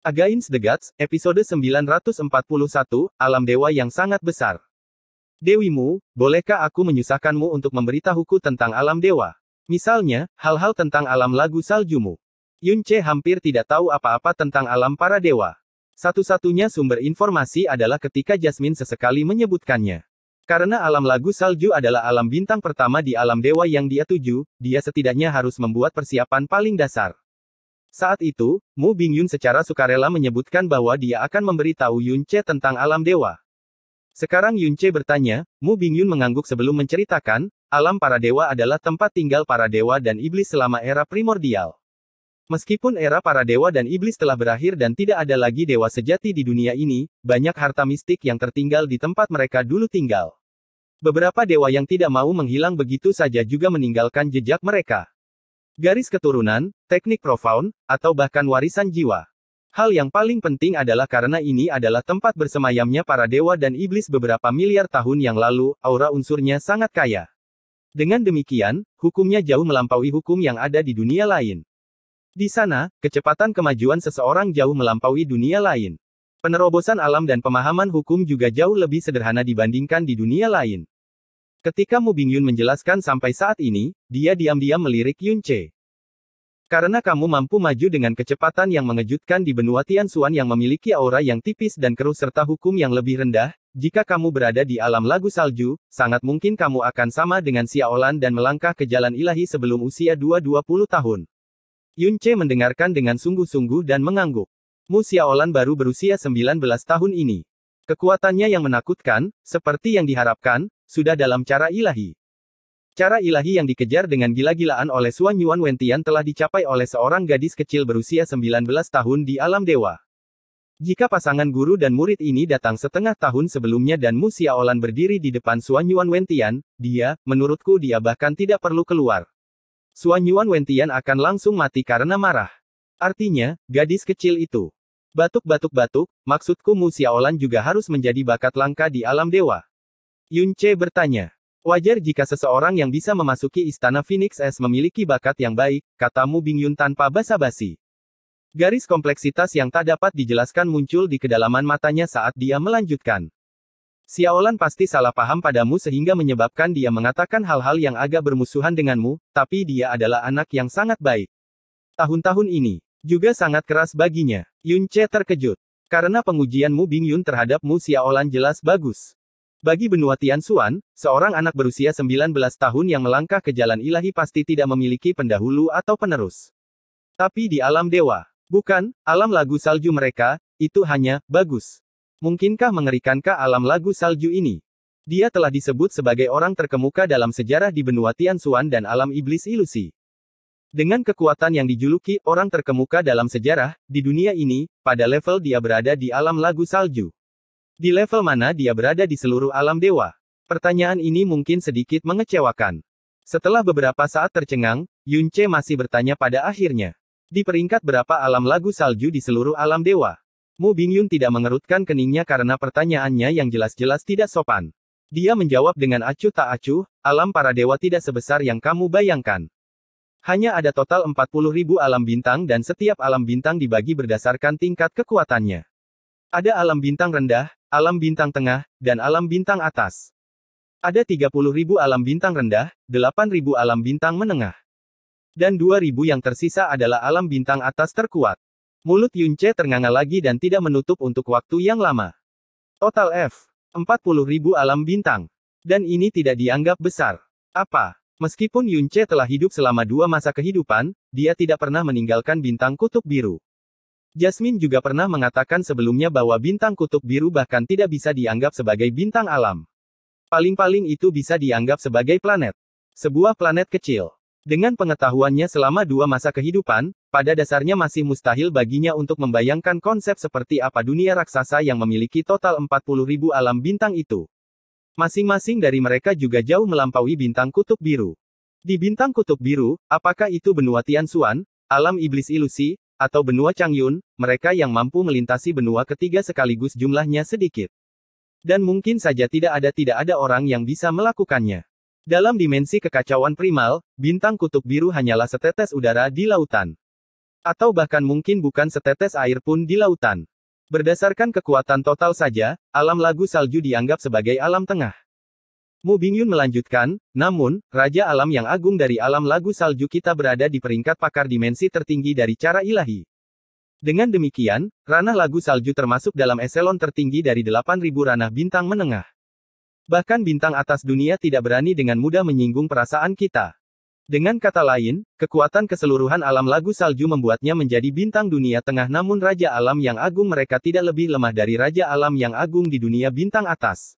Against the Gods, episode 941, Alam Dewa yang sangat besar. Dewimu, bolehkah aku menyusahkanmu untuk memberitahuku tentang alam dewa? Misalnya, hal-hal tentang alam lagu saljumu. Yunce hampir tidak tahu apa-apa tentang alam para dewa. Satu-satunya sumber informasi adalah ketika Jasmine sesekali menyebutkannya. Karena alam lagu salju adalah alam bintang pertama di alam dewa yang dia tuju, dia setidaknya harus membuat persiapan paling dasar. Saat itu, Mu Bingyun secara sukarela menyebutkan bahwa dia akan memberitahu Yun Che tentang alam dewa. Sekarang Yun Che bertanya, Mu Bingyun mengangguk sebelum menceritakan, alam para dewa adalah tempat tinggal para dewa dan iblis selama era primordial. Meskipun era para dewa dan iblis telah berakhir dan tidak ada lagi dewa sejati di dunia ini, banyak harta mistik yang tertinggal di tempat mereka dulu tinggal. Beberapa dewa yang tidak mau menghilang begitu saja juga meninggalkan jejak mereka garis keturunan, teknik profound, atau bahkan warisan jiwa. Hal yang paling penting adalah karena ini adalah tempat bersemayamnya para dewa dan iblis beberapa miliar tahun yang lalu, aura unsurnya sangat kaya. Dengan demikian, hukumnya jauh melampaui hukum yang ada di dunia lain. Di sana, kecepatan kemajuan seseorang jauh melampaui dunia lain. Penerobosan alam dan pemahaman hukum juga jauh lebih sederhana dibandingkan di dunia lain. Ketika Mu Bingyun menjelaskan sampai saat ini, dia diam-diam melirik Yun Che. Karena kamu mampu maju dengan kecepatan yang mengejutkan di benua Tianxuan yang memiliki aura yang tipis dan keruh serta hukum yang lebih rendah, jika kamu berada di alam lagu salju, sangat mungkin kamu akan sama dengan Xiaolan dan melangkah ke jalan ilahi sebelum usia 220 tahun. Yun Che mendengarkan dengan sungguh-sungguh dan mengangguk. Mu Xiaolan baru berusia 19 tahun ini. Kekuatannya yang menakutkan, seperti yang diharapkan, sudah dalam cara ilahi. Cara ilahi yang dikejar dengan gila-gilaan oleh Suan Yuan Wentian telah dicapai oleh seorang gadis kecil berusia 19 tahun di alam dewa. Jika pasangan guru dan murid ini datang setengah tahun sebelumnya dan Mu Xiaolan berdiri di depan Suan Yuan Wentian, dia, menurutku dia bahkan tidak perlu keluar. Suan Yuan Wentian akan langsung mati karena marah. Artinya, gadis kecil itu. Batuk-batuk-batuk, maksudku Mu Xiaolan juga harus menjadi bakat langka di alam dewa. Yunche bertanya. Wajar jika seseorang yang bisa memasuki istana Phoenix S memiliki bakat yang baik, katamu Mu Bingyun tanpa basa-basi. Garis kompleksitas yang tak dapat dijelaskan muncul di kedalaman matanya saat dia melanjutkan. Siaolan pasti salah paham padamu sehingga menyebabkan dia mengatakan hal-hal yang agak bermusuhan denganmu, tapi dia adalah anak yang sangat baik. Tahun-tahun ini, juga sangat keras baginya. Yun Che terkejut. Karena pengujianmu Mu Bingyun terhadapmu Siaolan jelas bagus. Bagi benua Tian Xuan, seorang anak berusia 19 tahun yang melangkah ke jalan ilahi pasti tidak memiliki pendahulu atau penerus. Tapi di alam dewa, bukan, alam lagu salju mereka, itu hanya, bagus. Mungkinkah mengerikankah alam lagu salju ini? Dia telah disebut sebagai orang terkemuka dalam sejarah di benua Tian Xuan dan alam iblis ilusi. Dengan kekuatan yang dijuluki orang terkemuka dalam sejarah, di dunia ini, pada level dia berada di alam lagu salju. Di level mana dia berada di seluruh alam dewa? Pertanyaan ini mungkin sedikit mengecewakan. Setelah beberapa saat tercengang, Yun Che masih bertanya pada akhirnya. Di peringkat berapa alam lagu salju di seluruh alam dewa? Mu Bing Yun tidak mengerutkan keningnya karena pertanyaannya yang jelas-jelas tidak sopan. Dia menjawab dengan acuh tak acuh, alam para dewa tidak sebesar yang kamu bayangkan. Hanya ada total 40.000 alam bintang dan setiap alam bintang dibagi berdasarkan tingkat kekuatannya. Ada alam bintang rendah, alam bintang tengah, dan alam bintang atas. Ada 30.000 alam bintang rendah, 8.000 alam bintang menengah. Dan 2.000 yang tersisa adalah alam bintang atas terkuat. Mulut Yunce ternganga lagi dan tidak menutup untuk waktu yang lama. Total F. 40.000 alam bintang. Dan ini tidak dianggap besar. Apa? Meskipun Yunce telah hidup selama dua masa kehidupan, dia tidak pernah meninggalkan bintang kutub biru. Jasmine juga pernah mengatakan sebelumnya bahwa bintang kutub biru bahkan tidak bisa dianggap sebagai bintang alam. Paling-paling itu bisa dianggap sebagai planet. Sebuah planet kecil. Dengan pengetahuannya selama dua masa kehidupan, pada dasarnya masih mustahil baginya untuk membayangkan konsep seperti apa dunia raksasa yang memiliki total 40.000 alam bintang itu. Masing-masing dari mereka juga jauh melampaui bintang kutub biru. Di bintang kutub biru, apakah itu benua Tianxuan, alam iblis ilusi, atau benua Changyun, mereka yang mampu melintasi benua ketiga sekaligus jumlahnya sedikit. Dan mungkin saja tidak ada tidak ada orang yang bisa melakukannya. Dalam dimensi kekacauan primal, bintang kutub biru hanyalah setetes udara di lautan. Atau bahkan mungkin bukan setetes air pun di lautan. Berdasarkan kekuatan total saja, alam lagu salju dianggap sebagai alam tengah. Mu Bingyun melanjutkan, namun, Raja Alam yang agung dari alam lagu salju kita berada di peringkat pakar dimensi tertinggi dari cara ilahi. Dengan demikian, ranah lagu salju termasuk dalam eselon tertinggi dari 8.000 ranah bintang menengah. Bahkan bintang atas dunia tidak berani dengan mudah menyinggung perasaan kita. Dengan kata lain, kekuatan keseluruhan alam lagu salju membuatnya menjadi bintang dunia tengah namun Raja Alam yang agung mereka tidak lebih lemah dari Raja Alam yang agung di dunia bintang atas.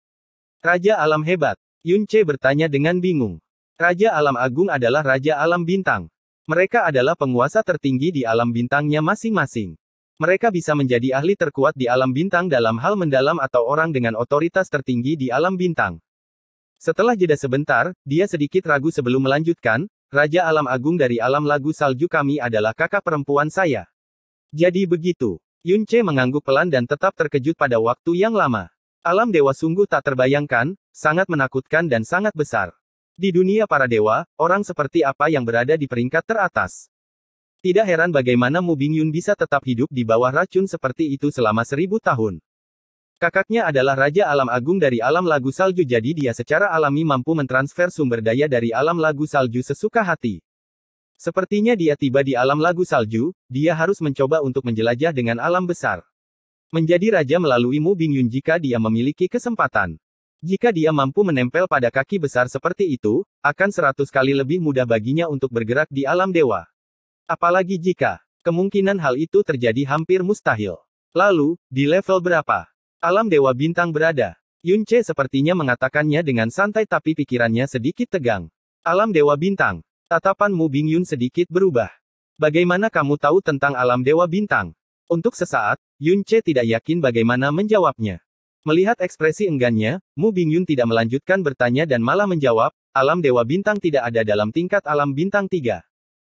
Raja Alam hebat. Yunche bertanya dengan bingung. Raja Alam Agung adalah Raja Alam Bintang. Mereka adalah penguasa tertinggi di alam bintangnya masing-masing. Mereka bisa menjadi ahli terkuat di alam bintang dalam hal mendalam atau orang dengan otoritas tertinggi di alam bintang. Setelah jeda sebentar, dia sedikit ragu sebelum melanjutkan, Raja Alam Agung dari alam lagu salju kami adalah kakak perempuan saya. Jadi begitu. Yunche mengangguk pelan dan tetap terkejut pada waktu yang lama. Alam dewa sungguh tak terbayangkan, sangat menakutkan dan sangat besar. Di dunia para dewa, orang seperti apa yang berada di peringkat teratas. Tidak heran bagaimana Mu Bingyun bisa tetap hidup di bawah racun seperti itu selama seribu tahun. Kakaknya adalah Raja Alam Agung dari Alam Lagu Salju jadi dia secara alami mampu mentransfer sumber daya dari Alam Lagu Salju sesuka hati. Sepertinya dia tiba di Alam Lagu Salju, dia harus mencoba untuk menjelajah dengan alam besar. Menjadi raja melalui Mu Bingyun jika dia memiliki kesempatan. Jika dia mampu menempel pada kaki besar seperti itu, akan seratus kali lebih mudah baginya untuk bergerak di alam dewa. Apalagi jika kemungkinan hal itu terjadi hampir mustahil. Lalu, di level berapa? Alam dewa bintang berada. Yun Che sepertinya mengatakannya dengan santai tapi pikirannya sedikit tegang. Alam dewa bintang. Tatapan Mu Bingyun sedikit berubah. Bagaimana kamu tahu tentang alam dewa bintang? Untuk sesaat, Yun Che tidak yakin bagaimana menjawabnya. Melihat ekspresi enggannya, Mu Bing Yun tidak melanjutkan bertanya dan malah menjawab, alam dewa bintang tidak ada dalam tingkat alam bintang tiga.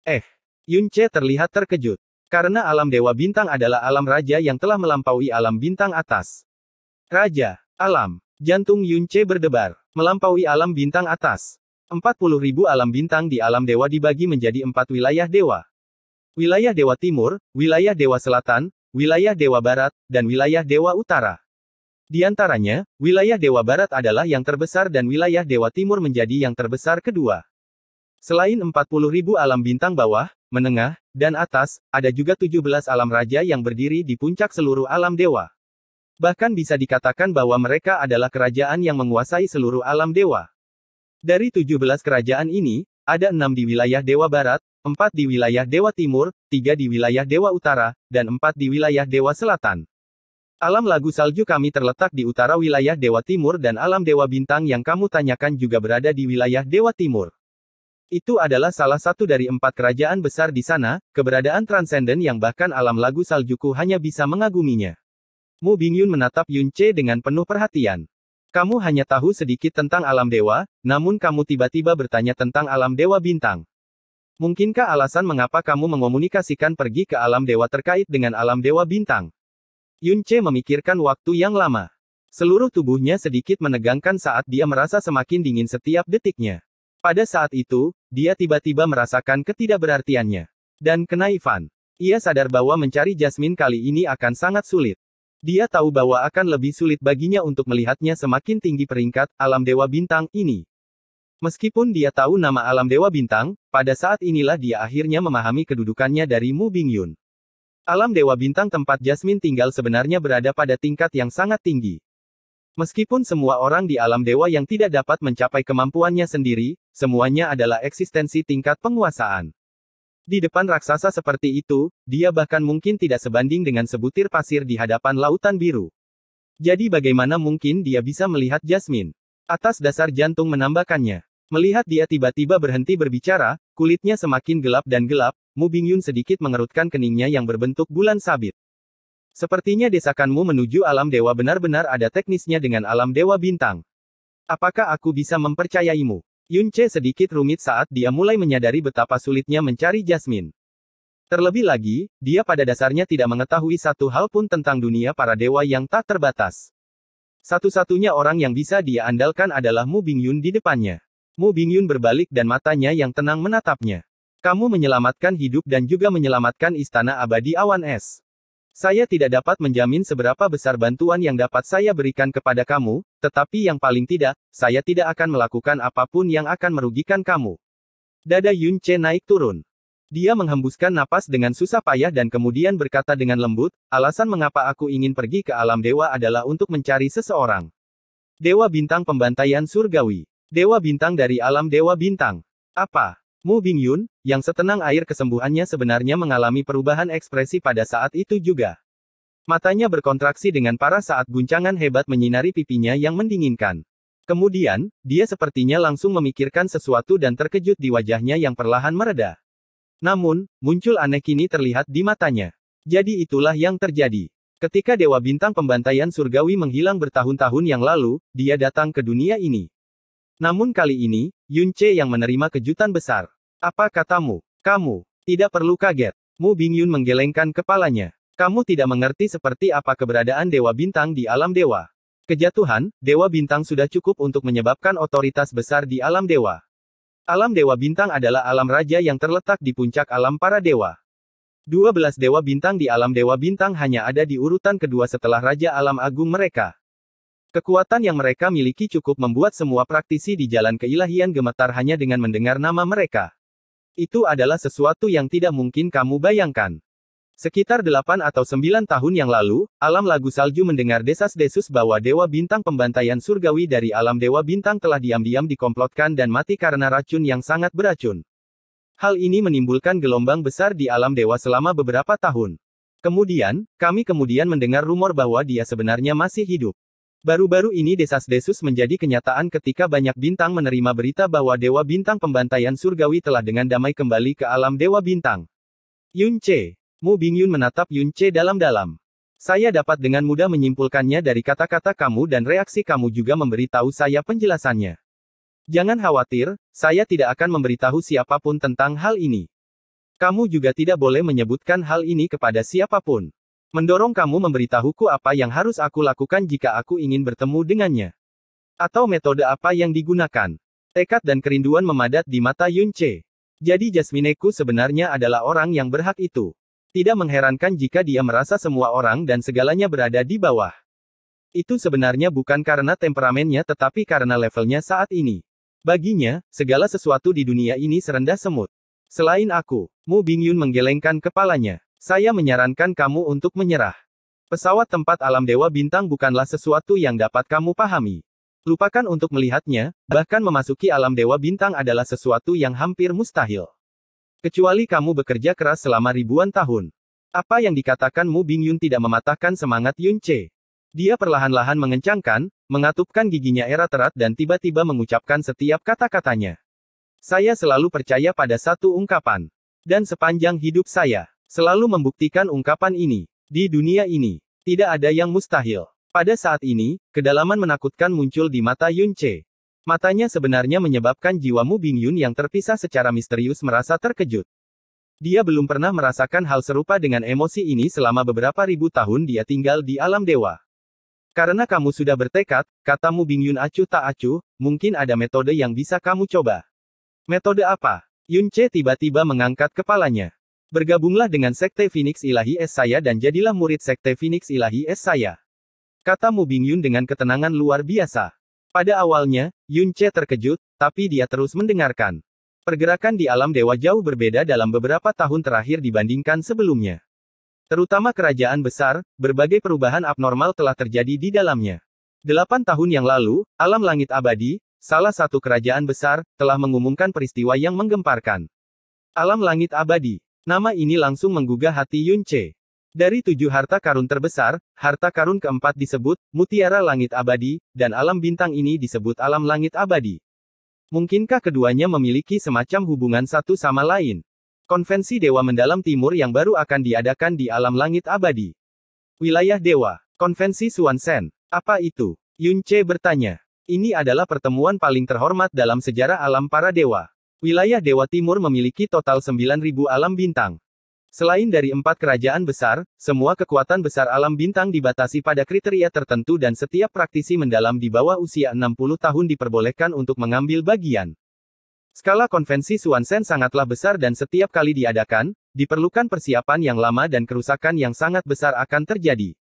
Eh, Yun Che terlihat terkejut. Karena alam dewa bintang adalah alam raja yang telah melampaui alam bintang atas. Raja, alam, jantung Yun Che berdebar, melampaui alam bintang atas. 40.000 alam bintang di alam dewa dibagi menjadi empat wilayah dewa. Wilayah Dewa Timur, wilayah Dewa Selatan, wilayah Dewa Barat, dan wilayah Dewa Utara. Di antaranya, wilayah Dewa Barat adalah yang terbesar dan wilayah Dewa Timur menjadi yang terbesar kedua. Selain 40.000 alam bintang bawah, menengah, dan atas, ada juga 17 alam raja yang berdiri di puncak seluruh alam dewa. Bahkan bisa dikatakan bahwa mereka adalah kerajaan yang menguasai seluruh alam dewa. Dari 17 kerajaan ini, ada enam di wilayah Dewa Barat, empat di wilayah Dewa Timur, tiga di wilayah Dewa Utara, dan empat di wilayah Dewa Selatan. Alam lagu salju kami terletak di utara wilayah Dewa Timur dan alam Dewa Bintang yang kamu tanyakan juga berada di wilayah Dewa Timur. Itu adalah salah satu dari empat kerajaan besar di sana, keberadaan transenden yang bahkan alam lagu saljuku hanya bisa mengaguminya. Mu Bingyun menatap Yun Che dengan penuh perhatian. Kamu hanya tahu sedikit tentang alam dewa, namun kamu tiba-tiba bertanya tentang alam dewa bintang. Mungkinkah alasan mengapa kamu mengomunikasikan pergi ke alam dewa terkait dengan alam dewa bintang? Yun Che memikirkan waktu yang lama. Seluruh tubuhnya sedikit menegangkan saat dia merasa semakin dingin setiap detiknya. Pada saat itu, dia tiba-tiba merasakan ketidakberartiannya. Dan kenaifan. Ia sadar bahwa mencari Jasmine kali ini akan sangat sulit. Dia tahu bahwa akan lebih sulit baginya untuk melihatnya semakin tinggi peringkat alam dewa bintang ini. Meskipun dia tahu nama alam Dewa Bintang, pada saat inilah dia akhirnya memahami kedudukannya dari Mu Bingyun. Alam Dewa Bintang tempat Jasmine tinggal sebenarnya berada pada tingkat yang sangat tinggi. Meskipun semua orang di alam dewa yang tidak dapat mencapai kemampuannya sendiri, semuanya adalah eksistensi tingkat penguasaan. Di depan raksasa seperti itu, dia bahkan mungkin tidak sebanding dengan sebutir pasir di hadapan lautan biru. Jadi bagaimana mungkin dia bisa melihat Jasmine? Atas dasar jantung menambahkannya. Melihat dia tiba-tiba berhenti berbicara, kulitnya semakin gelap dan gelap, Mu Bingyun sedikit mengerutkan keningnya yang berbentuk bulan sabit. Sepertinya desakanmu menuju alam dewa benar-benar ada teknisnya dengan alam dewa bintang. Apakah aku bisa mempercayaimu? Yunce sedikit rumit saat dia mulai menyadari betapa sulitnya mencari Jasmine. Terlebih lagi, dia pada dasarnya tidak mengetahui satu hal pun tentang dunia para dewa yang tak terbatas. Satu-satunya orang yang bisa dia andalkan adalah Mu Bingyun di depannya. Mu Bingyun berbalik dan matanya yang tenang menatapnya. Kamu menyelamatkan hidup dan juga menyelamatkan istana abadi awan es. Saya tidak dapat menjamin seberapa besar bantuan yang dapat saya berikan kepada kamu, tetapi yang paling tidak, saya tidak akan melakukan apapun yang akan merugikan kamu. Dada Yun Che naik turun. Dia menghembuskan napas dengan susah payah dan kemudian berkata dengan lembut, alasan mengapa aku ingin pergi ke alam dewa adalah untuk mencari seseorang. Dewa Bintang Pembantaian Surgawi. Dewa Bintang dari alam Dewa Bintang. Apa? Mu Bingyun, yang setenang air kesembuhannya sebenarnya mengalami perubahan ekspresi pada saat itu juga. Matanya berkontraksi dengan parah saat guncangan hebat menyinari pipinya yang mendinginkan. Kemudian, dia sepertinya langsung memikirkan sesuatu dan terkejut di wajahnya yang perlahan meredah. Namun, muncul aneh kini terlihat di matanya. Jadi itulah yang terjadi. Ketika Dewa Bintang Pembantaian Surgawi menghilang bertahun-tahun yang lalu, dia datang ke dunia ini. Namun kali ini, Yun Che yang menerima kejutan besar. Apa katamu? Kamu, tidak perlu kaget. Mu Bing Yun menggelengkan kepalanya. Kamu tidak mengerti seperti apa keberadaan Dewa Bintang di alam dewa. Kejatuhan, Dewa Bintang sudah cukup untuk menyebabkan otoritas besar di alam dewa. Alam Dewa Bintang adalah alam raja yang terletak di puncak alam para dewa. 12 dewa bintang di alam dewa bintang hanya ada di urutan kedua setelah raja alam agung mereka. Kekuatan yang mereka miliki cukup membuat semua praktisi di jalan keilahian gemetar hanya dengan mendengar nama mereka. Itu adalah sesuatu yang tidak mungkin kamu bayangkan. Sekitar delapan atau sembilan tahun yang lalu, alam lagu salju mendengar desas-desus bahwa Dewa Bintang pembantaian surgawi dari alam Dewa Bintang telah diam-diam dikomplotkan dan mati karena racun yang sangat beracun. Hal ini menimbulkan gelombang besar di alam dewa selama beberapa tahun. Kemudian, kami kemudian mendengar rumor bahwa dia sebenarnya masih hidup. Baru-baru ini desas-desus menjadi kenyataan ketika banyak bintang menerima berita bahwa Dewa Bintang pembantaian surgawi telah dengan damai kembali ke alam Dewa Bintang. Yun Mu Bingyun menatap Yun Che dalam-dalam. Saya dapat dengan mudah menyimpulkannya dari kata-kata kamu dan reaksi kamu juga memberitahu saya penjelasannya. Jangan khawatir, saya tidak akan memberitahu siapapun tentang hal ini. Kamu juga tidak boleh menyebutkan hal ini kepada siapapun. Mendorong kamu memberitahuku apa yang harus aku lakukan jika aku ingin bertemu dengannya. Atau metode apa yang digunakan. Tekad dan kerinduan memadat di mata Yun Che. Jadi Jasmineku sebenarnya adalah orang yang berhak itu. Tidak mengherankan jika dia merasa semua orang dan segalanya berada di bawah. Itu sebenarnya bukan karena temperamennya tetapi karena levelnya saat ini. Baginya, segala sesuatu di dunia ini serendah semut. Selain aku, Mu Bingyun menggelengkan kepalanya. Saya menyarankan kamu untuk menyerah. Pesawat tempat alam dewa bintang bukanlah sesuatu yang dapat kamu pahami. Lupakan untuk melihatnya, bahkan memasuki alam dewa bintang adalah sesuatu yang hampir mustahil. Kecuali kamu bekerja keras selama ribuan tahun. Apa yang dikatakan Mu Yun tidak mematahkan semangat Yun Che. Dia perlahan-lahan mengencangkan, mengatupkan giginya erat-erat dan tiba-tiba mengucapkan setiap kata-katanya. Saya selalu percaya pada satu ungkapan. Dan sepanjang hidup saya, selalu membuktikan ungkapan ini. Di dunia ini, tidak ada yang mustahil. Pada saat ini, kedalaman menakutkan muncul di mata Yun Che. Matanya sebenarnya menyebabkan jiwa Mu Bingyun yang terpisah secara misterius merasa terkejut. Dia belum pernah merasakan hal serupa dengan emosi ini selama beberapa ribu tahun dia tinggal di alam dewa. Karena kamu sudah bertekad, kata Mu Bingyun acuh tak acuh, mungkin ada metode yang bisa kamu coba. Metode apa? Yun Che tiba-tiba mengangkat kepalanya. Bergabunglah dengan Sekte Phoenix Ilahi Es saya dan jadilah murid Sekte Phoenix Ilahi Es saya. Kata Mu Bingyun dengan ketenangan luar biasa. Pada awalnya, Yun Yunche terkejut, tapi dia terus mendengarkan. Pergerakan di alam dewa jauh berbeda dalam beberapa tahun terakhir dibandingkan sebelumnya. Terutama kerajaan besar, berbagai perubahan abnormal telah terjadi di dalamnya. Delapan tahun yang lalu, alam langit abadi, salah satu kerajaan besar, telah mengumumkan peristiwa yang menggemparkan. Alam langit abadi. Nama ini langsung menggugah hati Yun Yunche. Dari tujuh harta karun terbesar, harta karun keempat disebut mutiara langit abadi, dan alam bintang ini disebut alam langit abadi. Mungkinkah keduanya memiliki semacam hubungan satu sama lain? Konvensi Dewa Mendalam Timur yang baru akan diadakan di alam langit abadi. Wilayah Dewa. Konvensi Suansen. Apa itu? Yun Che bertanya. Ini adalah pertemuan paling terhormat dalam sejarah alam para dewa. Wilayah Dewa Timur memiliki total 9.000 alam bintang. Selain dari empat kerajaan besar, semua kekuatan besar alam bintang dibatasi pada kriteria tertentu dan setiap praktisi mendalam di bawah usia 60 tahun diperbolehkan untuk mengambil bagian. Skala konvensi Suansen sangatlah besar dan setiap kali diadakan, diperlukan persiapan yang lama dan kerusakan yang sangat besar akan terjadi.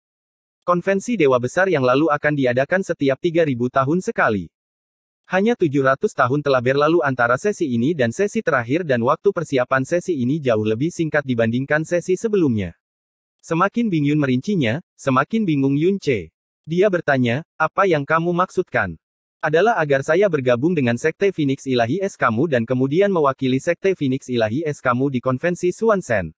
Konvensi Dewa Besar yang lalu akan diadakan setiap 3000 tahun sekali. Hanya 700 tahun telah berlalu antara sesi ini dan sesi terakhir dan waktu persiapan sesi ini jauh lebih singkat dibandingkan sesi sebelumnya. Semakin Bing Yun merincinya, semakin bingung Yun Che. Dia bertanya, apa yang kamu maksudkan? Adalah agar saya bergabung dengan Sekte Phoenix Ilahi Es kamu dan kemudian mewakili Sekte Phoenix Ilahi Es kamu di konvensi Suansen.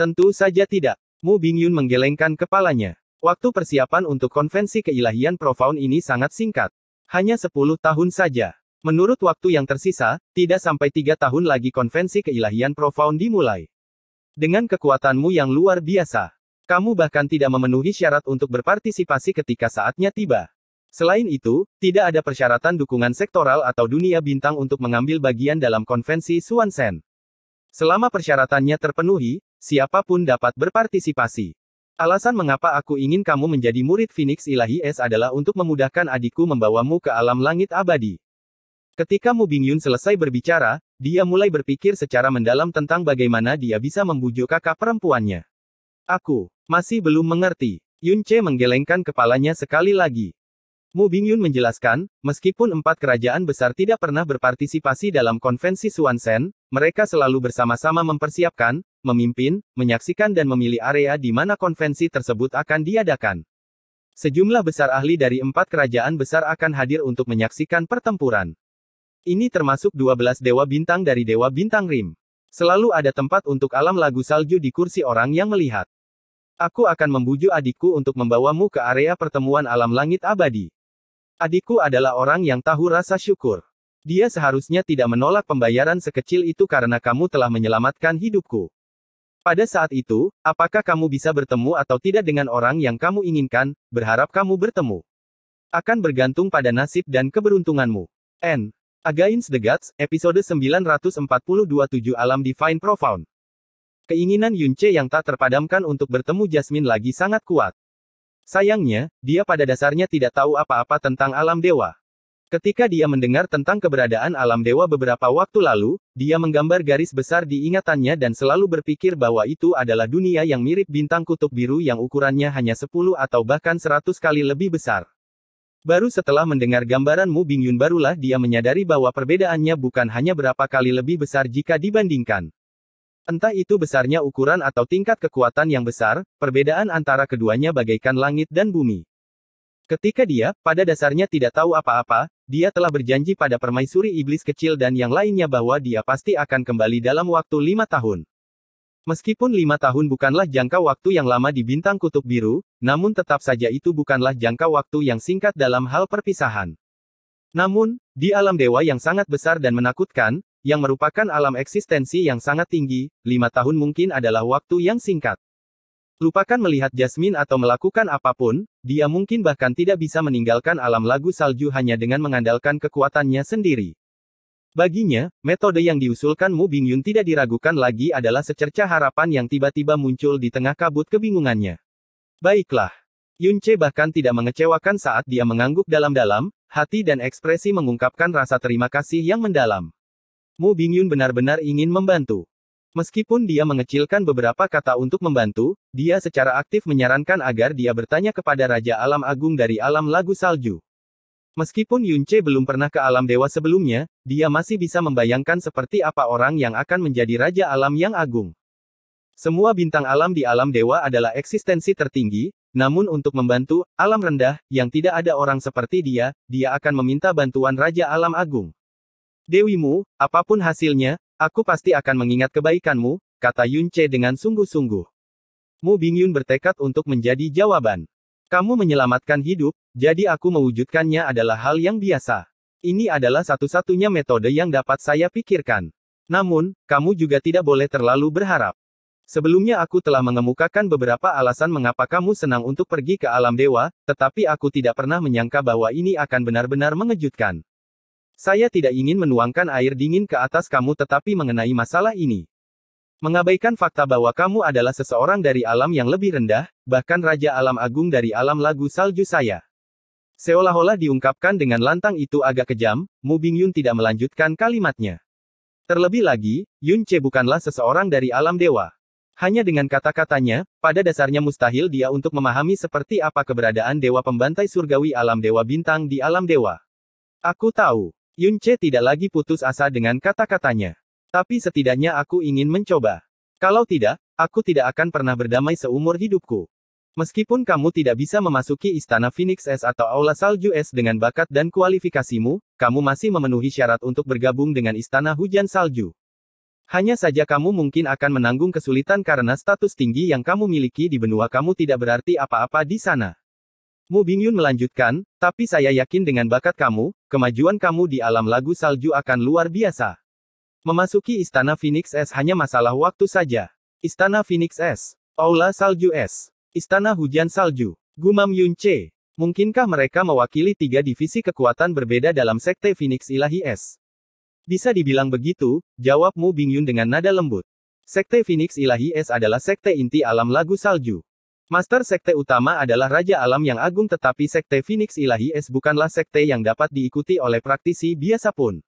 Tentu saja tidak. Mu Bing Yun menggelengkan kepalanya. Waktu persiapan untuk konvensi keilahian profound ini sangat singkat. Hanya 10 tahun saja. Menurut waktu yang tersisa, tidak sampai tiga tahun lagi konvensi keilahian profound dimulai. Dengan kekuatanmu yang luar biasa, kamu bahkan tidak memenuhi syarat untuk berpartisipasi ketika saatnya tiba. Selain itu, tidak ada persyaratan dukungan sektoral atau dunia bintang untuk mengambil bagian dalam konvensi Suansen. Selama persyaratannya terpenuhi, siapapun dapat berpartisipasi. Alasan mengapa aku ingin kamu menjadi murid Phoenix Ilahi Es adalah untuk memudahkan adikku membawamu ke alam langit abadi. Ketika Mu Bingyun selesai berbicara, dia mulai berpikir secara mendalam tentang bagaimana dia bisa membujuk kakak perempuannya. Aku masih belum mengerti. Yun Che menggelengkan kepalanya sekali lagi. Mu Bingyun menjelaskan, meskipun empat kerajaan besar tidak pernah berpartisipasi dalam konvensi Suansen, mereka selalu bersama-sama mempersiapkan memimpin, menyaksikan dan memilih area di mana konvensi tersebut akan diadakan. Sejumlah besar ahli dari empat kerajaan besar akan hadir untuk menyaksikan pertempuran. Ini termasuk 12 dewa bintang dari dewa bintang Rim. Selalu ada tempat untuk alam lagu salju di kursi orang yang melihat. Aku akan membujuk adikku untuk membawamu ke area pertemuan alam langit abadi. Adikku adalah orang yang tahu rasa syukur. Dia seharusnya tidak menolak pembayaran sekecil itu karena kamu telah menyelamatkan hidupku. Pada saat itu, apakah kamu bisa bertemu atau tidak dengan orang yang kamu inginkan, berharap kamu bertemu. Akan bergantung pada nasib dan keberuntunganmu. N. Against the Gods, episode 9427 Alam Divine Profound. Keinginan Yunce yang tak terpadamkan untuk bertemu Jasmine lagi sangat kuat. Sayangnya, dia pada dasarnya tidak tahu apa-apa tentang alam dewa. Ketika dia mendengar tentang keberadaan alam dewa beberapa waktu lalu, dia menggambar garis besar di ingatannya dan selalu berpikir bahwa itu adalah dunia yang mirip bintang kutub biru yang ukurannya hanya 10 atau bahkan 100 kali lebih besar. Baru setelah mendengar gambaran Mu Bingyun barulah dia menyadari bahwa perbedaannya bukan hanya berapa kali lebih besar jika dibandingkan. Entah itu besarnya ukuran atau tingkat kekuatan yang besar, perbedaan antara keduanya bagaikan langit dan bumi. Ketika dia, pada dasarnya tidak tahu apa-apa, dia telah berjanji pada permaisuri iblis kecil dan yang lainnya bahwa dia pasti akan kembali dalam waktu lima tahun. Meskipun lima tahun bukanlah jangka waktu yang lama di bintang kutub biru, namun tetap saja itu bukanlah jangka waktu yang singkat dalam hal perpisahan. Namun, di alam dewa yang sangat besar dan menakutkan, yang merupakan alam eksistensi yang sangat tinggi, lima tahun mungkin adalah waktu yang singkat. Lupakan melihat Jasmine atau melakukan apapun, dia mungkin bahkan tidak bisa meninggalkan alam lagu salju hanya dengan mengandalkan kekuatannya sendiri. Baginya, metode yang diusulkan Mu Bingyun tidak diragukan lagi adalah secerca harapan yang tiba-tiba muncul di tengah kabut kebingungannya. Baiklah. Yun Che bahkan tidak mengecewakan saat dia mengangguk dalam-dalam, hati dan ekspresi mengungkapkan rasa terima kasih yang mendalam. Mu Bingyun benar-benar ingin membantu. Meskipun dia mengecilkan beberapa kata untuk membantu, dia secara aktif menyarankan agar dia bertanya kepada Raja Alam Agung dari Alam Lagu Salju. Meskipun Yunce belum pernah ke alam dewa sebelumnya, dia masih bisa membayangkan seperti apa orang yang akan menjadi raja alam yang agung. Semua bintang alam di alam dewa adalah eksistensi tertinggi, namun untuk membantu alam rendah yang tidak ada orang seperti dia, dia akan meminta bantuan raja alam agung. Dewimu, apapun hasilnya, Aku pasti akan mengingat kebaikanmu, kata Yun Che dengan sungguh-sungguh. Mu Bingyun bertekad untuk menjadi jawaban. Kamu menyelamatkan hidup, jadi aku mewujudkannya adalah hal yang biasa. Ini adalah satu-satunya metode yang dapat saya pikirkan. Namun, kamu juga tidak boleh terlalu berharap. Sebelumnya aku telah mengemukakan beberapa alasan mengapa kamu senang untuk pergi ke alam dewa, tetapi aku tidak pernah menyangka bahwa ini akan benar-benar mengejutkan. Saya tidak ingin menuangkan air dingin ke atas kamu tetapi mengenai masalah ini. Mengabaikan fakta bahwa kamu adalah seseorang dari alam yang lebih rendah, bahkan Raja Alam Agung dari alam lagu salju saya. Seolah-olah diungkapkan dengan lantang itu agak kejam, Mu Yun tidak melanjutkan kalimatnya. Terlebih lagi, Yun Che bukanlah seseorang dari alam dewa. Hanya dengan kata-katanya, pada dasarnya mustahil dia untuk memahami seperti apa keberadaan dewa pembantai surgawi alam dewa bintang di alam dewa. Aku tahu. Yunche tidak lagi putus asa dengan kata-katanya. Tapi setidaknya aku ingin mencoba. Kalau tidak, aku tidak akan pernah berdamai seumur hidupku. Meskipun kamu tidak bisa memasuki Istana Phoenix S atau Aula Salju S dengan bakat dan kualifikasimu, kamu masih memenuhi syarat untuk bergabung dengan Istana Hujan Salju. Hanya saja kamu mungkin akan menanggung kesulitan karena status tinggi yang kamu miliki di benua kamu tidak berarti apa-apa di sana. Mu Bingyun melanjutkan, tapi saya yakin dengan bakat kamu, kemajuan kamu di alam lagu salju akan luar biasa. Memasuki Istana Phoenix S hanya masalah waktu saja. Istana Phoenix S, Aula Salju S, Istana Hujan Salju, Gumam Yun C. Mungkinkah mereka mewakili tiga divisi kekuatan berbeda dalam Sekte Phoenix Ilahi S? Bisa dibilang begitu, jawab Mu Bingyun dengan nada lembut. Sekte Phoenix Ilahi S adalah sekte inti alam lagu salju. Master Sekte utama adalah Raja Alam yang agung tetapi Sekte Phoenix Ilahi Es bukanlah sekte yang dapat diikuti oleh praktisi biasa pun.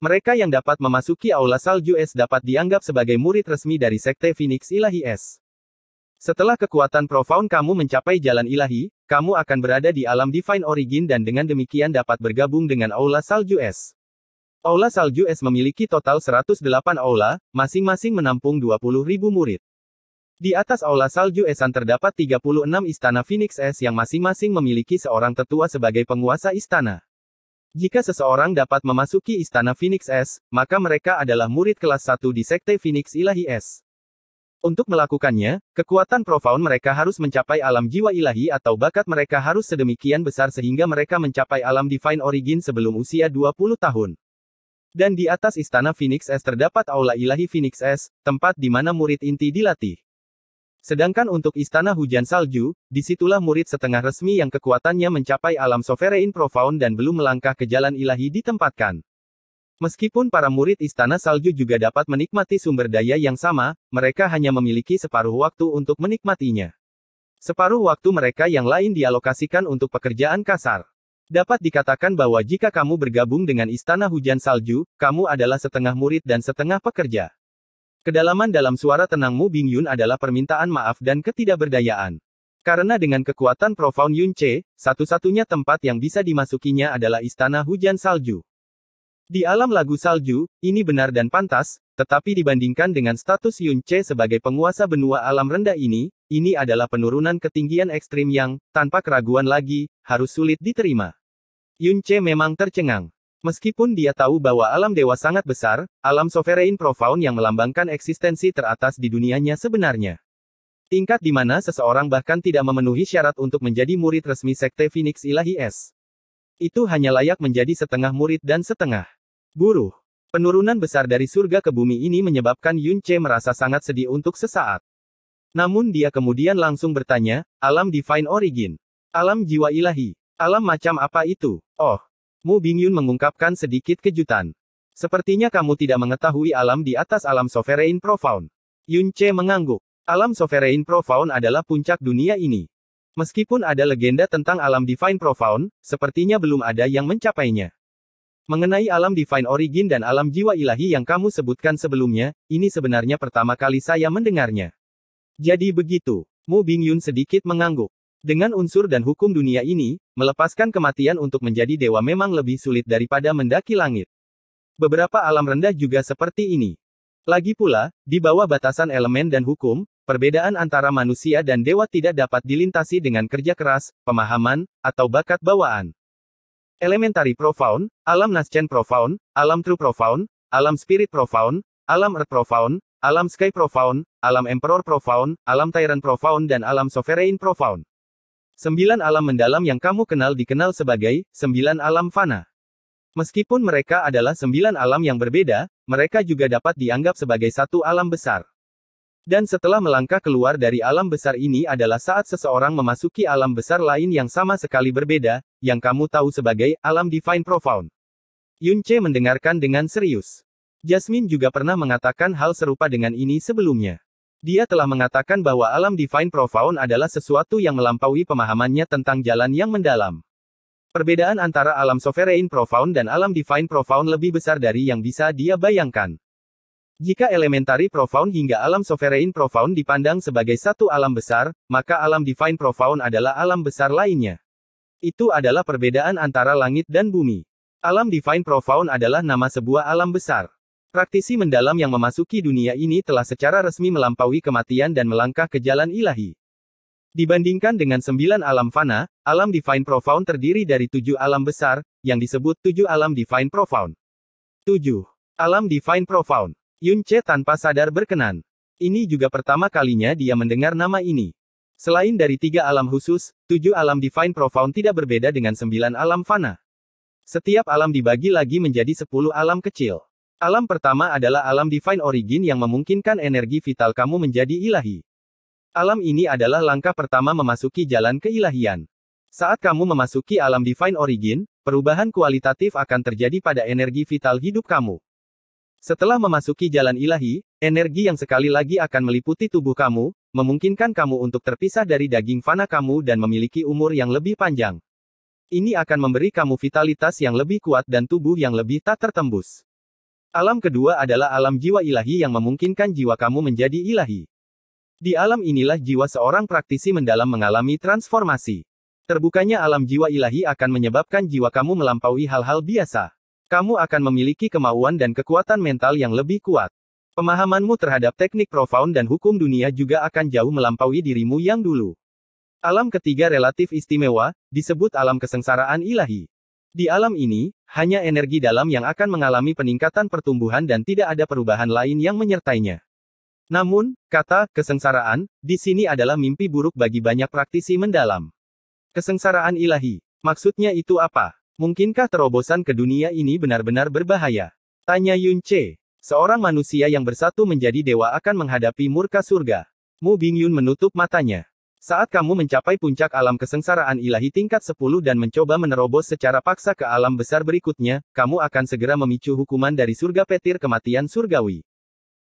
Mereka yang dapat memasuki Aula Salju Es dapat dianggap sebagai murid resmi dari Sekte Phoenix Ilahi Es. Setelah kekuatan profound kamu mencapai jalan ilahi, kamu akan berada di alam Divine Origin dan dengan demikian dapat bergabung dengan Aula Salju Es. Aula Salju Es memiliki total 108 aula, masing-masing menampung 20.000 murid. Di atas aula salju Esan terdapat 36 istana Phoenix S yang masing-masing memiliki seorang tetua sebagai penguasa istana. Jika seseorang dapat memasuki istana Phoenix S, maka mereka adalah murid kelas 1 di sekte Phoenix Ilahi S. Untuk melakukannya, kekuatan profound mereka harus mencapai alam jiwa ilahi atau bakat mereka harus sedemikian besar sehingga mereka mencapai alam divine origin sebelum usia 20 tahun. Dan di atas istana Phoenix S terdapat aula ilahi Phoenix S, tempat di mana murid inti dilatih. Sedangkan untuk Istana Hujan Salju, disitulah murid setengah resmi yang kekuatannya mencapai alam sovereign profound dan belum melangkah ke jalan ilahi ditempatkan. Meskipun para murid Istana Salju juga dapat menikmati sumber daya yang sama, mereka hanya memiliki separuh waktu untuk menikmatinya. Separuh waktu mereka yang lain dialokasikan untuk pekerjaan kasar. Dapat dikatakan bahwa jika kamu bergabung dengan Istana Hujan Salju, kamu adalah setengah murid dan setengah pekerja. Kedalaman dalam suara tenang Mu Yun adalah permintaan maaf dan ketidakberdayaan. Karena dengan kekuatan profound Yun Che, satu-satunya tempat yang bisa dimasukinya adalah Istana Hujan Salju. Di alam lagu salju, ini benar dan pantas, tetapi dibandingkan dengan status Yun Che sebagai penguasa benua alam rendah ini, ini adalah penurunan ketinggian ekstrim yang, tanpa keraguan lagi, harus sulit diterima. Yun Che memang tercengang. Meskipun dia tahu bahwa alam dewa sangat besar, alam sovereign profound yang melambangkan eksistensi teratas di dunianya sebenarnya. Tingkat di mana seseorang bahkan tidak memenuhi syarat untuk menjadi murid resmi sekte Phoenix Ilahi S. Itu hanya layak menjadi setengah murid dan setengah buruh. Penurunan besar dari surga ke bumi ini menyebabkan Yun Che merasa sangat sedih untuk sesaat. Namun dia kemudian langsung bertanya, alam divine origin. Alam jiwa ilahi. Alam macam apa itu? Oh, Mu Bingyun mengungkapkan sedikit kejutan. Sepertinya kamu tidak mengetahui alam di atas alam Sovereign Profound. Yun Che mengangguk. Alam Sovereign Profound adalah puncak dunia ini. Meskipun ada legenda tentang alam Divine Profound, sepertinya belum ada yang mencapainya. Mengenai alam Divine Origin dan alam jiwa ilahi yang kamu sebutkan sebelumnya, ini sebenarnya pertama kali saya mendengarnya. Jadi begitu. Mu Bingyun sedikit mengangguk. Dengan unsur dan hukum dunia ini, melepaskan kematian untuk menjadi dewa memang lebih sulit daripada mendaki langit. Beberapa alam rendah juga seperti ini. Lagi pula, di bawah batasan elemen dan hukum, perbedaan antara manusia dan dewa tidak dapat dilintasi dengan kerja keras, pemahaman, atau bakat bawaan. Elementary Profound, Alam Nascent Profound, Alam True Profound, Alam Spirit Profound, Alam Earth Profound, Alam Sky Profound, Alam Emperor Profound, Alam Tyrant Profound dan Alam Sovereign Profound. Sembilan alam mendalam yang kamu kenal dikenal sebagai sembilan alam fana. Meskipun mereka adalah sembilan alam yang berbeda, mereka juga dapat dianggap sebagai satu alam besar. Dan setelah melangkah keluar dari alam besar ini adalah saat seseorang memasuki alam besar lain yang sama sekali berbeda, yang kamu tahu sebagai alam divine profound. Yunche mendengarkan dengan serius. Jasmine juga pernah mengatakan hal serupa dengan ini sebelumnya. Dia telah mengatakan bahwa alam divine profound adalah sesuatu yang melampaui pemahamannya tentang jalan yang mendalam. Perbedaan antara alam sovereign profound dan alam divine profound lebih besar dari yang bisa dia bayangkan. Jika elementary profound hingga alam sovereign profound dipandang sebagai satu alam besar, maka alam divine profound adalah alam besar lainnya. Itu adalah perbedaan antara langit dan bumi. Alam divine profound adalah nama sebuah alam besar. Praktisi mendalam yang memasuki dunia ini telah secara resmi melampaui kematian dan melangkah ke jalan ilahi. Dibandingkan dengan sembilan alam fana, alam divine profound terdiri dari tujuh alam besar, yang disebut tujuh alam divine profound. Tujuh Alam divine profound. Yun Che tanpa sadar berkenan. Ini juga pertama kalinya dia mendengar nama ini. Selain dari tiga alam khusus, tujuh alam divine profound tidak berbeda dengan sembilan alam fana. Setiap alam dibagi lagi menjadi sepuluh alam kecil. Alam pertama adalah alam divine origin yang memungkinkan energi vital kamu menjadi ilahi. Alam ini adalah langkah pertama memasuki jalan keilahian. Saat kamu memasuki alam divine origin, perubahan kualitatif akan terjadi pada energi vital hidup kamu. Setelah memasuki jalan ilahi, energi yang sekali lagi akan meliputi tubuh kamu, memungkinkan kamu untuk terpisah dari daging fana kamu dan memiliki umur yang lebih panjang. Ini akan memberi kamu vitalitas yang lebih kuat dan tubuh yang lebih tak tertembus. Alam kedua adalah alam jiwa ilahi yang memungkinkan jiwa kamu menjadi ilahi. Di alam inilah jiwa seorang praktisi mendalam mengalami transformasi. Terbukanya alam jiwa ilahi akan menyebabkan jiwa kamu melampaui hal-hal biasa. Kamu akan memiliki kemauan dan kekuatan mental yang lebih kuat. Pemahamanmu terhadap teknik profound dan hukum dunia juga akan jauh melampaui dirimu yang dulu. Alam ketiga relatif istimewa, disebut alam kesengsaraan ilahi. Di alam ini, hanya energi dalam yang akan mengalami peningkatan pertumbuhan dan tidak ada perubahan lain yang menyertainya. Namun, kata kesengsaraan di sini adalah mimpi buruk bagi banyak praktisi mendalam. Kesengsaraan ilahi, maksudnya itu apa? Mungkinkah terobosan ke dunia ini benar-benar berbahaya? Tanya Yun Che. Seorang manusia yang bersatu menjadi dewa akan menghadapi murka surga. Mu Bingyun menutup matanya. Saat kamu mencapai puncak alam kesengsaraan ilahi tingkat 10 dan mencoba menerobos secara paksa ke alam besar berikutnya, kamu akan segera memicu hukuman dari surga petir kematian surgawi.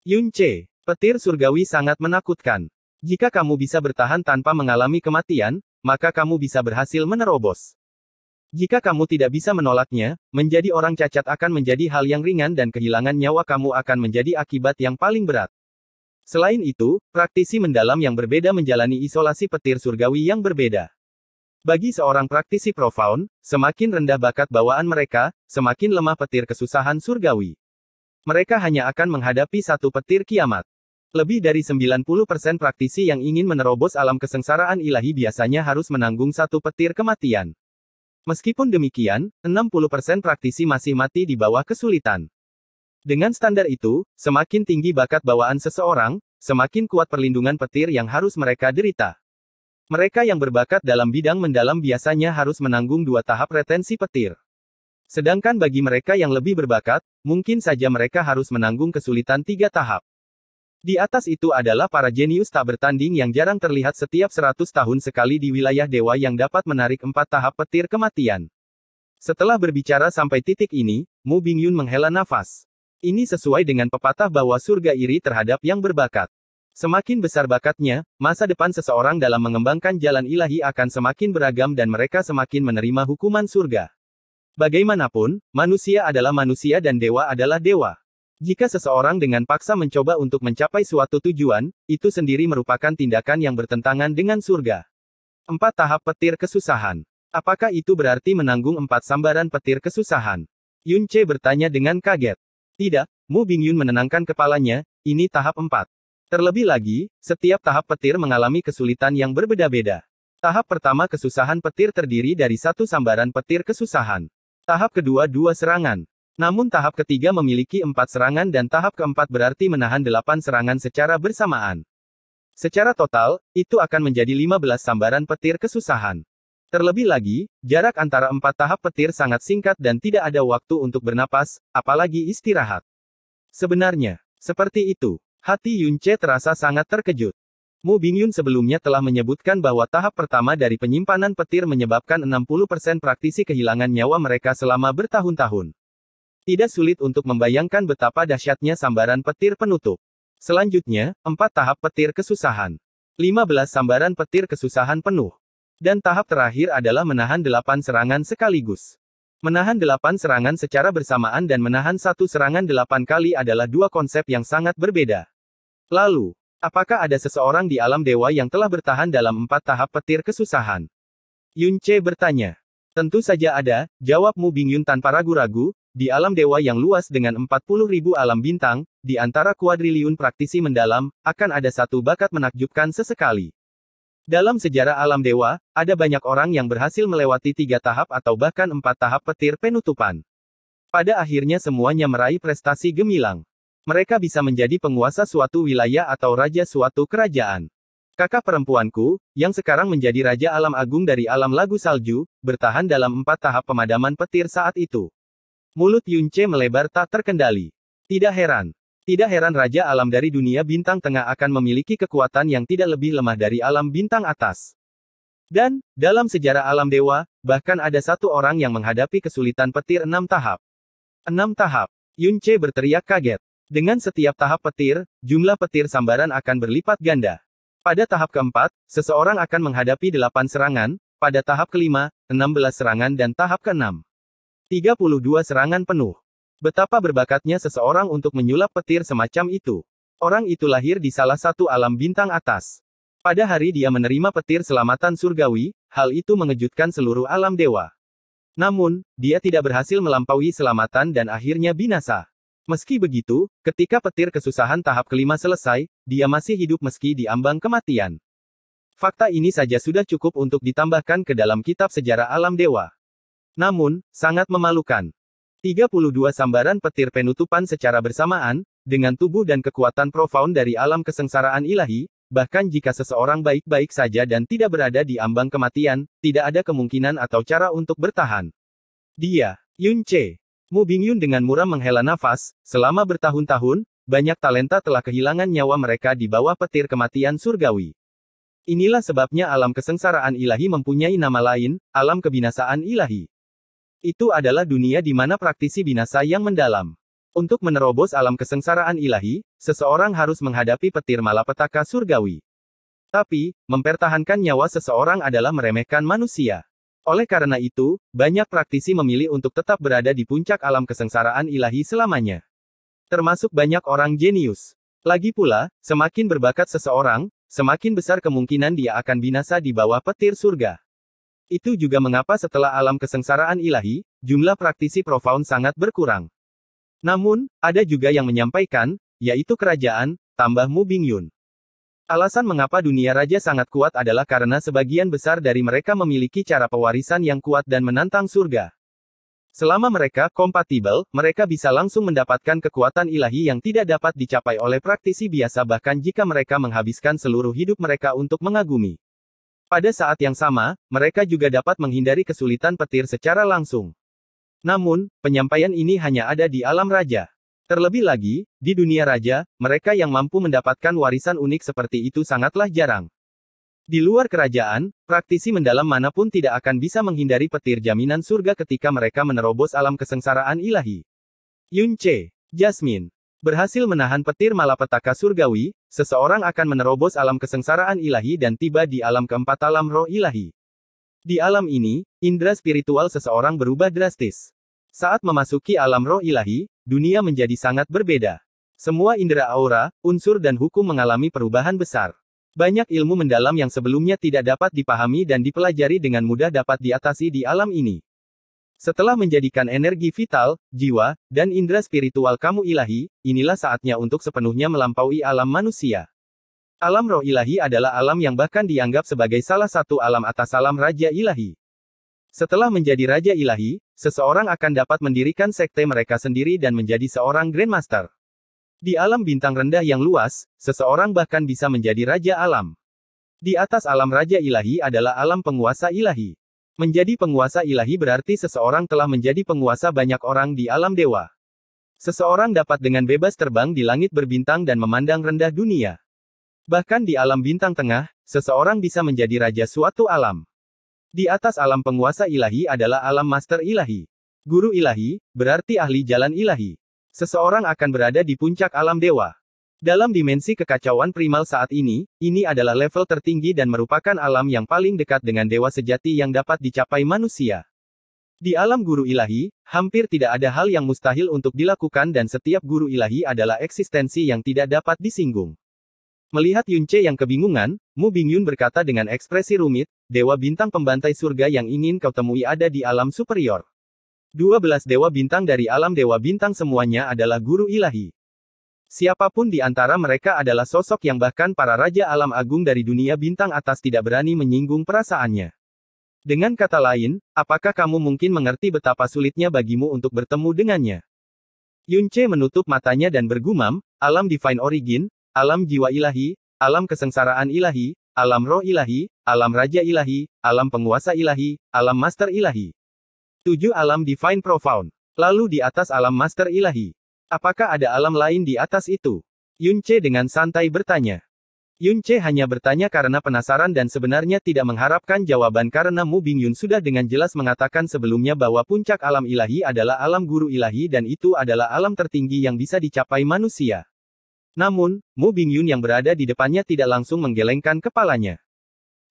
Yun C. Petir surgawi sangat menakutkan. Jika kamu bisa bertahan tanpa mengalami kematian, maka kamu bisa berhasil menerobos. Jika kamu tidak bisa menolaknya, menjadi orang cacat akan menjadi hal yang ringan dan kehilangan nyawa kamu akan menjadi akibat yang paling berat. Selain itu, praktisi mendalam yang berbeda menjalani isolasi petir surgawi yang berbeda. Bagi seorang praktisi profound, semakin rendah bakat bawaan mereka, semakin lemah petir kesusahan surgawi. Mereka hanya akan menghadapi satu petir kiamat. Lebih dari 90% praktisi yang ingin menerobos alam kesengsaraan ilahi biasanya harus menanggung satu petir kematian. Meskipun demikian, 60% praktisi masih mati di bawah kesulitan. Dengan standar itu, semakin tinggi bakat bawaan seseorang, semakin kuat perlindungan petir yang harus mereka derita. Mereka yang berbakat dalam bidang mendalam biasanya harus menanggung dua tahap retensi petir. Sedangkan bagi mereka yang lebih berbakat, mungkin saja mereka harus menanggung kesulitan tiga tahap. Di atas itu adalah para jenius tak bertanding yang jarang terlihat setiap 100 tahun sekali di wilayah dewa yang dapat menarik empat tahap petir kematian. Setelah berbicara sampai titik ini, Mu Bingyun menghela nafas. Ini sesuai dengan pepatah bahwa surga iri terhadap yang berbakat. Semakin besar bakatnya, masa depan seseorang dalam mengembangkan jalan ilahi akan semakin beragam dan mereka semakin menerima hukuman surga. Bagaimanapun, manusia adalah manusia dan dewa adalah dewa. Jika seseorang dengan paksa mencoba untuk mencapai suatu tujuan, itu sendiri merupakan tindakan yang bertentangan dengan surga. Empat tahap petir kesusahan. Apakah itu berarti menanggung empat sambaran petir kesusahan? Yunce bertanya dengan kaget. Tidak, Mu Bingyun menenangkan kepalanya, ini tahap 4. Terlebih lagi, setiap tahap petir mengalami kesulitan yang berbeda-beda. Tahap pertama kesusahan petir terdiri dari satu sambaran petir kesusahan. Tahap kedua dua serangan. Namun tahap ketiga memiliki empat serangan dan tahap keempat berarti menahan delapan serangan secara bersamaan. Secara total, itu akan menjadi lima belas sambaran petir kesusahan. Terlebih lagi, jarak antara empat tahap petir sangat singkat dan tidak ada waktu untuk bernapas, apalagi istirahat. Sebenarnya, seperti itu, hati Yun Che terasa sangat terkejut. Mu Bingyun sebelumnya telah menyebutkan bahwa tahap pertama dari penyimpanan petir menyebabkan 60% praktisi kehilangan nyawa mereka selama bertahun-tahun. Tidak sulit untuk membayangkan betapa dahsyatnya sambaran petir penutup. Selanjutnya, empat tahap petir kesusahan. 15 sambaran petir kesusahan penuh. Dan tahap terakhir adalah menahan delapan serangan sekaligus. Menahan delapan serangan secara bersamaan dan menahan satu serangan delapan kali adalah dua konsep yang sangat berbeda. Lalu, apakah ada seseorang di alam dewa yang telah bertahan dalam empat tahap petir kesusahan? Yunce bertanya. Tentu saja ada, jawab Mu Bingyun tanpa ragu-ragu, di alam dewa yang luas dengan puluh ribu alam bintang, di antara kuadriliun praktisi mendalam, akan ada satu bakat menakjubkan sesekali. Dalam sejarah alam dewa, ada banyak orang yang berhasil melewati tiga tahap atau bahkan empat tahap petir penutupan. Pada akhirnya semuanya meraih prestasi gemilang. Mereka bisa menjadi penguasa suatu wilayah atau raja suatu kerajaan. Kakak perempuanku, yang sekarang menjadi Raja Alam Agung dari Alam Lagu Salju, bertahan dalam empat tahap pemadaman petir saat itu. Mulut Yunce melebar tak terkendali. Tidak heran, tidak heran Raja Alam dari dunia bintang tengah akan memiliki kekuatan yang tidak lebih lemah dari alam bintang atas. Dan, dalam sejarah alam dewa, bahkan ada satu orang yang menghadapi kesulitan petir enam tahap. Enam tahap, Yun Che berteriak kaget. Dengan setiap tahap petir, jumlah petir sambaran akan berlipat ganda. Pada tahap keempat, seseorang akan menghadapi delapan serangan, pada tahap kelima, enam belas serangan dan tahap keenam. dua serangan penuh. Betapa berbakatnya seseorang untuk menyulap petir semacam itu. Orang itu lahir di salah satu alam bintang atas. Pada hari dia menerima petir selamatan surgawi, hal itu mengejutkan seluruh alam dewa. Namun, dia tidak berhasil melampaui selamatan dan akhirnya binasa. Meski begitu, ketika petir kesusahan tahap kelima selesai, dia masih hidup meski di ambang kematian. Fakta ini saja sudah cukup untuk ditambahkan ke dalam kitab sejarah alam dewa. Namun, sangat memalukan. 32 sambaran petir penutupan secara bersamaan, dengan tubuh dan kekuatan profound dari alam kesengsaraan ilahi, bahkan jika seseorang baik-baik saja dan tidak berada di ambang kematian, tidak ada kemungkinan atau cara untuk bertahan. Dia, Yun Che, Mu Bingyun dengan murah menghela nafas, selama bertahun-tahun, banyak talenta telah kehilangan nyawa mereka di bawah petir kematian surgawi. Inilah sebabnya alam kesengsaraan ilahi mempunyai nama lain, alam kebinasaan ilahi. Itu adalah dunia di mana praktisi binasa yang mendalam. Untuk menerobos alam kesengsaraan ilahi, seseorang harus menghadapi petir malapetaka surgawi. Tapi, mempertahankan nyawa seseorang adalah meremehkan manusia. Oleh karena itu, banyak praktisi memilih untuk tetap berada di puncak alam kesengsaraan ilahi selamanya. Termasuk banyak orang jenius. Lagi pula, semakin berbakat seseorang, semakin besar kemungkinan dia akan binasa di bawah petir surga. Itu juga mengapa setelah alam kesengsaraan ilahi, jumlah praktisi profound sangat berkurang. Namun, ada juga yang menyampaikan, yaitu kerajaan, tambah Mu Bingyun. Alasan mengapa dunia raja sangat kuat adalah karena sebagian besar dari mereka memiliki cara pewarisan yang kuat dan menantang surga. Selama mereka kompatibel, mereka bisa langsung mendapatkan kekuatan ilahi yang tidak dapat dicapai oleh praktisi biasa bahkan jika mereka menghabiskan seluruh hidup mereka untuk mengagumi. Pada saat yang sama, mereka juga dapat menghindari kesulitan petir secara langsung. Namun, penyampaian ini hanya ada di alam raja. Terlebih lagi, di dunia raja, mereka yang mampu mendapatkan warisan unik seperti itu sangatlah jarang. Di luar kerajaan, praktisi mendalam manapun tidak akan bisa menghindari petir jaminan surga ketika mereka menerobos alam kesengsaraan ilahi. Yun Che, Jasmine, Berhasil menahan petir malapetaka surgawi, seseorang akan menerobos alam kesengsaraan ilahi dan tiba di alam keempat alam roh ilahi. Di alam ini, indera spiritual seseorang berubah drastis. Saat memasuki alam roh ilahi, dunia menjadi sangat berbeda. Semua indera aura, unsur dan hukum mengalami perubahan besar. Banyak ilmu mendalam yang sebelumnya tidak dapat dipahami dan dipelajari dengan mudah dapat diatasi di alam ini. Setelah menjadikan energi vital, jiwa, dan indera spiritual kamu ilahi, inilah saatnya untuk sepenuhnya melampaui alam manusia. Alam roh ilahi adalah alam yang bahkan dianggap sebagai salah satu alam atas alam raja ilahi. Setelah menjadi raja ilahi, seseorang akan dapat mendirikan sekte mereka sendiri dan menjadi seorang grandmaster. Di alam bintang rendah yang luas, seseorang bahkan bisa menjadi raja alam. Di atas alam raja ilahi adalah alam penguasa ilahi. Menjadi penguasa ilahi berarti seseorang telah menjadi penguasa banyak orang di alam dewa. Seseorang dapat dengan bebas terbang di langit berbintang dan memandang rendah dunia. Bahkan di alam bintang tengah, seseorang bisa menjadi raja suatu alam. Di atas alam penguasa ilahi adalah alam master ilahi. Guru ilahi, berarti ahli jalan ilahi. Seseorang akan berada di puncak alam dewa. Dalam dimensi kekacauan primal saat ini, ini adalah level tertinggi dan merupakan alam yang paling dekat dengan dewa sejati yang dapat dicapai manusia. Di alam guru ilahi, hampir tidak ada hal yang mustahil untuk dilakukan dan setiap guru ilahi adalah eksistensi yang tidak dapat disinggung. Melihat Yunce yang kebingungan, Mu Bingyun berkata dengan ekspresi rumit, Dewa Bintang Pembantai Surga yang ingin kau temui ada di alam superior. 12 Dewa Bintang dari alam Dewa Bintang semuanya adalah guru ilahi. Siapapun di antara mereka adalah sosok yang bahkan para raja alam agung dari dunia bintang atas tidak berani menyinggung perasaannya. Dengan kata lain, apakah kamu mungkin mengerti betapa sulitnya bagimu untuk bertemu dengannya? Yunce menutup matanya dan bergumam, alam divine origin, alam jiwa ilahi, alam kesengsaraan ilahi, alam roh ilahi, alam raja ilahi, alam penguasa ilahi, alam master ilahi. Tujuh alam divine profound. Lalu di atas alam master ilahi. Apakah ada alam lain di atas itu? Yunce dengan santai bertanya. Yunce hanya bertanya karena penasaran dan sebenarnya tidak mengharapkan jawaban karena Mu Bing Yun sudah dengan jelas mengatakan sebelumnya bahwa puncak alam ilahi adalah alam guru ilahi dan itu adalah alam tertinggi yang bisa dicapai manusia. Namun, Mu Bing Yun yang berada di depannya tidak langsung menggelengkan kepalanya.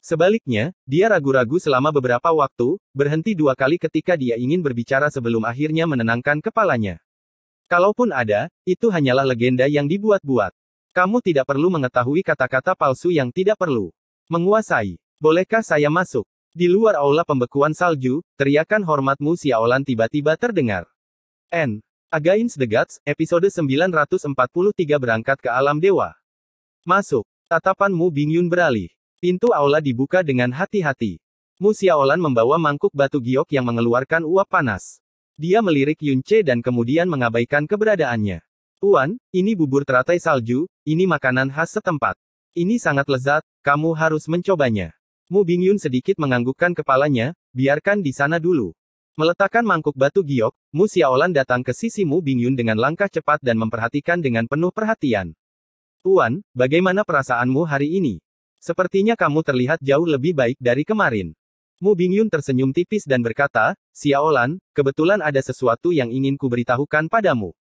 Sebaliknya, dia ragu-ragu selama beberapa waktu, berhenti dua kali ketika dia ingin berbicara sebelum akhirnya menenangkan kepalanya. Kalaupun ada, itu hanyalah legenda yang dibuat-buat. Kamu tidak perlu mengetahui kata-kata palsu yang tidak perlu menguasai. Bolehkah saya masuk? Di luar aula pembekuan salju, teriakan hormatmu Xiaolan tiba-tiba terdengar. N. Against the Gods, episode 943 berangkat ke alam dewa. Masuk. Tatapanmu Bingyun beralih. Pintu aula dibuka dengan hati-hati. Musiaolan membawa mangkuk batu giok yang mengeluarkan uap panas. Dia melirik Yunce dan kemudian mengabaikan keberadaannya. Tuan, ini bubur teratai salju, ini makanan khas setempat. Ini sangat lezat, kamu harus mencobanya. Mu Bingyun sedikit menganggukkan kepalanya, biarkan di sana dulu. Meletakkan mangkuk batu giok, Mu Xiaolan datang ke sisi Mu Bingyun dengan langkah cepat dan memperhatikan dengan penuh perhatian. Tuan, bagaimana perasaanmu hari ini? Sepertinya kamu terlihat jauh lebih baik dari kemarin. Mu Bingyun tersenyum tipis dan berkata, Xiaolan, kebetulan ada sesuatu yang ingin ku beritahukan padamu.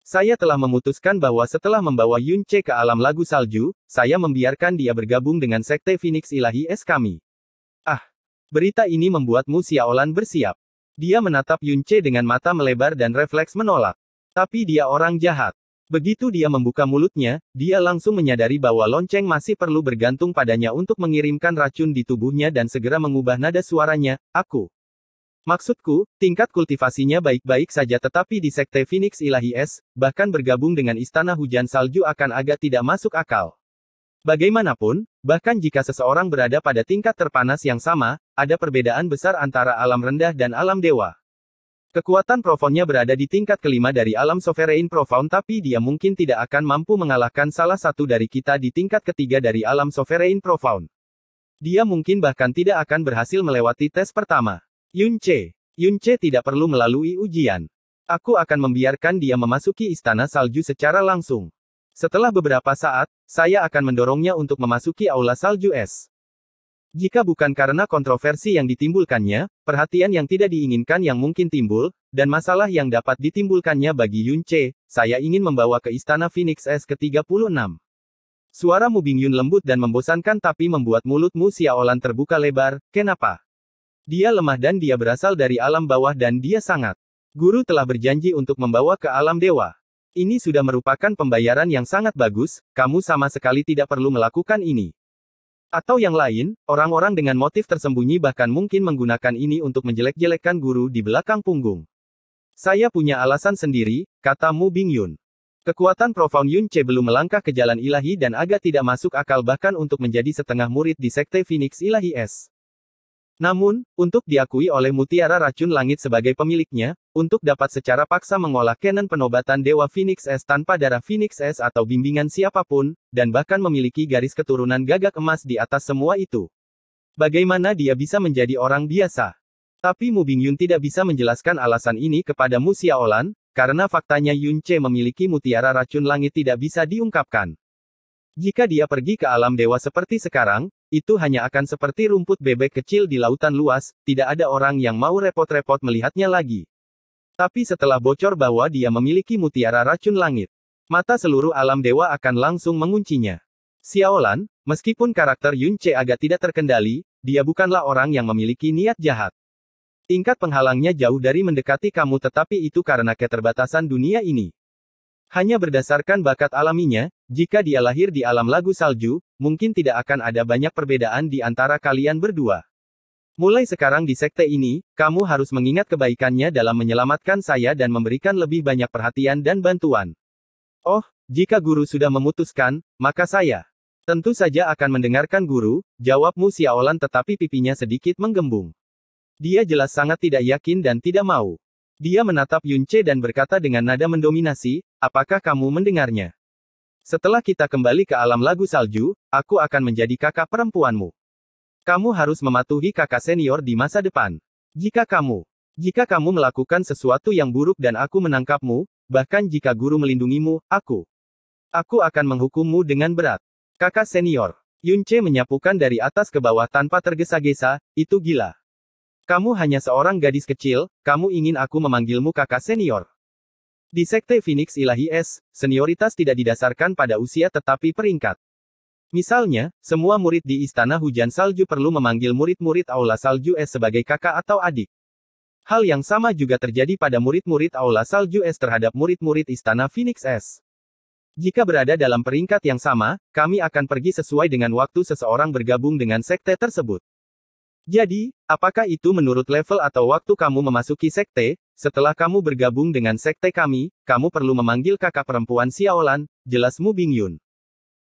Saya telah memutuskan bahwa setelah membawa Yun Che ke alam lagu salju, saya membiarkan dia bergabung dengan sekte Phoenix Ilahi Es kami. Ah, berita ini membuatmu Xiaolan bersiap. Dia menatap Yun Che dengan mata melebar dan refleks menolak. Tapi dia orang jahat. Begitu dia membuka mulutnya, dia langsung menyadari bahwa lonceng masih perlu bergantung padanya untuk mengirimkan racun di tubuhnya dan segera mengubah nada suaranya, aku. Maksudku, tingkat kultivasinya baik-baik saja tetapi di sekte Phoenix Ilahi Es, bahkan bergabung dengan Istana Hujan Salju akan agak tidak masuk akal. Bagaimanapun, bahkan jika seseorang berada pada tingkat terpanas yang sama, ada perbedaan besar antara alam rendah dan alam dewa. Kekuatan Profoundnya berada di tingkat kelima dari alam Sovereign Profound tapi dia mungkin tidak akan mampu mengalahkan salah satu dari kita di tingkat ketiga dari alam Sovereign Profound. Dia mungkin bahkan tidak akan berhasil melewati tes pertama. Yun Che. Yun Che tidak perlu melalui ujian. Aku akan membiarkan dia memasuki istana salju secara langsung. Setelah beberapa saat, saya akan mendorongnya untuk memasuki aula salju es. Jika bukan karena kontroversi yang ditimbulkannya, perhatian yang tidak diinginkan yang mungkin timbul, dan masalah yang dapat ditimbulkannya bagi Yun Che, saya ingin membawa ke istana Phoenix S ke-36. Suara Mubing Yun lembut dan membosankan tapi membuat mulutmu Xiaolan terbuka lebar, kenapa? Dia lemah dan dia berasal dari alam bawah dan dia sangat. Guru telah berjanji untuk membawa ke alam dewa. Ini sudah merupakan pembayaran yang sangat bagus, kamu sama sekali tidak perlu melakukan ini. Atau yang lain, orang-orang dengan motif tersembunyi bahkan mungkin menggunakan ini untuk menjelek-jelekkan guru di belakang punggung. Saya punya alasan sendiri, kata Mu Bingyun. Kekuatan Profound Yun Che belum melangkah ke jalan ilahi dan agak tidak masuk akal bahkan untuk menjadi setengah murid di Sekte Phoenix Ilahi S. Namun, untuk diakui oleh Mutiara Racun Langit sebagai pemiliknya, untuk dapat secara paksa mengolah canon penobatan Dewa Phoenix S tanpa darah Phoenix S atau bimbingan siapapun, dan bahkan memiliki garis keturunan gagak emas di atas semua itu. Bagaimana dia bisa menjadi orang biasa? Tapi Mu Yun tidak bisa menjelaskan alasan ini kepada Mu Xiaolan, karena faktanya Yun Che memiliki mutiara racun langit tidak bisa diungkapkan. Jika dia pergi ke alam dewa seperti sekarang, itu hanya akan seperti rumput bebek kecil di lautan luas, tidak ada orang yang mau repot-repot melihatnya lagi. Tapi setelah bocor bahwa dia memiliki mutiara racun langit, mata seluruh alam dewa akan langsung menguncinya. Siaolan, meskipun karakter Yun Che agak tidak terkendali, dia bukanlah orang yang memiliki niat jahat. Tingkat penghalangnya jauh dari mendekati kamu tetapi itu karena keterbatasan dunia ini. Hanya berdasarkan bakat alaminya, jika dia lahir di alam lagu salju, mungkin tidak akan ada banyak perbedaan di antara kalian berdua. Mulai sekarang di sekte ini, kamu harus mengingat kebaikannya dalam menyelamatkan saya dan memberikan lebih banyak perhatian dan bantuan. Oh, jika guru sudah memutuskan, maka saya tentu saja akan mendengarkan guru, jawabmu Xiaolan tetapi pipinya sedikit menggembung. Dia jelas sangat tidak yakin dan tidak mau. Dia menatap Yunce dan berkata dengan nada mendominasi, apakah kamu mendengarnya? Setelah kita kembali ke alam lagu salju, aku akan menjadi kakak perempuanmu. Kamu harus mematuhi kakak senior di masa depan. Jika kamu, jika kamu melakukan sesuatu yang buruk dan aku menangkapmu, bahkan jika guru melindungimu, aku, aku akan menghukummu dengan berat. Kakak senior, Yunce menyapukan dari atas ke bawah tanpa tergesa-gesa, itu gila. Kamu hanya seorang gadis kecil, kamu ingin aku memanggilmu kakak senior. Di sekte Phoenix Ilahi S, senioritas tidak didasarkan pada usia tetapi peringkat. Misalnya, semua murid di Istana Hujan Salju perlu memanggil murid-murid Aula Salju S sebagai kakak atau adik. Hal yang sama juga terjadi pada murid-murid Aula Salju S terhadap murid-murid Istana Phoenix S. Jika berada dalam peringkat yang sama, kami akan pergi sesuai dengan waktu seseorang bergabung dengan sekte tersebut. Jadi, apakah itu menurut level atau waktu kamu memasuki sekte? Setelah kamu bergabung dengan sekte kami, kamu perlu memanggil kakak perempuan Xiaolan, jelasmu Bing Yun.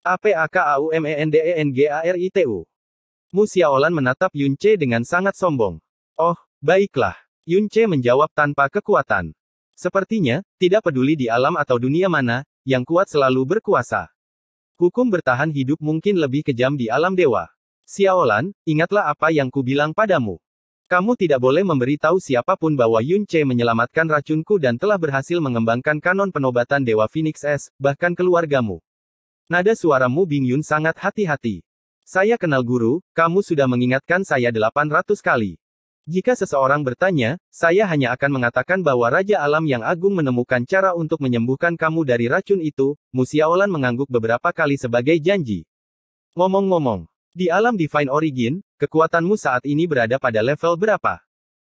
APAKAUMENDENGARITU. E e Mu Xiaolan menatap Yun Che dengan sangat sombong. Oh, baiklah. Yun Che menjawab tanpa kekuatan. Sepertinya, tidak peduli di alam atau dunia mana, yang kuat selalu berkuasa. Hukum bertahan hidup mungkin lebih kejam di alam dewa. Xiaolan, ingatlah apa yang kubilang padamu. Kamu tidak boleh memberitahu siapapun bahwa Yun Che menyelamatkan racunku dan telah berhasil mengembangkan kanon penobatan Dewa Phoenix S, bahkan keluargamu. Nada suaramu Bing Yun sangat hati-hati. Saya kenal guru, kamu sudah mengingatkan saya 800 kali. Jika seseorang bertanya, saya hanya akan mengatakan bahwa Raja Alam yang Agung menemukan cara untuk menyembuhkan kamu dari racun itu, Musiaolan mengangguk beberapa kali sebagai janji. Ngomong-ngomong, di alam Divine Origin, kekuatanmu saat ini berada pada level berapa?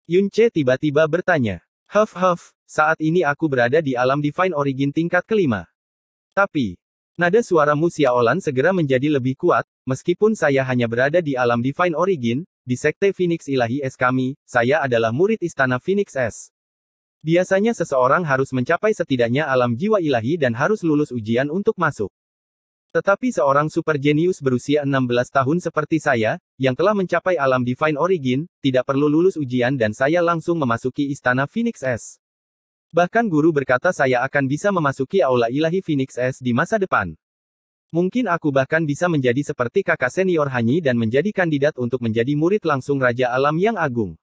Yunce tiba-tiba bertanya. Huff huff, saat ini aku berada di alam Divine Origin tingkat kelima. Tapi, nada suaramu Xiaolan segera menjadi lebih kuat, meskipun saya hanya berada di alam Divine Origin, di Sekte Phoenix Ilahi S kami, saya adalah murid Istana Phoenix S. Biasanya seseorang harus mencapai setidaknya alam jiwa ilahi dan harus lulus ujian untuk masuk. Tetapi seorang super genius berusia 16 tahun seperti saya, yang telah mencapai alam Divine Origin, tidak perlu lulus ujian dan saya langsung memasuki istana Phoenix S. Bahkan guru berkata saya akan bisa memasuki aula ilahi Phoenix S di masa depan. Mungkin aku bahkan bisa menjadi seperti kakak senior Hanyi dan menjadi kandidat untuk menjadi murid langsung Raja Alam yang Agung.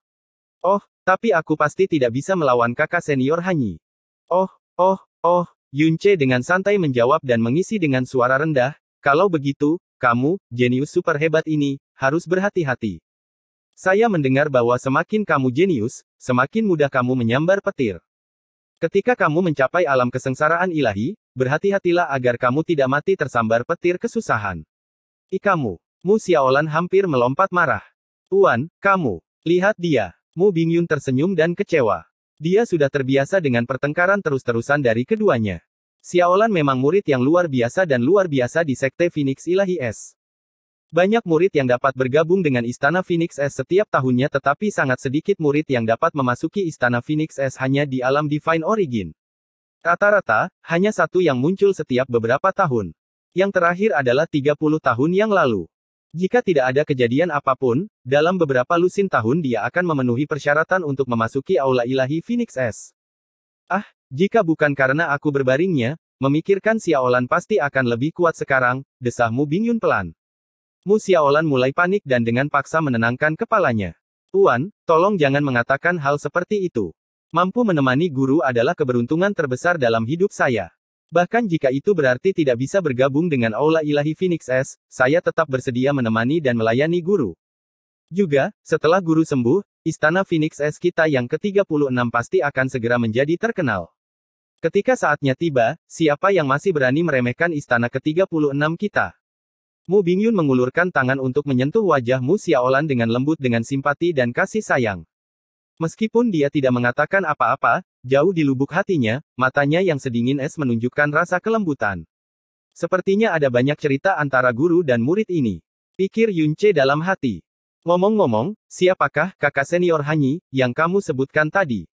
Oh, tapi aku pasti tidak bisa melawan kakak senior Hanyi. Oh, oh, oh, Yunce dengan santai menjawab dan mengisi dengan suara rendah, kalau begitu, kamu, jenius super hebat ini, harus berhati-hati. Saya mendengar bahwa semakin kamu jenius, semakin mudah kamu menyambar petir. Ketika kamu mencapai alam kesengsaraan ilahi, berhati-hatilah agar kamu tidak mati tersambar petir kesusahan. Kamu, Mu Xiaolan hampir melompat marah. Tuan, kamu, lihat dia. Mu Bingyun tersenyum dan kecewa. Dia sudah terbiasa dengan pertengkaran terus-terusan dari keduanya. Xiaolan memang murid yang luar biasa dan luar biasa di Sekte Phoenix Ilahi S. Banyak murid yang dapat bergabung dengan Istana Phoenix S setiap tahunnya tetapi sangat sedikit murid yang dapat memasuki Istana Phoenix S hanya di alam Divine Origin. Rata-rata, hanya satu yang muncul setiap beberapa tahun. Yang terakhir adalah 30 tahun yang lalu. Jika tidak ada kejadian apapun, dalam beberapa lusin tahun dia akan memenuhi persyaratan untuk memasuki aula ilahi Phoenix S. Ah, jika bukan karena aku berbaringnya, memikirkan Xiaolan pasti akan lebih kuat sekarang, desahmu Bing Yun pelan. Mu Xiaolan mulai panik dan dengan paksa menenangkan kepalanya. Tuan, tolong jangan mengatakan hal seperti itu. Mampu menemani guru adalah keberuntungan terbesar dalam hidup saya. Bahkan jika itu berarti tidak bisa bergabung dengan Aula Ilahi Phoenix S, saya tetap bersedia menemani dan melayani guru. Juga, setelah guru sembuh, istana Phoenix S kita yang ke-36 pasti akan segera menjadi terkenal. Ketika saatnya tiba, siapa yang masih berani meremehkan istana ke-36 kita? Mu Bingyun mengulurkan tangan untuk menyentuh wajah Mu Xiaolan dengan lembut dengan simpati dan kasih sayang. Meskipun dia tidak mengatakan apa-apa, Jauh di lubuk hatinya, matanya yang sedingin es menunjukkan rasa kelembutan. Sepertinya ada banyak cerita antara guru dan murid ini. Pikir Yunce dalam hati. Ngomong-ngomong, siapakah kakak senior Hanyi, yang kamu sebutkan tadi?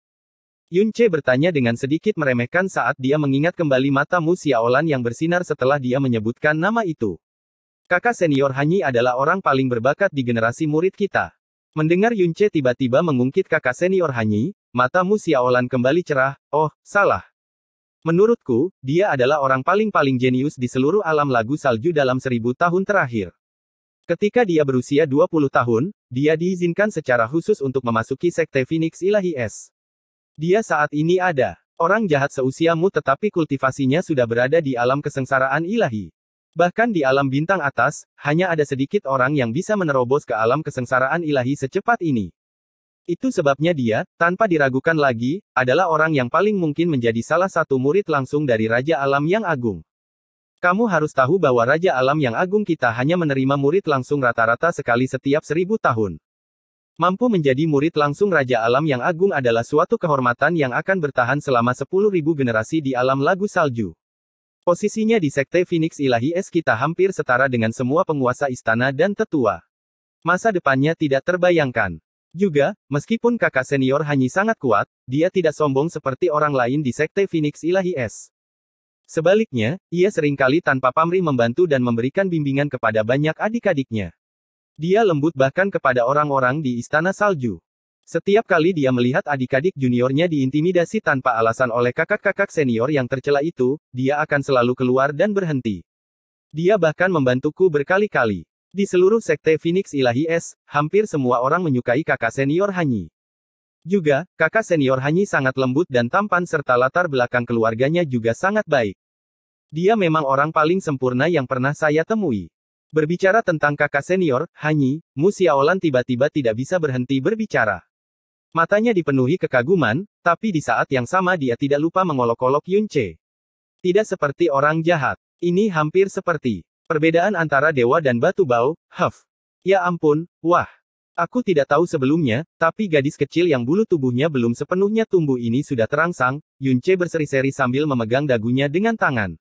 Yunce bertanya dengan sedikit meremehkan saat dia mengingat kembali matamu Xiaolan yang bersinar setelah dia menyebutkan nama itu. Kakak senior Hanyi adalah orang paling berbakat di generasi murid kita. Mendengar Yunce tiba-tiba mengungkit kakak senior Hanyi, Matamu Xiaolan kembali cerah, oh, salah. Menurutku, dia adalah orang paling-paling jenius di seluruh alam lagu salju dalam seribu tahun terakhir. Ketika dia berusia 20 tahun, dia diizinkan secara khusus untuk memasuki Sekte Phoenix Ilahi Es. Dia saat ini ada. Orang jahat seusiamu tetapi kultivasinya sudah berada di alam kesengsaraan ilahi. Bahkan di alam bintang atas, hanya ada sedikit orang yang bisa menerobos ke alam kesengsaraan ilahi secepat ini. Itu sebabnya dia, tanpa diragukan lagi, adalah orang yang paling mungkin menjadi salah satu murid langsung dari Raja Alam yang Agung. Kamu harus tahu bahwa Raja Alam yang Agung kita hanya menerima murid langsung rata-rata sekali setiap seribu tahun. Mampu menjadi murid langsung Raja Alam yang Agung adalah suatu kehormatan yang akan bertahan selama sepuluh ribu generasi di alam lagu salju. Posisinya di Sekte Phoenix Ilahi Es kita hampir setara dengan semua penguasa istana dan tetua. Masa depannya tidak terbayangkan. Juga, meskipun kakak senior Hanyi sangat kuat, dia tidak sombong seperti orang lain di sekte Phoenix Ilahi S. Sebaliknya, ia seringkali tanpa pamrih membantu dan memberikan bimbingan kepada banyak adik-adiknya. Dia lembut bahkan kepada orang-orang di Istana Salju. Setiap kali dia melihat adik-adik juniornya diintimidasi tanpa alasan oleh kakak-kakak senior yang tercela itu, dia akan selalu keluar dan berhenti. Dia bahkan membantuku berkali-kali. Di seluruh sekte Phoenix Ilahi S, hampir semua orang menyukai kakak senior Hanyi. Juga, kakak senior Hanyi sangat lembut dan tampan serta latar belakang keluarganya juga sangat baik. Dia memang orang paling sempurna yang pernah saya temui. Berbicara tentang kakak senior, Hanyi, Mu Xiaolan tiba-tiba tidak bisa berhenti berbicara. Matanya dipenuhi kekaguman, tapi di saat yang sama dia tidak lupa mengolok-olok Yunche. Tidak seperti orang jahat. Ini hampir seperti Perbedaan antara dewa dan batu bau, huff. Ya ampun, wah. Aku tidak tahu sebelumnya, tapi gadis kecil yang bulu tubuhnya belum sepenuhnya tumbuh ini sudah terangsang, Yunce berseri-seri sambil memegang dagunya dengan tangan.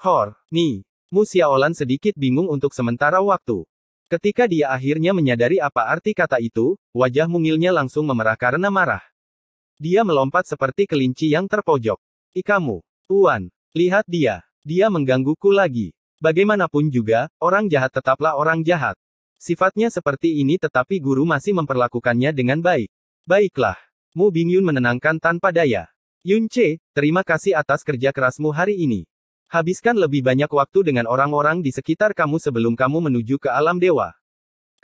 Hor, ni. Musiaolan sedikit bingung untuk sementara waktu. Ketika dia akhirnya menyadari apa arti kata itu, wajah mungilnya langsung memerah karena marah. Dia melompat seperti kelinci yang terpojok. Ikamu, Tuan, lihat dia, dia menggangguku lagi. Bagaimanapun juga, orang jahat tetaplah orang jahat. Sifatnya seperti ini tetapi guru masih memperlakukannya dengan baik. Baiklah. Mu Bingyun menenangkan tanpa daya. Yun Che, terima kasih atas kerja kerasmu hari ini. Habiskan lebih banyak waktu dengan orang-orang di sekitar kamu sebelum kamu menuju ke alam dewa.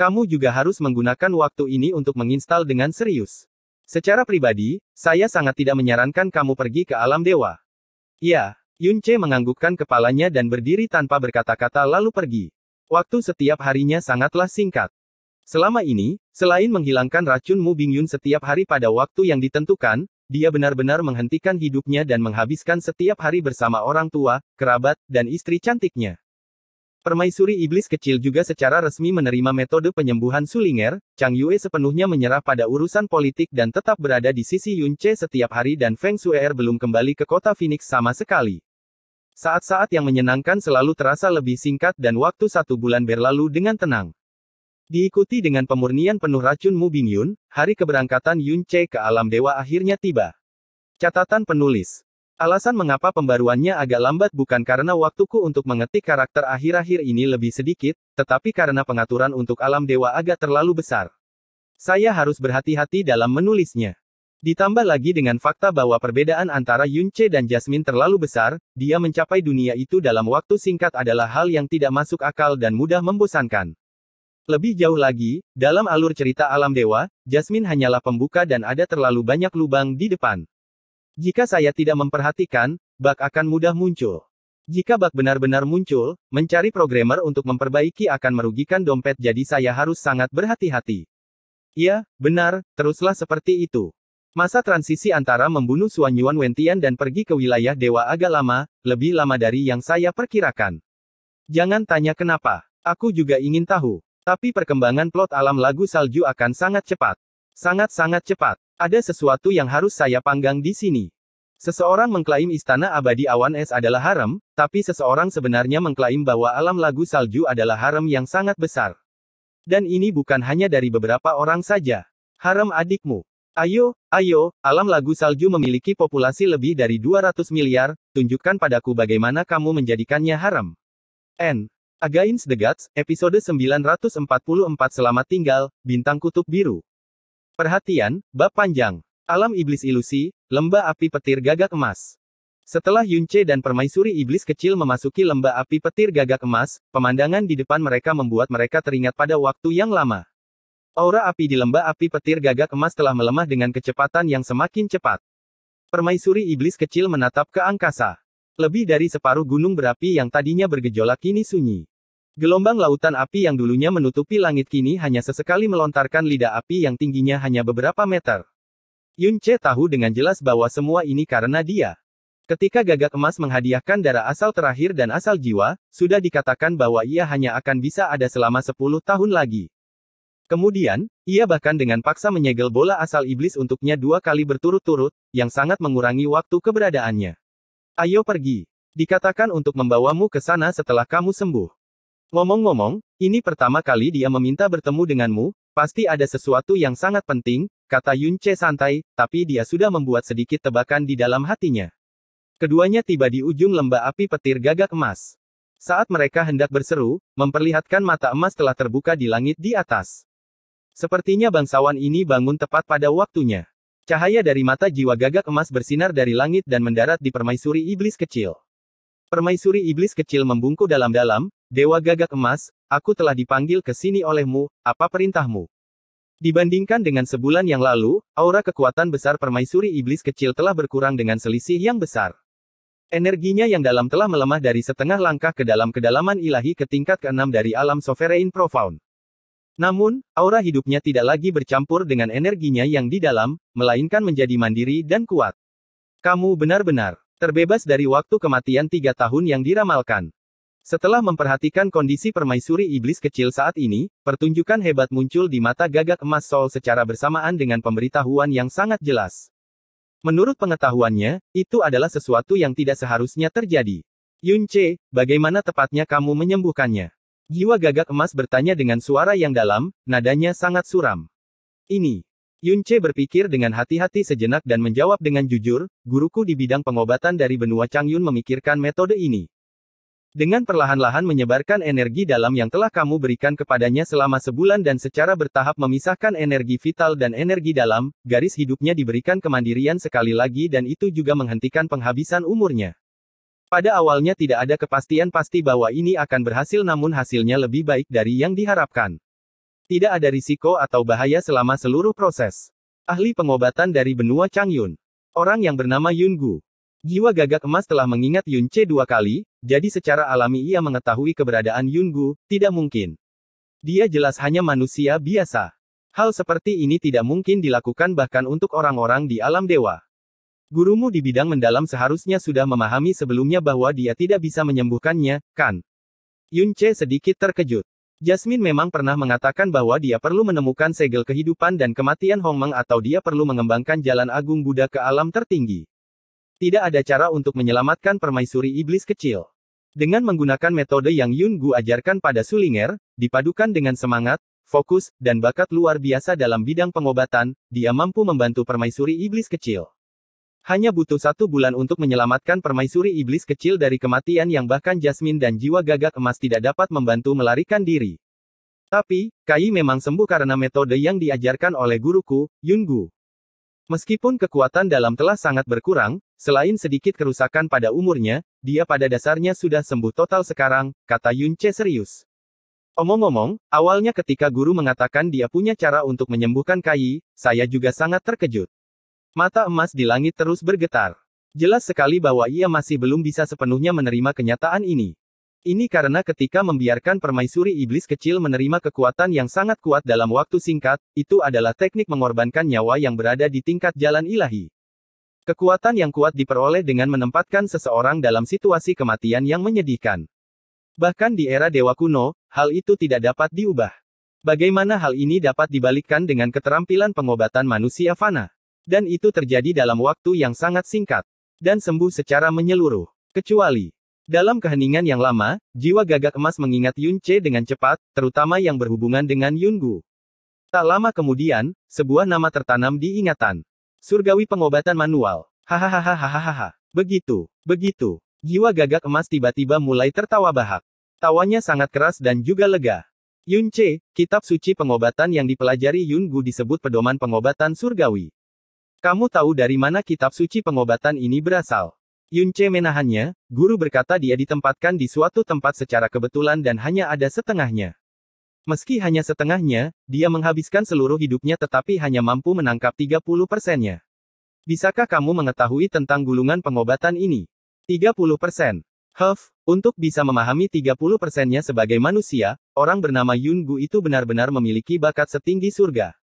Kamu juga harus menggunakan waktu ini untuk menginstal dengan serius. Secara pribadi, saya sangat tidak menyarankan kamu pergi ke alam dewa. Ya, Yun Che menganggukkan kepalanya dan berdiri tanpa berkata-kata lalu pergi. Waktu setiap harinya sangatlah singkat. Selama ini, selain menghilangkan racun Mu Bing Yun setiap hari pada waktu yang ditentukan, dia benar-benar menghentikan hidupnya dan menghabiskan setiap hari bersama orang tua, kerabat, dan istri cantiknya. Permaisuri Iblis Kecil juga secara resmi menerima metode penyembuhan Sulinger, Chang Yue sepenuhnya menyerah pada urusan politik dan tetap berada di sisi Yun Che setiap hari dan Feng Shuer belum kembali ke kota Phoenix sama sekali. Saat-saat yang menyenangkan selalu terasa lebih singkat dan waktu satu bulan berlalu dengan tenang. Diikuti dengan pemurnian penuh racun Mu Bingyun, hari keberangkatan Yun Che ke alam dewa akhirnya tiba. Catatan penulis Alasan mengapa pembaruannya agak lambat bukan karena waktuku untuk mengetik karakter akhir-akhir ini lebih sedikit, tetapi karena pengaturan untuk alam dewa agak terlalu besar. Saya harus berhati-hati dalam menulisnya. Ditambah lagi dengan fakta bahwa perbedaan antara Yunche dan Jasmine terlalu besar, dia mencapai dunia itu dalam waktu singkat adalah hal yang tidak masuk akal dan mudah membosankan. Lebih jauh lagi, dalam alur cerita alam dewa, Jasmine hanyalah pembuka dan ada terlalu banyak lubang di depan. Jika saya tidak memperhatikan, bug akan mudah muncul. Jika bug benar-benar muncul, mencari programmer untuk memperbaiki akan merugikan dompet jadi saya harus sangat berhati-hati. Iya, benar, teruslah seperti itu. Masa transisi antara membunuh Suanyuan Wentian dan pergi ke wilayah dewa agak lama, lebih lama dari yang saya perkirakan. Jangan tanya kenapa, aku juga ingin tahu. Tapi perkembangan plot alam lagu salju akan sangat cepat. Sangat-sangat cepat. Ada sesuatu yang harus saya panggang di sini. Seseorang mengklaim istana abadi awan es adalah harem, tapi seseorang sebenarnya mengklaim bahwa alam lagu salju adalah harem yang sangat besar. Dan ini bukan hanya dari beberapa orang saja. Harem adikmu. Ayo, ayo, alam lagu salju memiliki populasi lebih dari 200 miliar, tunjukkan padaku bagaimana kamu menjadikannya harem. N. Against the Gods, episode 944 Selamat Tinggal, Bintang Kutub Biru. Perhatian, bab panjang. Alam iblis ilusi, lembah api petir gagak emas. Setelah Yunce dan permaisuri iblis kecil memasuki lembah api petir gagak emas, pemandangan di depan mereka membuat mereka teringat pada waktu yang lama. Aura api di lembah api petir gagak emas telah melemah dengan kecepatan yang semakin cepat. Permaisuri iblis kecil menatap ke angkasa. Lebih dari separuh gunung berapi yang tadinya bergejolak kini sunyi. Gelombang lautan api yang dulunya menutupi langit kini hanya sesekali melontarkan lidah api yang tingginya hanya beberapa meter. Yun Che tahu dengan jelas bahwa semua ini karena dia. Ketika gagak emas menghadiahkan darah asal terakhir dan asal jiwa, sudah dikatakan bahwa ia hanya akan bisa ada selama 10 tahun lagi. Kemudian, ia bahkan dengan paksa menyegel bola asal iblis untuknya dua kali berturut-turut, yang sangat mengurangi waktu keberadaannya. Ayo pergi. Dikatakan untuk membawamu ke sana setelah kamu sembuh. Ngomong-ngomong, ini pertama kali dia meminta bertemu denganmu, pasti ada sesuatu yang sangat penting, kata Yun santai, tapi dia sudah membuat sedikit tebakan di dalam hatinya. Keduanya tiba di ujung lembah api petir gagak emas. Saat mereka hendak berseru, memperlihatkan mata emas telah terbuka di langit di atas. Sepertinya bangsawan ini bangun tepat pada waktunya. Cahaya dari mata jiwa gagak emas bersinar dari langit dan mendarat di permaisuri iblis kecil. Permaisuri iblis kecil membungkuk dalam-dalam, Dewa gagak emas, aku telah dipanggil ke sini olehmu, apa perintahmu? Dibandingkan dengan sebulan yang lalu, aura kekuatan besar permaisuri iblis kecil telah berkurang dengan selisih yang besar. Energinya yang dalam telah melemah dari setengah langkah ke dalam kedalaman ilahi ke tingkat keenam dari alam sovereign profound. Namun, aura hidupnya tidak lagi bercampur dengan energinya yang di dalam, melainkan menjadi mandiri dan kuat. Kamu benar-benar Terbebas dari waktu kematian tiga tahun yang diramalkan. Setelah memperhatikan kondisi permaisuri iblis kecil saat ini, pertunjukan hebat muncul di mata gagak emas Sol secara bersamaan dengan pemberitahuan yang sangat jelas. Menurut pengetahuannya, itu adalah sesuatu yang tidak seharusnya terjadi. Yunce, bagaimana tepatnya kamu menyembuhkannya? Jiwa gagak emas bertanya dengan suara yang dalam, nadanya sangat suram. Ini Yunce berpikir dengan hati-hati sejenak dan menjawab dengan jujur, guruku di bidang pengobatan dari benua Changyun memikirkan metode ini. Dengan perlahan-lahan menyebarkan energi dalam yang telah kamu berikan kepadanya selama sebulan dan secara bertahap memisahkan energi vital dan energi dalam, garis hidupnya diberikan kemandirian sekali lagi dan itu juga menghentikan penghabisan umurnya. Pada awalnya tidak ada kepastian pasti bahwa ini akan berhasil namun hasilnya lebih baik dari yang diharapkan. Tidak ada risiko atau bahaya selama seluruh proses. Ahli pengobatan dari benua Changyun. Orang yang bernama Yun Gu. Jiwa gagak emas telah mengingat Yun Che dua kali, jadi secara alami ia mengetahui keberadaan Yun Gu, tidak mungkin. Dia jelas hanya manusia biasa. Hal seperti ini tidak mungkin dilakukan bahkan untuk orang-orang di alam dewa. Gurumu di bidang mendalam seharusnya sudah memahami sebelumnya bahwa dia tidak bisa menyembuhkannya, kan? Yun Che sedikit terkejut. Jasmine memang pernah mengatakan bahwa dia perlu menemukan segel kehidupan dan kematian Hong Hongmeng atau dia perlu mengembangkan jalan agung Buddha ke alam tertinggi. Tidak ada cara untuk menyelamatkan permaisuri iblis kecil. Dengan menggunakan metode yang Yun Gu ajarkan pada Sulinger, dipadukan dengan semangat, fokus, dan bakat luar biasa dalam bidang pengobatan, dia mampu membantu permaisuri iblis kecil. Hanya butuh satu bulan untuk menyelamatkan permaisuri iblis kecil dari kematian yang bahkan Jasmine dan jiwa gagak emas tidak dapat membantu melarikan diri. Tapi, Kai memang sembuh karena metode yang diajarkan oleh guruku, Yungu. Meskipun kekuatan dalam telah sangat berkurang, selain sedikit kerusakan pada umurnya, dia pada dasarnya sudah sembuh total sekarang, kata Che serius. Omong-omong, awalnya ketika guru mengatakan dia punya cara untuk menyembuhkan Kai, saya juga sangat terkejut. Mata emas di langit terus bergetar. Jelas sekali bahwa ia masih belum bisa sepenuhnya menerima kenyataan ini. Ini karena ketika membiarkan permaisuri iblis kecil menerima kekuatan yang sangat kuat dalam waktu singkat, itu adalah teknik mengorbankan nyawa yang berada di tingkat jalan ilahi. Kekuatan yang kuat diperoleh dengan menempatkan seseorang dalam situasi kematian yang menyedihkan. Bahkan di era dewa kuno, hal itu tidak dapat diubah. Bagaimana hal ini dapat dibalikkan dengan keterampilan pengobatan manusia fana? Dan itu terjadi dalam waktu yang sangat singkat. Dan sembuh secara menyeluruh. Kecuali. Dalam keheningan yang lama, jiwa gagak emas mengingat Yun Che dengan cepat, terutama yang berhubungan dengan Yun Gu. Tak lama kemudian, sebuah nama tertanam di ingatan. Surgawi pengobatan manual. Hahaha. Begitu. Begitu. Jiwa gagak emas tiba-tiba mulai tertawa bahak. Tawanya sangat keras dan juga lega. Yun Che, kitab suci pengobatan yang dipelajari Yun Gu disebut pedoman pengobatan surgawi. Kamu tahu dari mana kitab suci pengobatan ini berasal? Yunce menahannya, guru berkata dia ditempatkan di suatu tempat secara kebetulan dan hanya ada setengahnya. Meski hanya setengahnya, dia menghabiskan seluruh hidupnya tetapi hanya mampu menangkap 30 persennya. Bisakah kamu mengetahui tentang gulungan pengobatan ini? 30 persen. Huff, untuk bisa memahami 30 persennya sebagai manusia, orang bernama Yun Gu itu benar-benar memiliki bakat setinggi surga.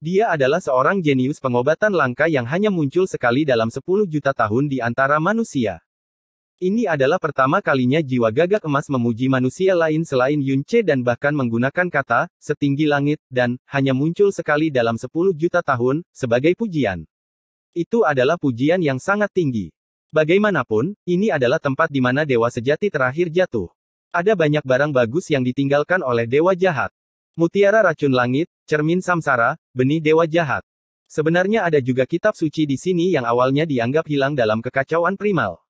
Dia adalah seorang jenius pengobatan langka yang hanya muncul sekali dalam 10 juta tahun di antara manusia. Ini adalah pertama kalinya jiwa gagak emas memuji manusia lain selain Yunce dan bahkan menggunakan kata, setinggi langit, dan, hanya muncul sekali dalam 10 juta tahun, sebagai pujian. Itu adalah pujian yang sangat tinggi. Bagaimanapun, ini adalah tempat di mana dewa sejati terakhir jatuh. Ada banyak barang bagus yang ditinggalkan oleh dewa jahat. Mutiara racun langit, cermin samsara, benih dewa jahat. Sebenarnya ada juga kitab suci di sini yang awalnya dianggap hilang dalam kekacauan primal.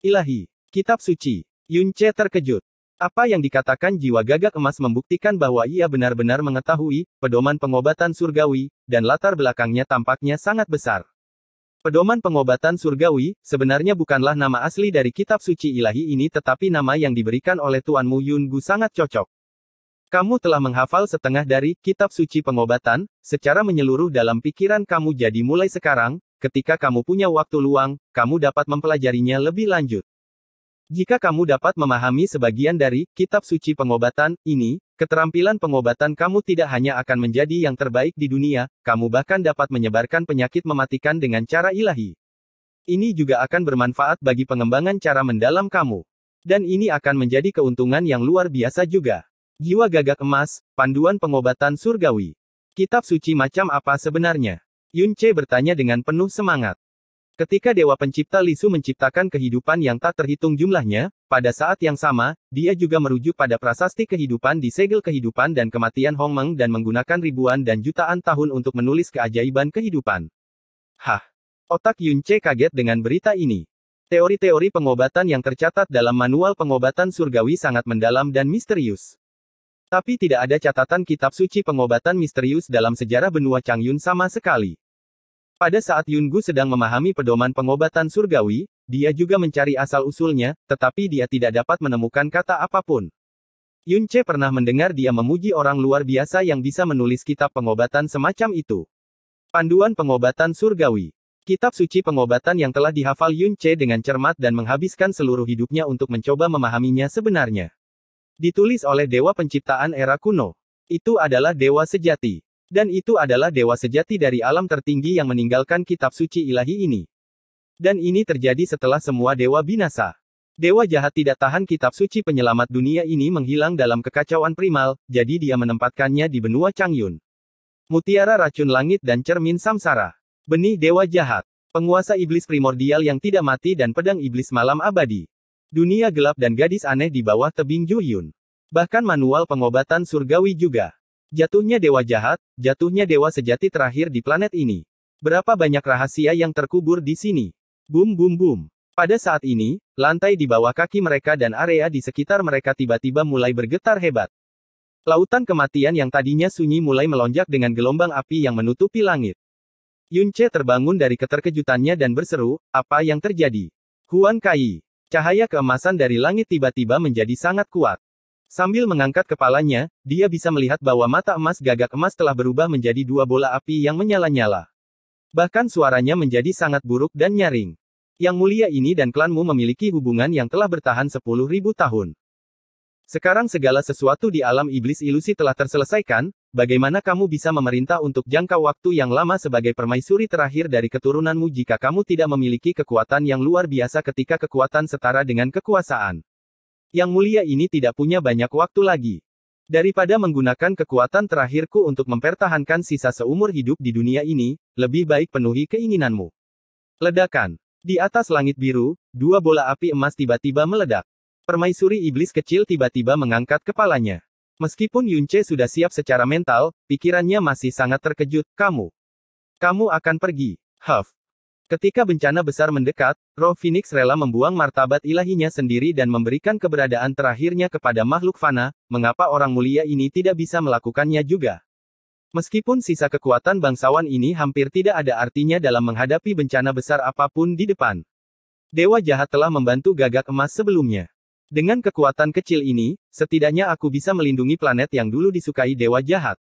Ilahi. Kitab suci. Yunce terkejut. Apa yang dikatakan jiwa gagak emas membuktikan bahwa ia benar-benar mengetahui pedoman pengobatan surgawi, dan latar belakangnya tampaknya sangat besar. Pedoman pengobatan surgawi sebenarnya bukanlah nama asli dari kitab suci ilahi ini, tetapi nama yang diberikan oleh tuanmu Gu sangat cocok. Kamu telah menghafal setengah dari kitab suci pengobatan secara menyeluruh dalam pikiran kamu, jadi mulai sekarang, ketika kamu punya waktu luang, kamu dapat mempelajarinya lebih lanjut. Jika kamu dapat memahami sebagian dari kitab suci pengobatan ini, keterampilan pengobatan kamu tidak hanya akan menjadi yang terbaik di dunia, kamu bahkan dapat menyebarkan penyakit mematikan dengan cara ilahi. Ini juga akan bermanfaat bagi pengembangan cara mendalam kamu, dan ini akan menjadi keuntungan yang luar biasa juga. Jiwa gagak emas, panduan pengobatan surgawi. Kitab suci macam apa sebenarnya? Yunce bertanya dengan penuh semangat. Ketika Dewa Pencipta Lisu menciptakan kehidupan yang tak terhitung jumlahnya, pada saat yang sama, dia juga merujuk pada prasasti kehidupan di segel kehidupan dan kematian Hong Meng dan menggunakan ribuan dan jutaan tahun untuk menulis keajaiban kehidupan. Hah! Otak Yunce kaget dengan berita ini. Teori-teori pengobatan yang tercatat dalam manual pengobatan surgawi sangat mendalam dan misterius. Tapi tidak ada catatan kitab suci pengobatan misterius dalam sejarah benua Changyun sama sekali. Pada saat Yun Gu sedang memahami pedoman pengobatan surgawi, dia juga mencari asal-usulnya, tetapi dia tidak dapat menemukan kata apapun. Yun Che pernah mendengar dia memuji orang luar biasa yang bisa menulis kitab pengobatan semacam itu. Panduan pengobatan surgawi. Kitab suci pengobatan yang telah dihafal Yun Che dengan cermat dan menghabiskan seluruh hidupnya untuk mencoba memahaminya sebenarnya. Ditulis oleh dewa penciptaan era kuno. Itu adalah dewa sejati. Dan itu adalah dewa sejati dari alam tertinggi yang meninggalkan kitab suci ilahi ini. Dan ini terjadi setelah semua dewa binasa. Dewa jahat tidak tahan kitab suci penyelamat dunia ini menghilang dalam kekacauan primal, jadi dia menempatkannya di benua Changyun. Mutiara racun langit dan cermin samsara. Benih dewa jahat. Penguasa iblis primordial yang tidak mati dan pedang iblis malam abadi. Dunia gelap dan gadis aneh di bawah tebing Juhyun. Bahkan manual pengobatan surgawi juga. Jatuhnya dewa jahat, jatuhnya dewa sejati terakhir di planet ini. Berapa banyak rahasia yang terkubur di sini? Boom, boom, boom. Pada saat ini, lantai di bawah kaki mereka dan area di sekitar mereka tiba-tiba mulai bergetar hebat. Lautan kematian yang tadinya sunyi mulai melonjak dengan gelombang api yang menutupi langit. Yunche terbangun dari keterkejutannya dan berseru, apa yang terjadi? Huan Kai. Cahaya keemasan dari langit tiba-tiba menjadi sangat kuat. Sambil mengangkat kepalanya, dia bisa melihat bahwa mata emas gagak emas telah berubah menjadi dua bola api yang menyala-nyala. Bahkan suaranya menjadi sangat buruk dan nyaring. Yang mulia ini dan klanmu memiliki hubungan yang telah bertahan 10.000 tahun. Sekarang segala sesuatu di alam iblis ilusi telah terselesaikan, Bagaimana kamu bisa memerintah untuk jangka waktu yang lama sebagai permaisuri terakhir dari keturunanmu jika kamu tidak memiliki kekuatan yang luar biasa ketika kekuatan setara dengan kekuasaan? Yang mulia ini tidak punya banyak waktu lagi. Daripada menggunakan kekuatan terakhirku untuk mempertahankan sisa seumur hidup di dunia ini, lebih baik penuhi keinginanmu. Ledakan. Di atas langit biru, dua bola api emas tiba-tiba meledak. Permaisuri iblis kecil tiba-tiba mengangkat kepalanya. Meskipun Yunce sudah siap secara mental, pikirannya masih sangat terkejut, kamu. Kamu akan pergi. Huff. Ketika bencana besar mendekat, roh Phoenix rela membuang martabat ilahinya sendiri dan memberikan keberadaan terakhirnya kepada makhluk fana, mengapa orang mulia ini tidak bisa melakukannya juga? Meskipun sisa kekuatan bangsawan ini hampir tidak ada artinya dalam menghadapi bencana besar apapun di depan. Dewa jahat telah membantu gagak emas sebelumnya. Dengan kekuatan kecil ini, setidaknya aku bisa melindungi planet yang dulu disukai dewa jahat.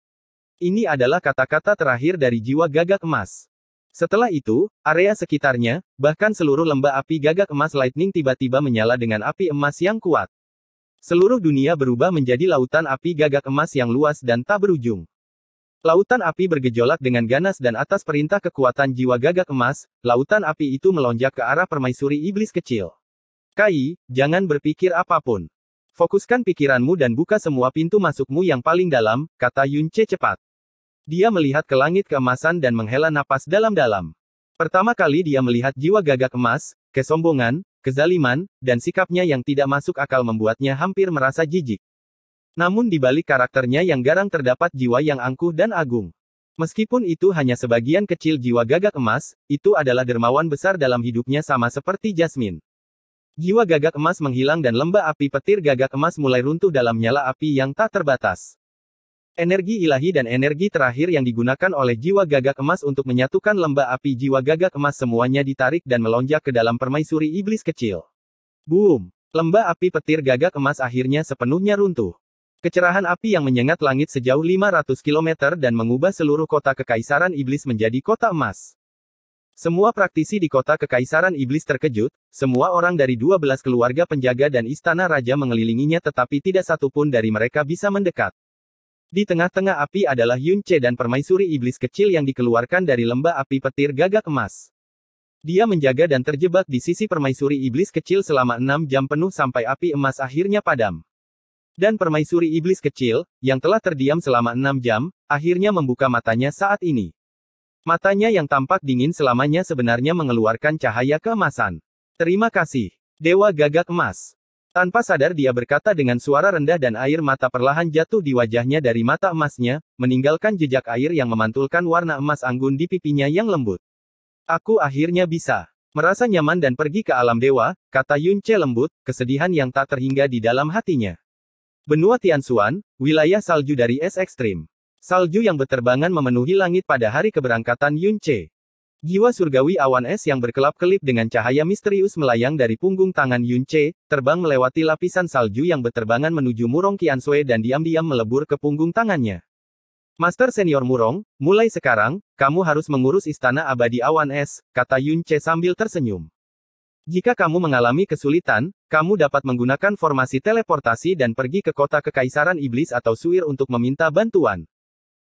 Ini adalah kata-kata terakhir dari jiwa gagak emas. Setelah itu, area sekitarnya, bahkan seluruh lembah api gagak emas Lightning tiba-tiba menyala dengan api emas yang kuat. Seluruh dunia berubah menjadi lautan api gagak emas yang luas dan tak berujung. Lautan api bergejolak dengan ganas dan atas perintah kekuatan jiwa gagak emas, lautan api itu melonjak ke arah permaisuri iblis kecil. Kai, jangan berpikir apapun. Fokuskan pikiranmu dan buka semua pintu masukmu yang paling dalam, kata Yun Che cepat. Dia melihat ke langit keemasan dan menghela napas dalam-dalam. Pertama kali dia melihat jiwa gagak emas, kesombongan, kezaliman, dan sikapnya yang tidak masuk akal membuatnya hampir merasa jijik. Namun di balik karakternya yang garang terdapat jiwa yang angkuh dan agung. Meskipun itu hanya sebagian kecil jiwa gagak emas, itu adalah dermawan besar dalam hidupnya sama seperti Jasmine. Jiwa gagak emas menghilang dan lembah api petir gagak emas mulai runtuh dalam nyala api yang tak terbatas. Energi ilahi dan energi terakhir yang digunakan oleh jiwa gagak emas untuk menyatukan lembah api jiwa gagak emas semuanya ditarik dan melonjak ke dalam permaisuri iblis kecil. Boom! Lembah api petir gagak emas akhirnya sepenuhnya runtuh. Kecerahan api yang menyengat langit sejauh 500 km dan mengubah seluruh kota kekaisaran iblis menjadi kota emas. Semua praktisi di kota Kekaisaran Iblis terkejut, semua orang dari 12 keluarga penjaga dan istana raja mengelilinginya tetapi tidak satu pun dari mereka bisa mendekat. Di tengah-tengah api adalah Yunce dan permaisuri iblis kecil yang dikeluarkan dari lembah api petir gagak emas. Dia menjaga dan terjebak di sisi permaisuri iblis kecil selama enam jam penuh sampai api emas akhirnya padam. Dan permaisuri iblis kecil, yang telah terdiam selama enam jam, akhirnya membuka matanya saat ini. Matanya yang tampak dingin selamanya sebenarnya mengeluarkan cahaya keemasan. Terima kasih. Dewa gagak emas. Tanpa sadar dia berkata dengan suara rendah dan air mata perlahan jatuh di wajahnya dari mata emasnya, meninggalkan jejak air yang memantulkan warna emas anggun di pipinya yang lembut. Aku akhirnya bisa. Merasa nyaman dan pergi ke alam dewa, kata Yun Che lembut, kesedihan yang tak terhingga di dalam hatinya. Benua Tian Xuan, wilayah salju dari es ekstrim. Salju yang berterbangan memenuhi langit pada hari keberangkatan Yunche. Jiwa surgawi awan es yang berkelap-kelip dengan cahaya misterius melayang dari punggung tangan Yunche, terbang melewati lapisan salju yang berterbangan menuju Murong Kiansue dan diam-diam melebur ke punggung tangannya. Master senior Murong, mulai sekarang, kamu harus mengurus istana abadi awan es, kata Yunche sambil tersenyum. Jika kamu mengalami kesulitan, kamu dapat menggunakan formasi teleportasi dan pergi ke kota kekaisaran iblis atau suir untuk meminta bantuan.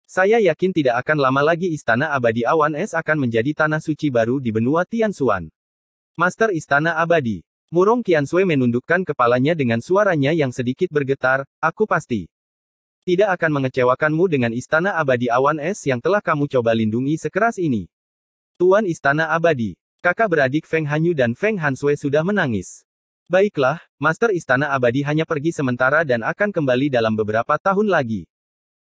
Saya yakin tidak akan lama lagi Istana Abadi Awan Es akan menjadi tanah suci baru di benua Tianxuan. Master Istana Abadi. Murong Qiansui menundukkan kepalanya dengan suaranya yang sedikit bergetar, aku pasti. Tidak akan mengecewakanmu dengan Istana Abadi Awan Es yang telah kamu coba lindungi sekeras ini. Tuan Istana Abadi. Kakak beradik Feng Hanyu dan Feng Hansue sudah menangis. Baiklah, Master Istana Abadi hanya pergi sementara dan akan kembali dalam beberapa tahun lagi.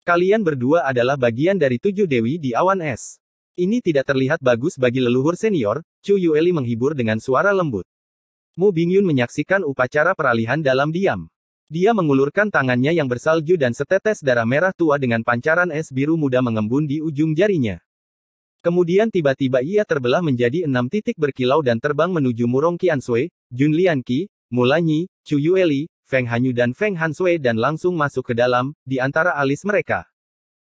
Kalian berdua adalah bagian dari tujuh dewi di awan es. Ini tidak terlihat bagus bagi leluhur senior, Chu Yueli menghibur dengan suara lembut. Mu Bingyun menyaksikan upacara peralihan dalam diam. Dia mengulurkan tangannya yang bersalju dan setetes darah merah tua dengan pancaran es biru muda mengembun di ujung jarinya. Kemudian tiba-tiba ia terbelah menjadi enam titik berkilau dan terbang menuju Murong Qiansui, Jun Lianqi, Mulanyi, Chu Yueli, Feng Hanyu dan Feng Hansui dan langsung masuk ke dalam, di antara alis mereka.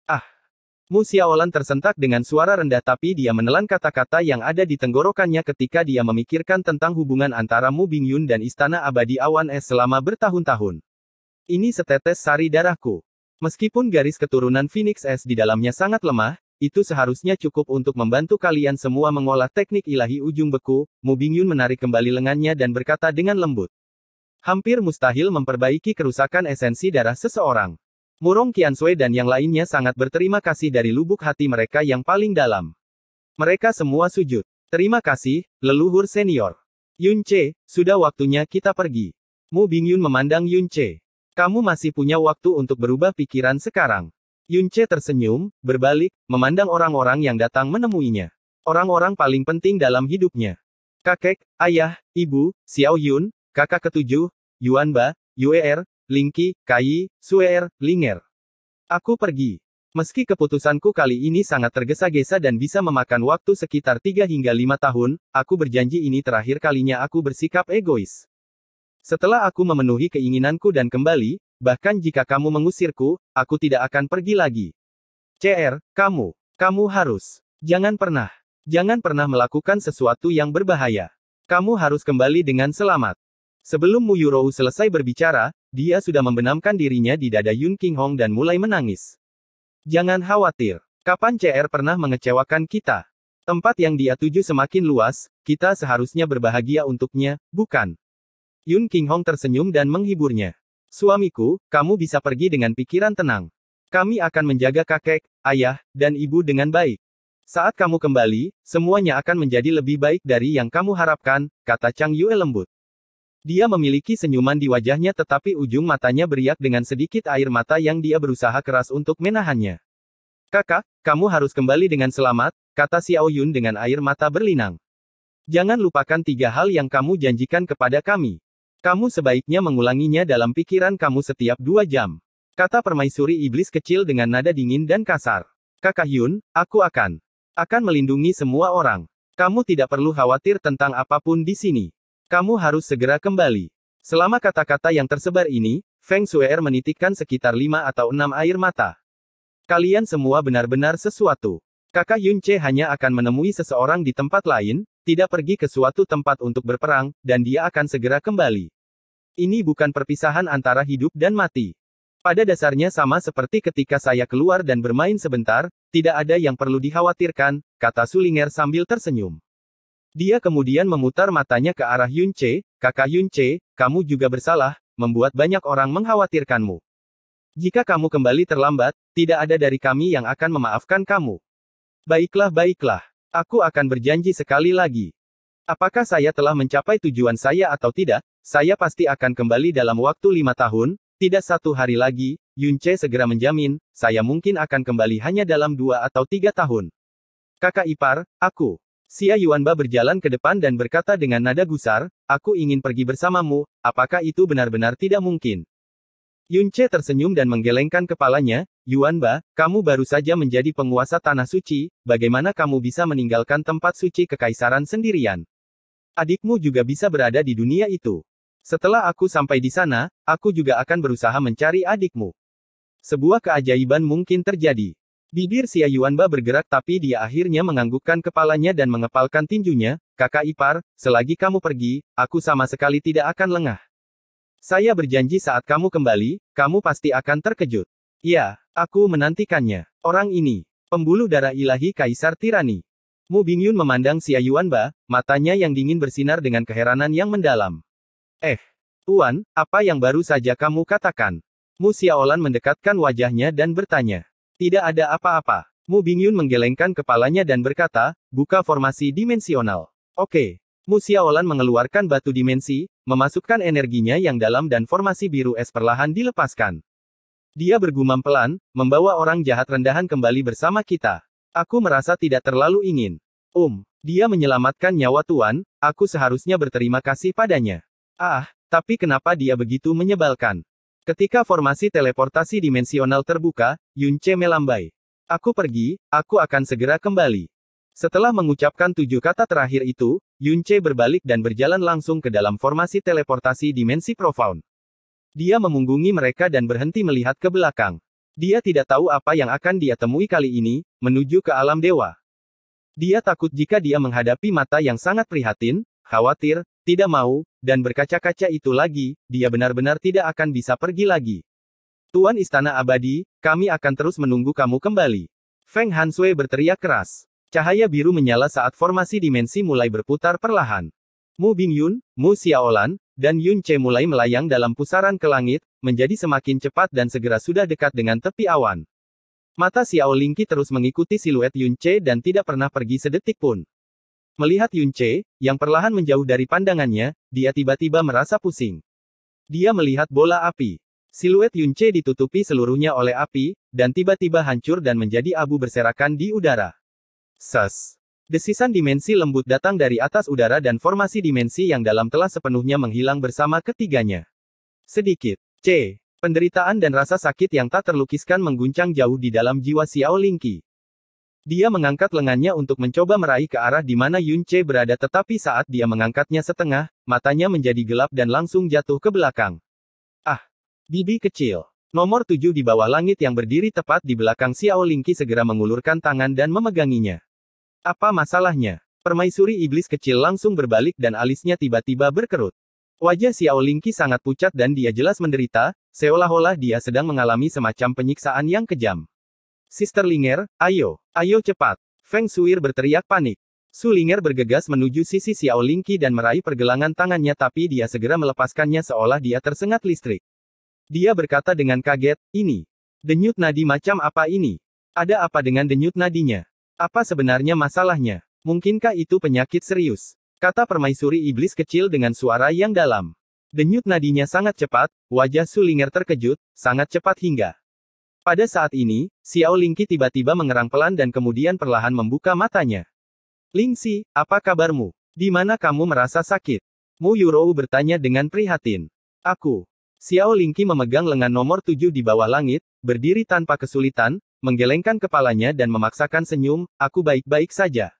Ah! Mu Xiaolan tersentak dengan suara rendah tapi dia menelan kata-kata yang ada di tenggorokannya ketika dia memikirkan tentang hubungan antara Mu Bingyun dan Istana Abadi Awan Es selama bertahun-tahun. Ini setetes sari darahku. Meskipun garis keturunan Phoenix Es di dalamnya sangat lemah, itu seharusnya cukup untuk membantu kalian semua mengolah teknik ilahi ujung beku, Mu Bingyun menarik kembali lengannya dan berkata dengan lembut. Hampir mustahil memperbaiki kerusakan esensi darah seseorang. Murong Kianswe dan yang lainnya sangat berterima kasih dari lubuk hati mereka yang paling dalam. Mereka semua sujud. Terima kasih, leluhur senior. Yun Che, sudah waktunya kita pergi. Mu Bingyun memandang Yun Che. Kamu masih punya waktu untuk berubah pikiran sekarang. Yun Che tersenyum, berbalik, memandang orang-orang yang datang menemuinya. Orang-orang paling penting dalam hidupnya. Kakek, ayah, ibu, Xiao Yun, Kakak ketujuh, Yuanba, Yuer, Lingqi, Kai, Suer, Linger. Aku pergi. Meski keputusanku kali ini sangat tergesa-gesa dan bisa memakan waktu sekitar 3 hingga 5 tahun, aku berjanji ini terakhir kalinya aku bersikap egois. Setelah aku memenuhi keinginanku dan kembali, bahkan jika kamu mengusirku, aku tidak akan pergi lagi. CR, kamu, kamu harus. Jangan pernah. Jangan pernah melakukan sesuatu yang berbahaya. Kamu harus kembali dengan selamat. Sebelum Mu Yurou selesai berbicara, dia sudah membenamkan dirinya di dada Yun King Hong dan mulai menangis. Jangan khawatir. Kapan CR pernah mengecewakan kita? Tempat yang dia tuju semakin luas, kita seharusnya berbahagia untuknya, bukan? Yun King Hong tersenyum dan menghiburnya. Suamiku, kamu bisa pergi dengan pikiran tenang. Kami akan menjaga kakek, ayah, dan ibu dengan baik. Saat kamu kembali, semuanya akan menjadi lebih baik dari yang kamu harapkan, kata Chang Yue lembut. Dia memiliki senyuman di wajahnya tetapi ujung matanya beriak dengan sedikit air mata yang dia berusaha keras untuk menahannya. Kakak, kamu harus kembali dengan selamat, kata Xiao Yun dengan air mata berlinang. Jangan lupakan tiga hal yang kamu janjikan kepada kami. Kamu sebaiknya mengulanginya dalam pikiran kamu setiap dua jam. Kata permaisuri iblis kecil dengan nada dingin dan kasar. Kakak Yun, aku akan. Akan melindungi semua orang. Kamu tidak perlu khawatir tentang apapun di sini. Kamu harus segera kembali. Selama kata-kata yang tersebar ini, Feng Shuer menitikkan sekitar lima atau enam air mata. Kalian semua benar-benar sesuatu. Kakak Yun Che hanya akan menemui seseorang di tempat lain, tidak pergi ke suatu tempat untuk berperang, dan dia akan segera kembali. Ini bukan perpisahan antara hidup dan mati. Pada dasarnya sama seperti ketika saya keluar dan bermain sebentar, tidak ada yang perlu dikhawatirkan, kata Sulinger sambil tersenyum. Dia kemudian memutar matanya ke arah Yun Che, kakak Yun Che, kamu juga bersalah, membuat banyak orang mengkhawatirkanmu. Jika kamu kembali terlambat, tidak ada dari kami yang akan memaafkan kamu. Baiklah baiklah, aku akan berjanji sekali lagi. Apakah saya telah mencapai tujuan saya atau tidak, saya pasti akan kembali dalam waktu lima tahun, tidak satu hari lagi, Yun Che segera menjamin, saya mungkin akan kembali hanya dalam dua atau tiga tahun. Kakak ipar, aku. Xia Yuanba berjalan ke depan dan berkata dengan nada gusar, aku ingin pergi bersamamu, apakah itu benar-benar tidak mungkin? Yunche tersenyum dan menggelengkan kepalanya, Yuanba, kamu baru saja menjadi penguasa tanah suci, bagaimana kamu bisa meninggalkan tempat suci kekaisaran sendirian? Adikmu juga bisa berada di dunia itu. Setelah aku sampai di sana, aku juga akan berusaha mencari adikmu. Sebuah keajaiban mungkin terjadi. Bibir si Ayuanba bergerak tapi dia akhirnya menganggukkan kepalanya dan mengepalkan tinjunya, kakak ipar, selagi kamu pergi, aku sama sekali tidak akan lengah. Saya berjanji saat kamu kembali, kamu pasti akan terkejut. Ya, aku menantikannya. Orang ini, pembuluh darah ilahi Kaisar Tirani. Mu Bingyun memandang si Ayuanba, matanya yang dingin bersinar dengan keheranan yang mendalam. Eh, Tuan, apa yang baru saja kamu katakan? Mu Xiaolan mendekatkan wajahnya dan bertanya. Tidak ada apa-apa. Mu Bingyun menggelengkan kepalanya dan berkata, buka formasi dimensional. Oke. Mu Xiaolan mengeluarkan batu dimensi, memasukkan energinya yang dalam dan formasi biru es perlahan dilepaskan. Dia bergumam pelan, membawa orang jahat rendahan kembali bersama kita. Aku merasa tidak terlalu ingin. Um, dia menyelamatkan nyawa Tuan, aku seharusnya berterima kasih padanya. Ah, tapi kenapa dia begitu menyebalkan? Ketika formasi teleportasi dimensional terbuka, Yunce melambai. Aku pergi, aku akan segera kembali. Setelah mengucapkan tujuh kata terakhir itu, Yunce berbalik dan berjalan langsung ke dalam formasi teleportasi dimensi profound. Dia memunggungi mereka dan berhenti melihat ke belakang. Dia tidak tahu apa yang akan dia temui kali ini, menuju ke alam dewa. Dia takut jika dia menghadapi mata yang sangat prihatin, khawatir, tidak mau, dan berkaca-kaca itu lagi, dia benar-benar tidak akan bisa pergi lagi. Tuan Istana Abadi, kami akan terus menunggu kamu kembali. Feng Hansue berteriak keras. Cahaya biru menyala saat formasi dimensi mulai berputar perlahan. Mu Bingyun, Mu Xiaolan, dan Yun Che mulai melayang dalam pusaran ke langit, menjadi semakin cepat dan segera sudah dekat dengan tepi awan. Mata Xiao Lingqi terus mengikuti siluet Yun Che dan tidak pernah pergi sedetik pun. Melihat Yun Che, yang perlahan menjauh dari pandangannya, dia tiba-tiba merasa pusing. Dia melihat bola api. Siluet Yun Che ditutupi seluruhnya oleh api, dan tiba-tiba hancur dan menjadi abu berserakan di udara. Sas. Desisan dimensi lembut datang dari atas udara dan formasi dimensi yang dalam telah sepenuhnya menghilang bersama ketiganya. Sedikit. C. Penderitaan dan rasa sakit yang tak terlukiskan mengguncang jauh di dalam jiwa Xiao Lingqi. Dia mengangkat lengannya untuk mencoba meraih ke arah di mana Yun Che berada tetapi saat dia mengangkatnya setengah, matanya menjadi gelap dan langsung jatuh ke belakang. Ah! Bibi kecil. Nomor tujuh di bawah langit yang berdiri tepat di belakang Xiao Lingqi segera mengulurkan tangan dan memeganginya. Apa masalahnya? Permaisuri iblis kecil langsung berbalik dan alisnya tiba-tiba berkerut. Wajah Xiao Lingqi sangat pucat dan dia jelas menderita, seolah-olah dia sedang mengalami semacam penyiksaan yang kejam. Sister Linger, ayo, ayo cepat. Feng Shuir berteriak panik. Su Linger bergegas menuju sisi Xiao Lingqi dan meraih pergelangan tangannya tapi dia segera melepaskannya seolah dia tersengat listrik. Dia berkata dengan kaget, ini. Denyut nadi macam apa ini? Ada apa dengan denyut nadinya? Apa sebenarnya masalahnya? Mungkinkah itu penyakit serius? Kata permaisuri iblis kecil dengan suara yang dalam. Denyut nadinya sangat cepat, wajah Sulinger terkejut, sangat cepat hingga pada saat ini, Xiao Lingqi tiba-tiba mengerang pelan dan kemudian perlahan membuka matanya. Lingxi, apa kabarmu? Di mana kamu merasa sakit? Mu Yurou bertanya dengan prihatin. Aku. Xiao Lingqi memegang lengan nomor tujuh di bawah langit, berdiri tanpa kesulitan, menggelengkan kepalanya dan memaksakan senyum, aku baik-baik saja.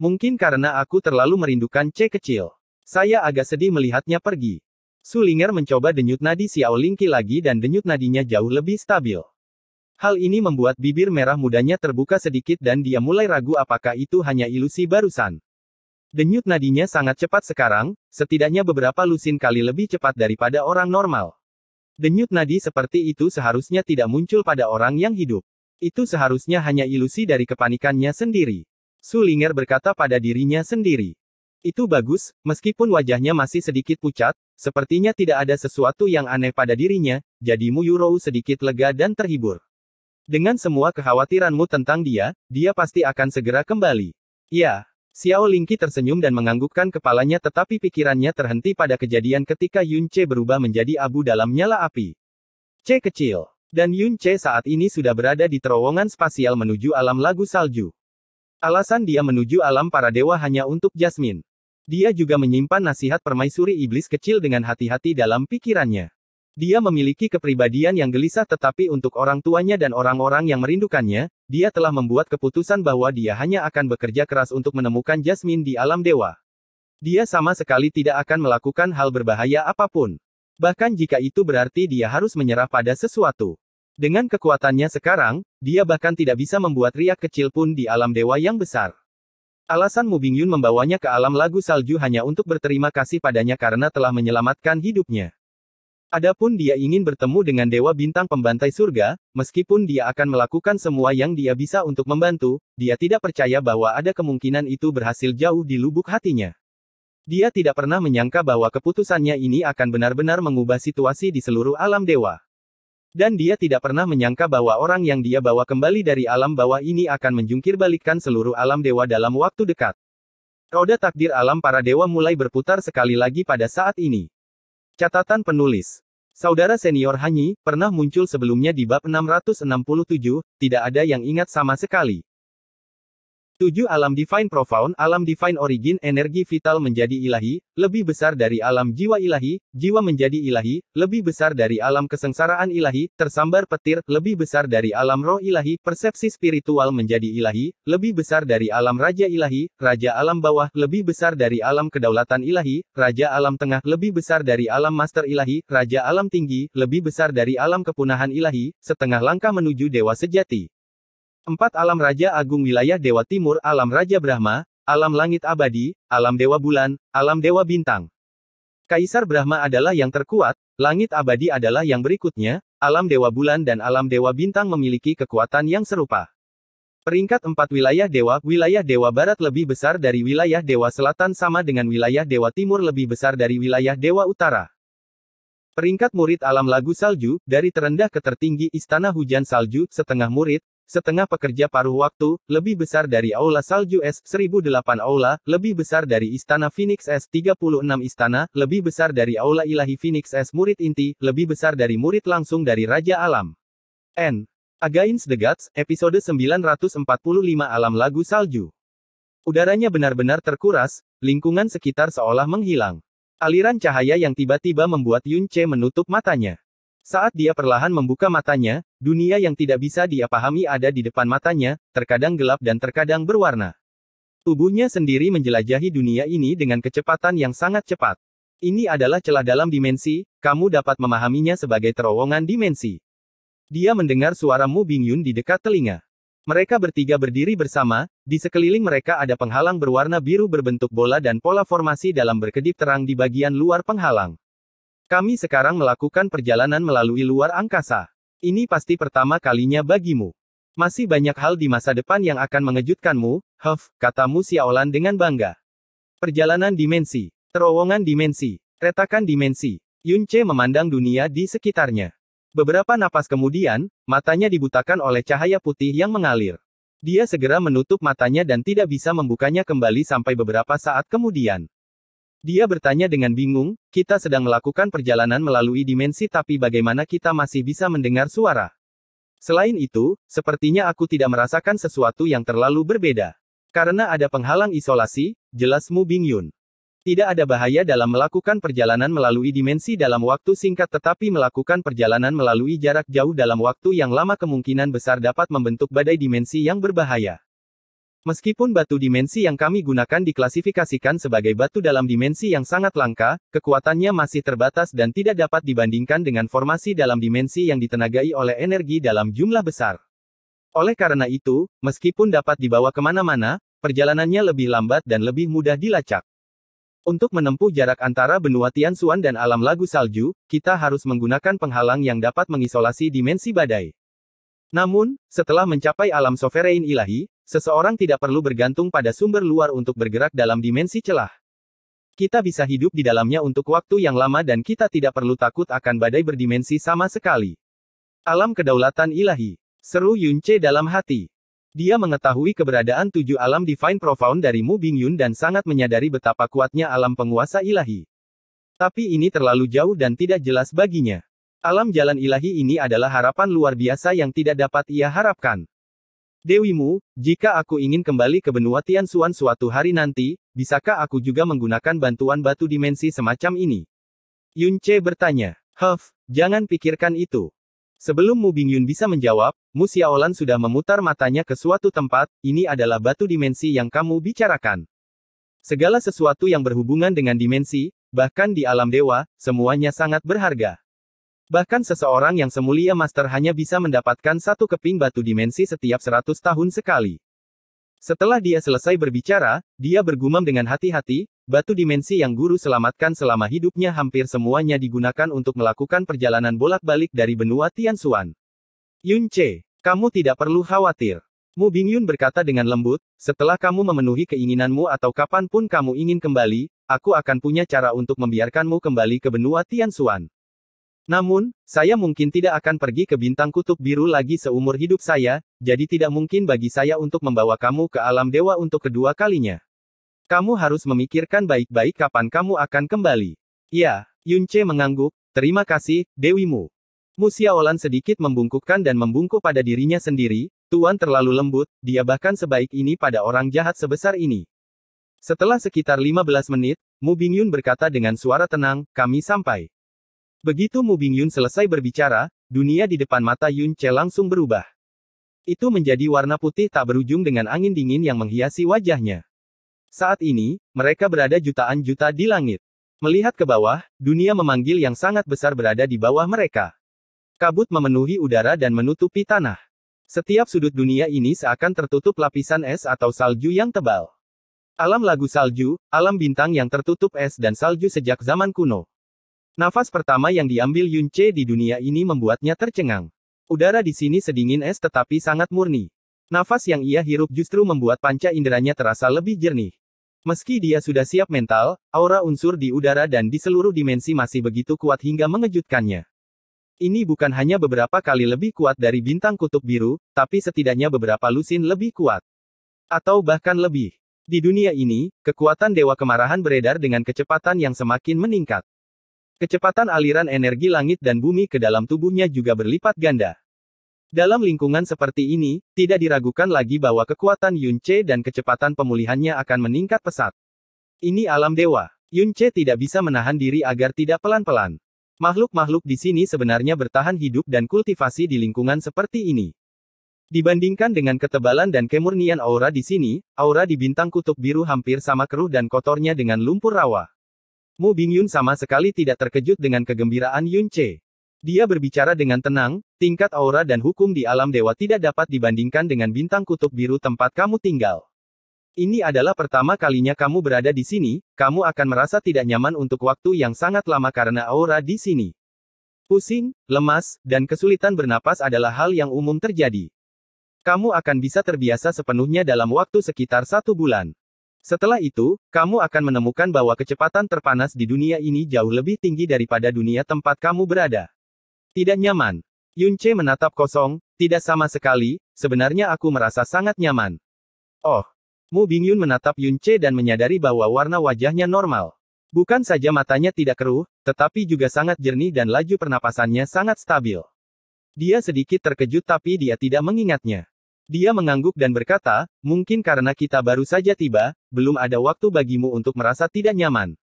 Mungkin karena aku terlalu merindukan C kecil. Saya agak sedih melihatnya pergi. Sulinger mencoba denyut nadi Xiao Lingqi lagi dan denyut nadinya jauh lebih stabil. Hal ini membuat bibir merah mudanya terbuka sedikit dan dia mulai ragu apakah itu hanya ilusi barusan. Denyut nadinya sangat cepat sekarang, setidaknya beberapa lusin kali lebih cepat daripada orang normal. Denyut nadi seperti itu seharusnya tidak muncul pada orang yang hidup. Itu seharusnya hanya ilusi dari kepanikannya sendiri. Sulinger berkata pada dirinya sendiri. Itu bagus, meskipun wajahnya masih sedikit pucat, sepertinya tidak ada sesuatu yang aneh pada dirinya, jadi Muyurou sedikit lega dan terhibur. Dengan semua kekhawatiranmu tentang dia, dia pasti akan segera kembali. Ya. Xiao Lingqi tersenyum dan menganggukkan kepalanya tetapi pikirannya terhenti pada kejadian ketika Yun Che berubah menjadi abu dalam nyala api. C kecil. Dan Yun Che saat ini sudah berada di terowongan spasial menuju alam lagu salju. Alasan dia menuju alam para dewa hanya untuk Jasmine. Dia juga menyimpan nasihat permaisuri iblis kecil dengan hati-hati dalam pikirannya. Dia memiliki kepribadian yang gelisah tetapi untuk orang tuanya dan orang-orang yang merindukannya, dia telah membuat keputusan bahwa dia hanya akan bekerja keras untuk menemukan Jasmine di alam dewa. Dia sama sekali tidak akan melakukan hal berbahaya apapun. Bahkan jika itu berarti dia harus menyerah pada sesuatu. Dengan kekuatannya sekarang, dia bahkan tidak bisa membuat riak kecil pun di alam dewa yang besar. Alasan Mu Bingyun membawanya ke alam lagu salju hanya untuk berterima kasih padanya karena telah menyelamatkan hidupnya. Adapun dia ingin bertemu dengan dewa bintang pembantai surga, meskipun dia akan melakukan semua yang dia bisa untuk membantu, dia tidak percaya bahwa ada kemungkinan itu berhasil jauh di lubuk hatinya. Dia tidak pernah menyangka bahwa keputusannya ini akan benar-benar mengubah situasi di seluruh alam dewa. Dan dia tidak pernah menyangka bahwa orang yang dia bawa kembali dari alam bawah ini akan menjungkir seluruh alam dewa dalam waktu dekat. Roda takdir alam para dewa mulai berputar sekali lagi pada saat ini. Catatan penulis. Saudara senior Hanyi, pernah muncul sebelumnya di bab 667, tidak ada yang ingat sama sekali. Tujuh alam divine profound, alam divine origin energi vital menjadi ilahi, lebih besar dari alam jiwa ilahi, jiwa menjadi ilahi, lebih besar dari alam kesengsaraan ilahi, tersambar petir, lebih besar dari alam roh ilahi, persepsi spiritual menjadi ilahi, lebih besar dari alam raja ilahi, raja alam bawah, lebih besar dari alam kedaulatan ilahi, raja alam tengah, lebih besar dari alam master ilahi, raja alam tinggi, lebih besar dari alam kepunahan ilahi, setengah langkah menuju dewa sejati. Empat alam Raja Agung wilayah Dewa Timur Alam Raja Brahma, Alam Langit Abadi, Alam Dewa Bulan, Alam Dewa Bintang. Kaisar Brahma adalah yang terkuat, Langit Abadi adalah yang berikutnya, Alam Dewa Bulan dan Alam Dewa Bintang memiliki kekuatan yang serupa. Peringkat empat wilayah dewa, wilayah dewa barat lebih besar dari wilayah dewa selatan sama dengan wilayah dewa timur lebih besar dari wilayah dewa utara. Peringkat murid alam lagu salju, dari terendah ke tertinggi istana hujan salju, setengah murid, setengah pekerja paruh waktu, lebih besar dari Aula Salju S1008 Aula, lebih besar dari Istana Phoenix S36 Istana, lebih besar dari Aula Ilahi Phoenix S Murid Inti, lebih besar dari murid langsung dari Raja Alam. N. Against the Gods, episode 945 Alam Lagu Salju. Udaranya benar-benar terkuras, lingkungan sekitar seolah menghilang. Aliran cahaya yang tiba-tiba membuat Yun Che menutup matanya. Saat dia perlahan membuka matanya, dunia yang tidak bisa dia pahami ada di depan matanya, terkadang gelap dan terkadang berwarna. Tubuhnya sendiri menjelajahi dunia ini dengan kecepatan yang sangat cepat. Ini adalah celah dalam dimensi, kamu dapat memahaminya sebagai terowongan dimensi. Dia mendengar suara Mu Bingyun di dekat telinga. Mereka bertiga berdiri bersama, di sekeliling mereka ada penghalang berwarna biru berbentuk bola dan pola formasi dalam berkedip terang di bagian luar penghalang. Kami sekarang melakukan perjalanan melalui luar angkasa. Ini pasti pertama kalinya bagimu. Masih banyak hal di masa depan yang akan mengejutkanmu, Huff, kata Mu dengan bangga. Perjalanan dimensi, terowongan dimensi, retakan dimensi. Yunce memandang dunia di sekitarnya. Beberapa napas kemudian, matanya dibutakan oleh cahaya putih yang mengalir. Dia segera menutup matanya dan tidak bisa membukanya kembali sampai beberapa saat kemudian. Dia bertanya dengan bingung, kita sedang melakukan perjalanan melalui dimensi tapi bagaimana kita masih bisa mendengar suara? Selain itu, sepertinya aku tidak merasakan sesuatu yang terlalu berbeda. Karena ada penghalang isolasi, jelas Mu Bing Yun. Tidak ada bahaya dalam melakukan perjalanan melalui dimensi dalam waktu singkat tetapi melakukan perjalanan melalui jarak jauh dalam waktu yang lama kemungkinan besar dapat membentuk badai dimensi yang berbahaya. Meskipun batu dimensi yang kami gunakan diklasifikasikan sebagai batu dalam dimensi yang sangat langka, kekuatannya masih terbatas dan tidak dapat dibandingkan dengan formasi dalam dimensi yang ditenagai oleh energi dalam jumlah besar. Oleh karena itu, meskipun dapat dibawa kemana-mana, perjalanannya lebih lambat dan lebih mudah dilacak. Untuk menempuh jarak antara benua Suan dan alam lagu salju, kita harus menggunakan penghalang yang dapat mengisolasi dimensi badai. Namun, setelah mencapai alam sovereign ilahi, Seseorang tidak perlu bergantung pada sumber luar untuk bergerak dalam dimensi celah. Kita bisa hidup di dalamnya untuk waktu yang lama dan kita tidak perlu takut akan badai berdimensi sama sekali. Alam kedaulatan ilahi. Seru Yun Che dalam hati. Dia mengetahui keberadaan tujuh alam divine profound dari Mu Bing Yun dan sangat menyadari betapa kuatnya alam penguasa ilahi. Tapi ini terlalu jauh dan tidak jelas baginya. Alam jalan ilahi ini adalah harapan luar biasa yang tidak dapat ia harapkan. Dewimu, jika aku ingin kembali ke benua Tianxuan suatu hari nanti, bisakah aku juga menggunakan bantuan batu dimensi semacam ini? Yunce bertanya. Huff, jangan pikirkan itu. Sebelum Mu Bingyun bisa menjawab, Mu Xiaolan sudah memutar matanya ke suatu tempat, ini adalah batu dimensi yang kamu bicarakan. Segala sesuatu yang berhubungan dengan dimensi, bahkan di alam dewa, semuanya sangat berharga. Bahkan seseorang yang semulia master hanya bisa mendapatkan satu keping batu dimensi setiap seratus tahun sekali. Setelah dia selesai berbicara, dia bergumam dengan hati-hati, batu dimensi yang guru selamatkan selama hidupnya hampir semuanya digunakan untuk melakukan perjalanan bolak-balik dari benua Tianxuan. Yun Che, kamu tidak perlu khawatir. Mu Yun berkata dengan lembut, setelah kamu memenuhi keinginanmu atau kapanpun kamu ingin kembali, aku akan punya cara untuk membiarkanmu kembali ke benua Tianxuan. Namun, saya mungkin tidak akan pergi ke bintang kutub biru lagi seumur hidup saya, jadi tidak mungkin bagi saya untuk membawa kamu ke alam dewa untuk kedua kalinya. Kamu harus memikirkan baik-baik kapan kamu akan kembali. Ya, Yunce mengangguk, terima kasih, dewimu. Musiaolan sedikit membungkukkan dan membungkuk pada dirinya sendiri, Tuan terlalu lembut, dia bahkan sebaik ini pada orang jahat sebesar ini. Setelah sekitar 15 menit, Mu Bingyun berkata dengan suara tenang, kami sampai. Begitu Mu Bingyun selesai berbicara, dunia di depan mata Yun Che langsung berubah. Itu menjadi warna putih tak berujung dengan angin dingin yang menghiasi wajahnya. Saat ini, mereka berada jutaan juta di langit. Melihat ke bawah, dunia memanggil yang sangat besar berada di bawah mereka. Kabut memenuhi udara dan menutupi tanah. Setiap sudut dunia ini seakan tertutup lapisan es atau salju yang tebal. Alam lagu salju, alam bintang yang tertutup es dan salju sejak zaman kuno. Nafas pertama yang diambil Yun Che di dunia ini membuatnya tercengang. Udara di sini sedingin es tetapi sangat murni. Nafas yang ia hirup justru membuat panca inderanya terasa lebih jernih. Meski dia sudah siap mental, aura unsur di udara dan di seluruh dimensi masih begitu kuat hingga mengejutkannya. Ini bukan hanya beberapa kali lebih kuat dari bintang kutub biru, tapi setidaknya beberapa lusin lebih kuat. Atau bahkan lebih. Di dunia ini, kekuatan Dewa Kemarahan beredar dengan kecepatan yang semakin meningkat. Kecepatan aliran energi langit dan bumi ke dalam tubuhnya juga berlipat ganda. Dalam lingkungan seperti ini, tidak diragukan lagi bahwa kekuatan Yun Che dan kecepatan pemulihannya akan meningkat pesat. Ini alam dewa. Yun Che tidak bisa menahan diri agar tidak pelan-pelan. Makhluk-makhluk di sini sebenarnya bertahan hidup dan kultivasi di lingkungan seperti ini. Dibandingkan dengan ketebalan dan kemurnian aura di sini, aura di bintang kutub biru hampir sama keruh dan kotornya dengan lumpur rawa. Mu Bingyun sama sekali tidak terkejut dengan kegembiraan Yun Che. Dia berbicara dengan tenang, tingkat aura dan hukum di alam dewa tidak dapat dibandingkan dengan bintang kutub biru tempat kamu tinggal. Ini adalah pertama kalinya kamu berada di sini, kamu akan merasa tidak nyaman untuk waktu yang sangat lama karena aura di sini. Pusing, lemas, dan kesulitan bernapas adalah hal yang umum terjadi. Kamu akan bisa terbiasa sepenuhnya dalam waktu sekitar satu bulan. Setelah itu, kamu akan menemukan bahwa kecepatan terpanas di dunia ini jauh lebih tinggi daripada dunia tempat kamu berada. Tidak nyaman. Yunche menatap kosong, tidak sama sekali, sebenarnya aku merasa sangat nyaman. Oh. Mu Bingyun menatap Yunche dan menyadari bahwa warna wajahnya normal. Bukan saja matanya tidak keruh, tetapi juga sangat jernih dan laju pernapasannya sangat stabil. Dia sedikit terkejut tapi dia tidak mengingatnya. Dia mengangguk dan berkata, mungkin karena kita baru saja tiba, belum ada waktu bagimu untuk merasa tidak nyaman.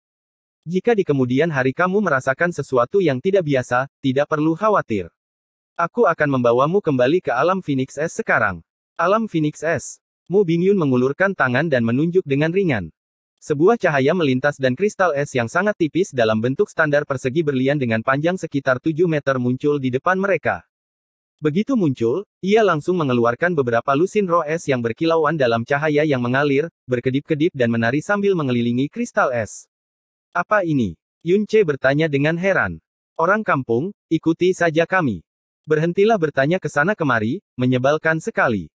Jika di kemudian hari kamu merasakan sesuatu yang tidak biasa, tidak perlu khawatir. Aku akan membawamu kembali ke alam Phoenix S sekarang. Alam Phoenix S. Mu Bingyun mengulurkan tangan dan menunjuk dengan ringan. Sebuah cahaya melintas dan kristal es yang sangat tipis dalam bentuk standar persegi berlian dengan panjang sekitar 7 meter muncul di depan mereka. Begitu muncul, ia langsung mengeluarkan beberapa lusin roh es yang berkilauan dalam cahaya yang mengalir, berkedip-kedip dan menari sambil mengelilingi kristal es. Apa ini? Yun Che bertanya dengan heran. Orang kampung, ikuti saja kami. Berhentilah bertanya ke sana kemari, menyebalkan sekali.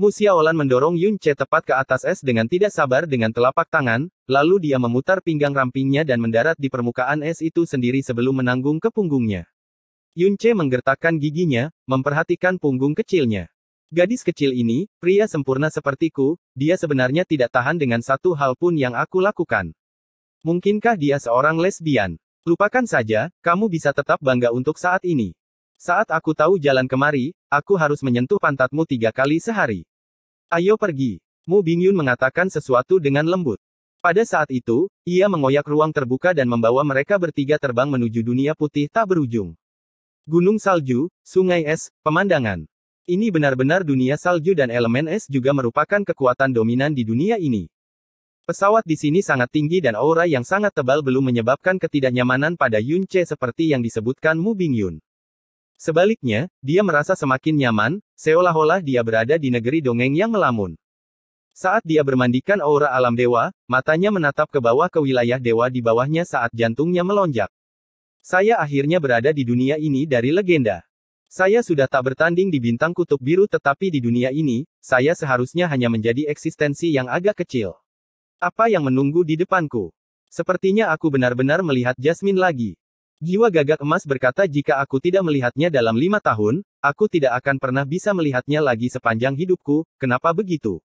Musiaolan mendorong Yun Che tepat ke atas es dengan tidak sabar dengan telapak tangan, lalu dia memutar pinggang rampingnya dan mendarat di permukaan es itu sendiri sebelum menanggung ke punggungnya. Yunce menggertakkan giginya, memperhatikan punggung kecilnya. Gadis kecil ini, pria sempurna sepertiku, dia sebenarnya tidak tahan dengan satu hal pun yang aku lakukan. Mungkinkah dia seorang lesbian? Lupakan saja, kamu bisa tetap bangga untuk saat ini. Saat aku tahu jalan kemari, aku harus menyentuh pantatmu tiga kali sehari. Ayo pergi. Mu Bingyun mengatakan sesuatu dengan lembut. Pada saat itu, ia mengoyak ruang terbuka dan membawa mereka bertiga terbang menuju dunia putih tak berujung. Gunung salju, sungai es, pemandangan. Ini benar-benar dunia salju dan elemen es juga merupakan kekuatan dominan di dunia ini. Pesawat di sini sangat tinggi dan aura yang sangat tebal belum menyebabkan ketidaknyamanan pada Yun Che seperti yang disebutkan Mu Bing Yun. Sebaliknya, dia merasa semakin nyaman, seolah-olah dia berada di negeri dongeng yang melamun. Saat dia bermandikan aura alam dewa, matanya menatap ke bawah ke wilayah dewa di bawahnya saat jantungnya melonjak. Saya akhirnya berada di dunia ini dari legenda. Saya sudah tak bertanding di bintang kutub biru tetapi di dunia ini, saya seharusnya hanya menjadi eksistensi yang agak kecil. Apa yang menunggu di depanku? Sepertinya aku benar-benar melihat Jasmine lagi. Jiwa gagak emas berkata jika aku tidak melihatnya dalam lima tahun, aku tidak akan pernah bisa melihatnya lagi sepanjang hidupku, kenapa begitu?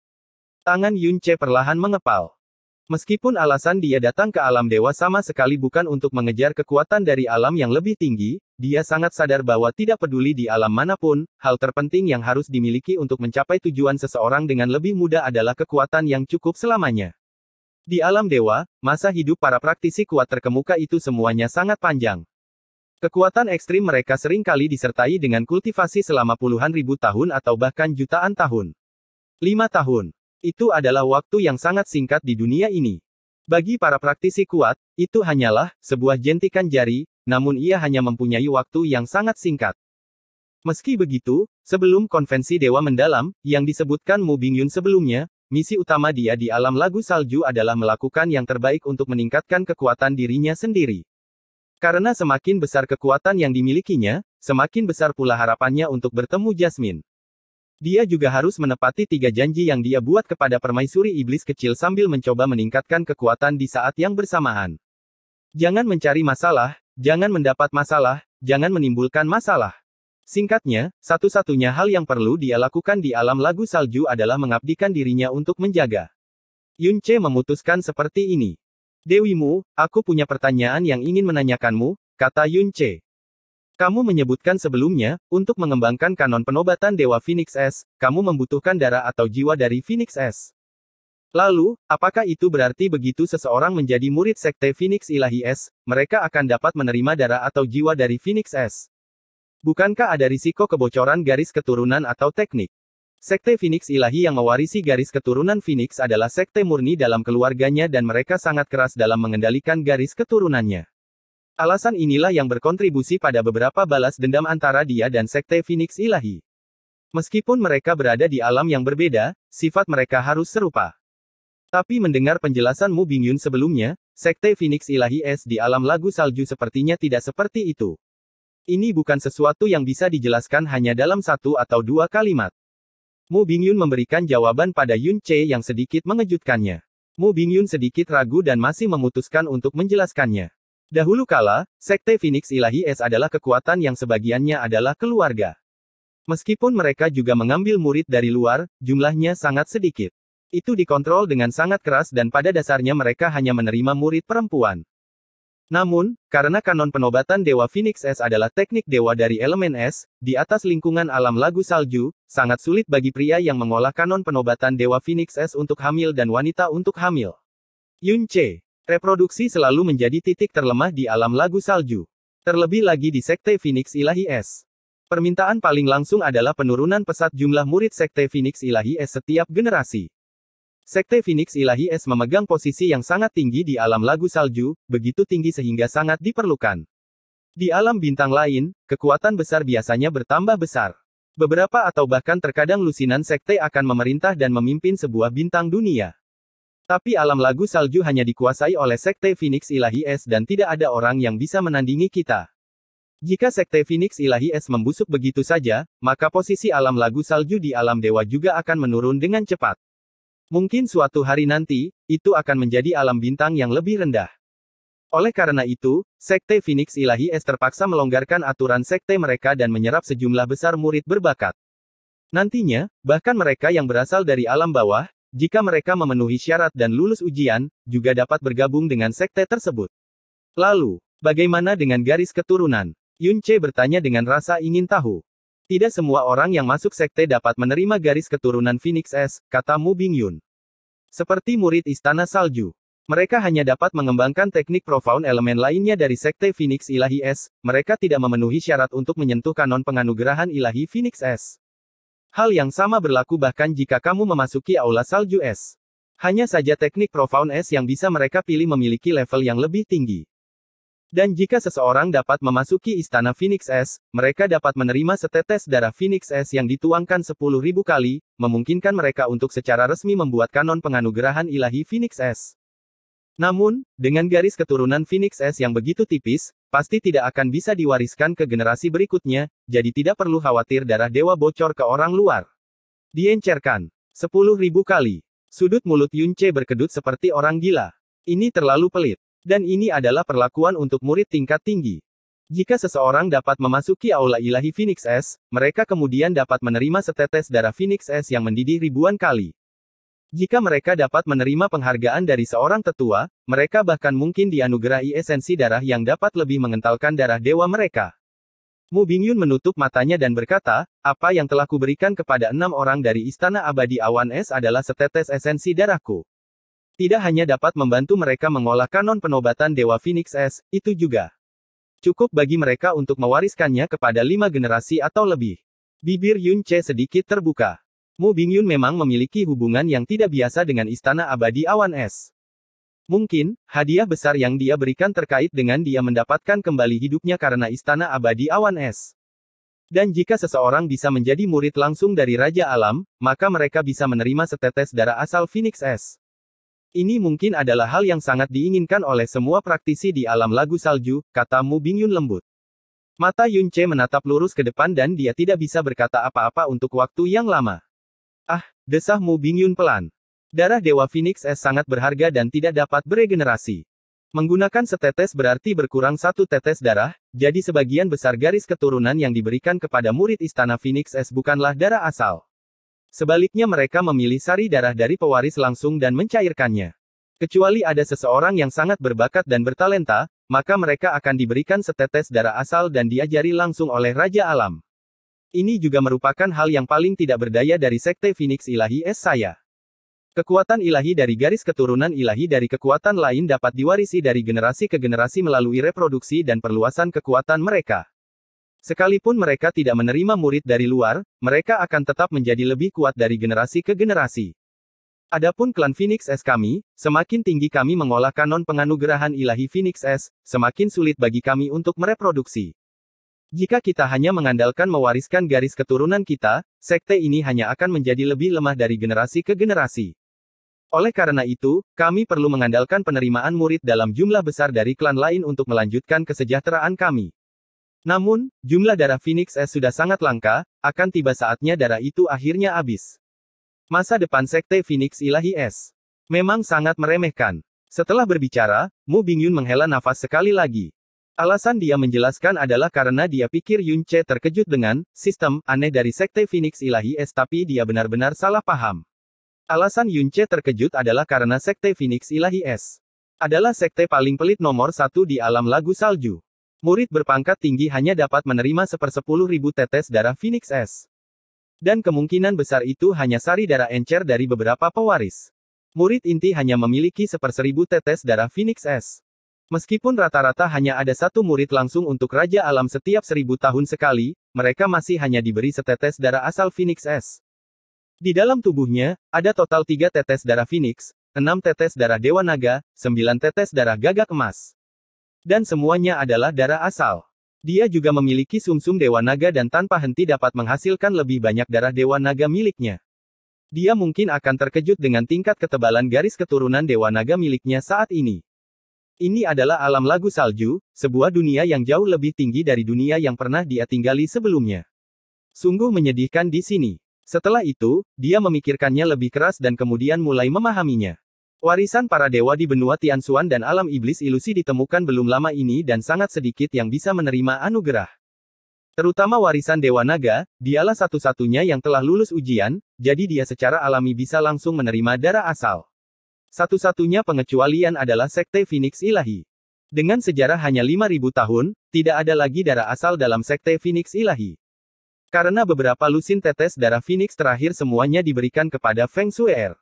Tangan Yunche perlahan mengepal. Meskipun alasan dia datang ke alam dewa sama sekali bukan untuk mengejar kekuatan dari alam yang lebih tinggi, dia sangat sadar bahwa tidak peduli di alam manapun, hal terpenting yang harus dimiliki untuk mencapai tujuan seseorang dengan lebih mudah adalah kekuatan yang cukup selamanya. Di alam dewa, masa hidup para praktisi kuat terkemuka itu semuanya sangat panjang. Kekuatan ekstrim mereka seringkali disertai dengan kultivasi selama puluhan ribu tahun atau bahkan jutaan tahun. 5 tahun, itu adalah waktu yang sangat singkat di dunia ini. Bagi para praktisi kuat, itu hanyalah sebuah jentikan jari, namun ia hanya mempunyai waktu yang sangat singkat. Meski begitu, sebelum konvensi Dewa Mendalam, yang disebutkan Mu Bingyun sebelumnya, misi utama dia di alam lagu salju adalah melakukan yang terbaik untuk meningkatkan kekuatan dirinya sendiri. Karena semakin besar kekuatan yang dimilikinya, semakin besar pula harapannya untuk bertemu Jasmine. Dia juga harus menepati tiga janji yang dia buat kepada permaisuri iblis kecil sambil mencoba meningkatkan kekuatan di saat yang bersamaan. Jangan mencari masalah, jangan mendapat masalah, jangan menimbulkan masalah. Singkatnya, satu-satunya hal yang perlu dia lakukan di alam lagu salju adalah mengabdikan dirinya untuk menjaga. Yun Che memutuskan seperti ini. Dewimu, aku punya pertanyaan yang ingin menanyakanmu, kata Yun Che. Kamu menyebutkan sebelumnya, untuk mengembangkan kanon penobatan Dewa Phoenix S, kamu membutuhkan darah atau jiwa dari Phoenix S. Lalu, apakah itu berarti begitu seseorang menjadi murid sekte Phoenix Ilahi S, mereka akan dapat menerima darah atau jiwa dari Phoenix S? Bukankah ada risiko kebocoran garis keturunan atau teknik? Sekte Phoenix Ilahi yang mewarisi garis keturunan Phoenix adalah sekte murni dalam keluarganya dan mereka sangat keras dalam mengendalikan garis keturunannya. Alasan inilah yang berkontribusi pada beberapa balas dendam antara dia dan sekte Phoenix Ilahi. Meskipun mereka berada di alam yang berbeda, sifat mereka harus serupa. Tapi mendengar penjelasan Mu Bingyun sebelumnya, sekte Phoenix Ilahi S di alam lagu salju sepertinya tidak seperti itu. Ini bukan sesuatu yang bisa dijelaskan hanya dalam satu atau dua kalimat. Mu Bingyun memberikan jawaban pada Yun Che yang sedikit mengejutkannya. Mu Bingyun sedikit ragu dan masih memutuskan untuk menjelaskannya. Dahulu kala, Sekte Phoenix Ilahi Es adalah kekuatan yang sebagiannya adalah keluarga. Meskipun mereka juga mengambil murid dari luar, jumlahnya sangat sedikit. Itu dikontrol dengan sangat keras dan pada dasarnya mereka hanya menerima murid perempuan. Namun, karena kanon penobatan Dewa Phoenix Es adalah teknik dewa dari elemen es, di atas lingkungan alam lagu salju, sangat sulit bagi pria yang mengolah kanon penobatan Dewa Phoenix Es untuk hamil dan wanita untuk hamil. Yun Che Reproduksi selalu menjadi titik terlemah di alam lagu salju. Terlebih lagi di Sekte Phoenix Ilahi S. Permintaan paling langsung adalah penurunan pesat jumlah murid Sekte Phoenix Ilahi S setiap generasi. Sekte Phoenix Ilahi S memegang posisi yang sangat tinggi di alam lagu salju, begitu tinggi sehingga sangat diperlukan. Di alam bintang lain, kekuatan besar biasanya bertambah besar. Beberapa atau bahkan terkadang lusinan sekte akan memerintah dan memimpin sebuah bintang dunia. Tapi alam lagu salju hanya dikuasai oleh Sekte Phoenix Ilahi Es dan tidak ada orang yang bisa menandingi kita. Jika Sekte Phoenix Ilahi Es membusuk begitu saja, maka posisi alam lagu salju di alam dewa juga akan menurun dengan cepat. Mungkin suatu hari nanti, itu akan menjadi alam bintang yang lebih rendah. Oleh karena itu, Sekte Phoenix Ilahi Es terpaksa melonggarkan aturan sekte mereka dan menyerap sejumlah besar murid berbakat. Nantinya, bahkan mereka yang berasal dari alam bawah, jika mereka memenuhi syarat dan lulus ujian, juga dapat bergabung dengan sekte tersebut. Lalu, bagaimana dengan garis keturunan? Yun Che bertanya dengan rasa ingin tahu. Tidak semua orang yang masuk sekte dapat menerima garis keturunan Phoenix S, kata Mu Bing Yun. Seperti murid Istana Salju. Mereka hanya dapat mengembangkan teknik profound elemen lainnya dari sekte Phoenix Ilahi S, mereka tidak memenuhi syarat untuk menyentuh kanon penganugerahan Ilahi Phoenix S. Hal yang sama berlaku bahkan jika kamu memasuki aula salju es. Hanya saja teknik profound es yang bisa mereka pilih memiliki level yang lebih tinggi. Dan jika seseorang dapat memasuki istana Phoenix S, mereka dapat menerima setetes darah Phoenix S yang dituangkan 10.000 kali, memungkinkan mereka untuk secara resmi membuat kanon penganugerahan ilahi Phoenix S. Namun, dengan garis keturunan Phoenix S yang begitu tipis, pasti tidak akan bisa diwariskan ke generasi berikutnya, jadi tidak perlu khawatir darah dewa bocor ke orang luar. Diencerkan. ribu kali. Sudut mulut Yunce berkedut seperti orang gila. Ini terlalu pelit. Dan ini adalah perlakuan untuk murid tingkat tinggi. Jika seseorang dapat memasuki aula ilahi Phoenix S, mereka kemudian dapat menerima setetes darah Phoenix S yang mendidih ribuan kali. Jika mereka dapat menerima penghargaan dari seorang tetua, mereka bahkan mungkin dianugerahi esensi darah yang dapat lebih mengentalkan darah dewa mereka. Mu Bingyun menutup matanya dan berkata, apa yang telah kuberikan kepada enam orang dari Istana Abadi Awan Es adalah setetes esensi darahku. Tidak hanya dapat membantu mereka mengolah kanon penobatan Dewa Phoenix Es, itu juga cukup bagi mereka untuk mewariskannya kepada lima generasi atau lebih. Bibir Yun Che sedikit terbuka. Mu Bingyun memang memiliki hubungan yang tidak biasa dengan Istana Abadi Awan Es. Mungkin, hadiah besar yang dia berikan terkait dengan dia mendapatkan kembali hidupnya karena Istana Abadi Awan Es. Dan jika seseorang bisa menjadi murid langsung dari Raja Alam, maka mereka bisa menerima setetes darah asal Phoenix Es. Ini mungkin adalah hal yang sangat diinginkan oleh semua praktisi di alam lagu salju, kata Mu Bingyun lembut. Mata Yun Che menatap lurus ke depan dan dia tidak bisa berkata apa-apa untuk waktu yang lama. Ah, desah Mu Bingyun pelan. Darah Dewa Phoenix S sangat berharga dan tidak dapat beregenerasi. Menggunakan setetes berarti berkurang satu tetes darah, jadi sebagian besar garis keturunan yang diberikan kepada murid Istana Phoenix S bukanlah darah asal. Sebaliknya mereka memilih sari darah dari pewaris langsung dan mencairkannya. Kecuali ada seseorang yang sangat berbakat dan bertalenta, maka mereka akan diberikan setetes darah asal dan diajari langsung oleh Raja Alam. Ini juga merupakan hal yang paling tidak berdaya dari sekte Phoenix Ilahi Es saya. Kekuatan ilahi dari garis keturunan ilahi dari kekuatan lain dapat diwarisi dari generasi ke generasi melalui reproduksi dan perluasan kekuatan mereka. Sekalipun mereka tidak menerima murid dari luar, mereka akan tetap menjadi lebih kuat dari generasi ke generasi. Adapun klan Phoenix S kami, semakin tinggi kami mengolah kanon penganugerahan ilahi Phoenix S, semakin sulit bagi kami untuk mereproduksi. Jika kita hanya mengandalkan mewariskan garis keturunan kita, sekte ini hanya akan menjadi lebih lemah dari generasi ke generasi. Oleh karena itu, kami perlu mengandalkan penerimaan murid dalam jumlah besar dari klan lain untuk melanjutkan kesejahteraan kami. Namun, jumlah darah Phoenix S sudah sangat langka, akan tiba saatnya darah itu akhirnya habis. Masa depan sekte Phoenix Ilahi S memang sangat meremehkan. Setelah berbicara, Mu Bingyun menghela nafas sekali lagi. Alasan dia menjelaskan adalah karena dia pikir Yun Che terkejut dengan sistem aneh dari sekte Phoenix Ilahi S, tapi dia benar-benar salah paham. Alasan Yun Che terkejut adalah karena sekte Phoenix Ilahi S adalah sekte paling pelit nomor satu di alam lagu salju. Murid berpangkat tinggi hanya dapat menerima sepersepuluh ribu tetes darah Phoenix S, Dan kemungkinan besar itu hanya sari darah encer dari beberapa pewaris. Murid inti hanya memiliki seperseribu tetes darah Phoenix S. Meskipun rata-rata hanya ada satu murid langsung untuk Raja Alam setiap seribu tahun sekali, mereka masih hanya diberi setetes darah asal Phoenix S. Di dalam tubuhnya, ada total tiga tetes darah Phoenix, enam tetes darah Dewa Naga, sembilan tetes darah Gagak Emas. Dan semuanya adalah darah asal. Dia juga memiliki sumsum -sum Dewa Naga dan tanpa henti dapat menghasilkan lebih banyak darah Dewa Naga miliknya. Dia mungkin akan terkejut dengan tingkat ketebalan garis keturunan Dewa Naga miliknya saat ini. Ini adalah alam lagu salju, sebuah dunia yang jauh lebih tinggi dari dunia yang pernah dia tinggali sebelumnya. Sungguh menyedihkan di sini. Setelah itu, dia memikirkannya lebih keras dan kemudian mulai memahaminya. Warisan para dewa di benua Tianxuan dan alam iblis ilusi ditemukan belum lama ini dan sangat sedikit yang bisa menerima anugerah. Terutama warisan Dewa Naga, dialah satu-satunya yang telah lulus ujian, jadi dia secara alami bisa langsung menerima darah asal. Satu-satunya pengecualian adalah sekte Phoenix Ilahi. Dengan sejarah hanya 5.000 tahun, tidak ada lagi darah asal dalam sekte Phoenix Ilahi. Karena beberapa lusin tetes darah Phoenix terakhir semuanya diberikan kepada Feng Shui'er.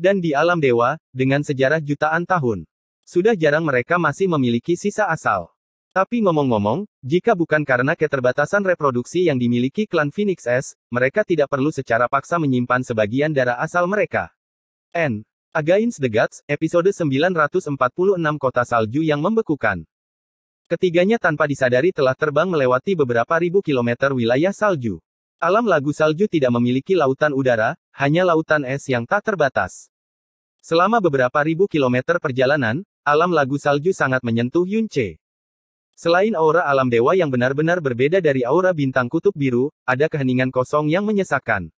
Dan di alam dewa, dengan sejarah jutaan tahun, sudah jarang mereka masih memiliki sisa asal. Tapi ngomong-ngomong, jika bukan karena keterbatasan reproduksi yang dimiliki klan Phoenix S, mereka tidak perlu secara paksa menyimpan sebagian darah asal mereka. N. Agains the Gods, episode 946 Kota Salju yang Membekukan. Ketiganya tanpa disadari telah terbang melewati beberapa ribu kilometer wilayah salju. Alam lagu salju tidak memiliki lautan udara, hanya lautan es yang tak terbatas. Selama beberapa ribu kilometer perjalanan, alam lagu salju sangat menyentuh Yunche. Selain aura alam dewa yang benar-benar berbeda dari aura bintang kutub biru, ada keheningan kosong yang menyesakkan.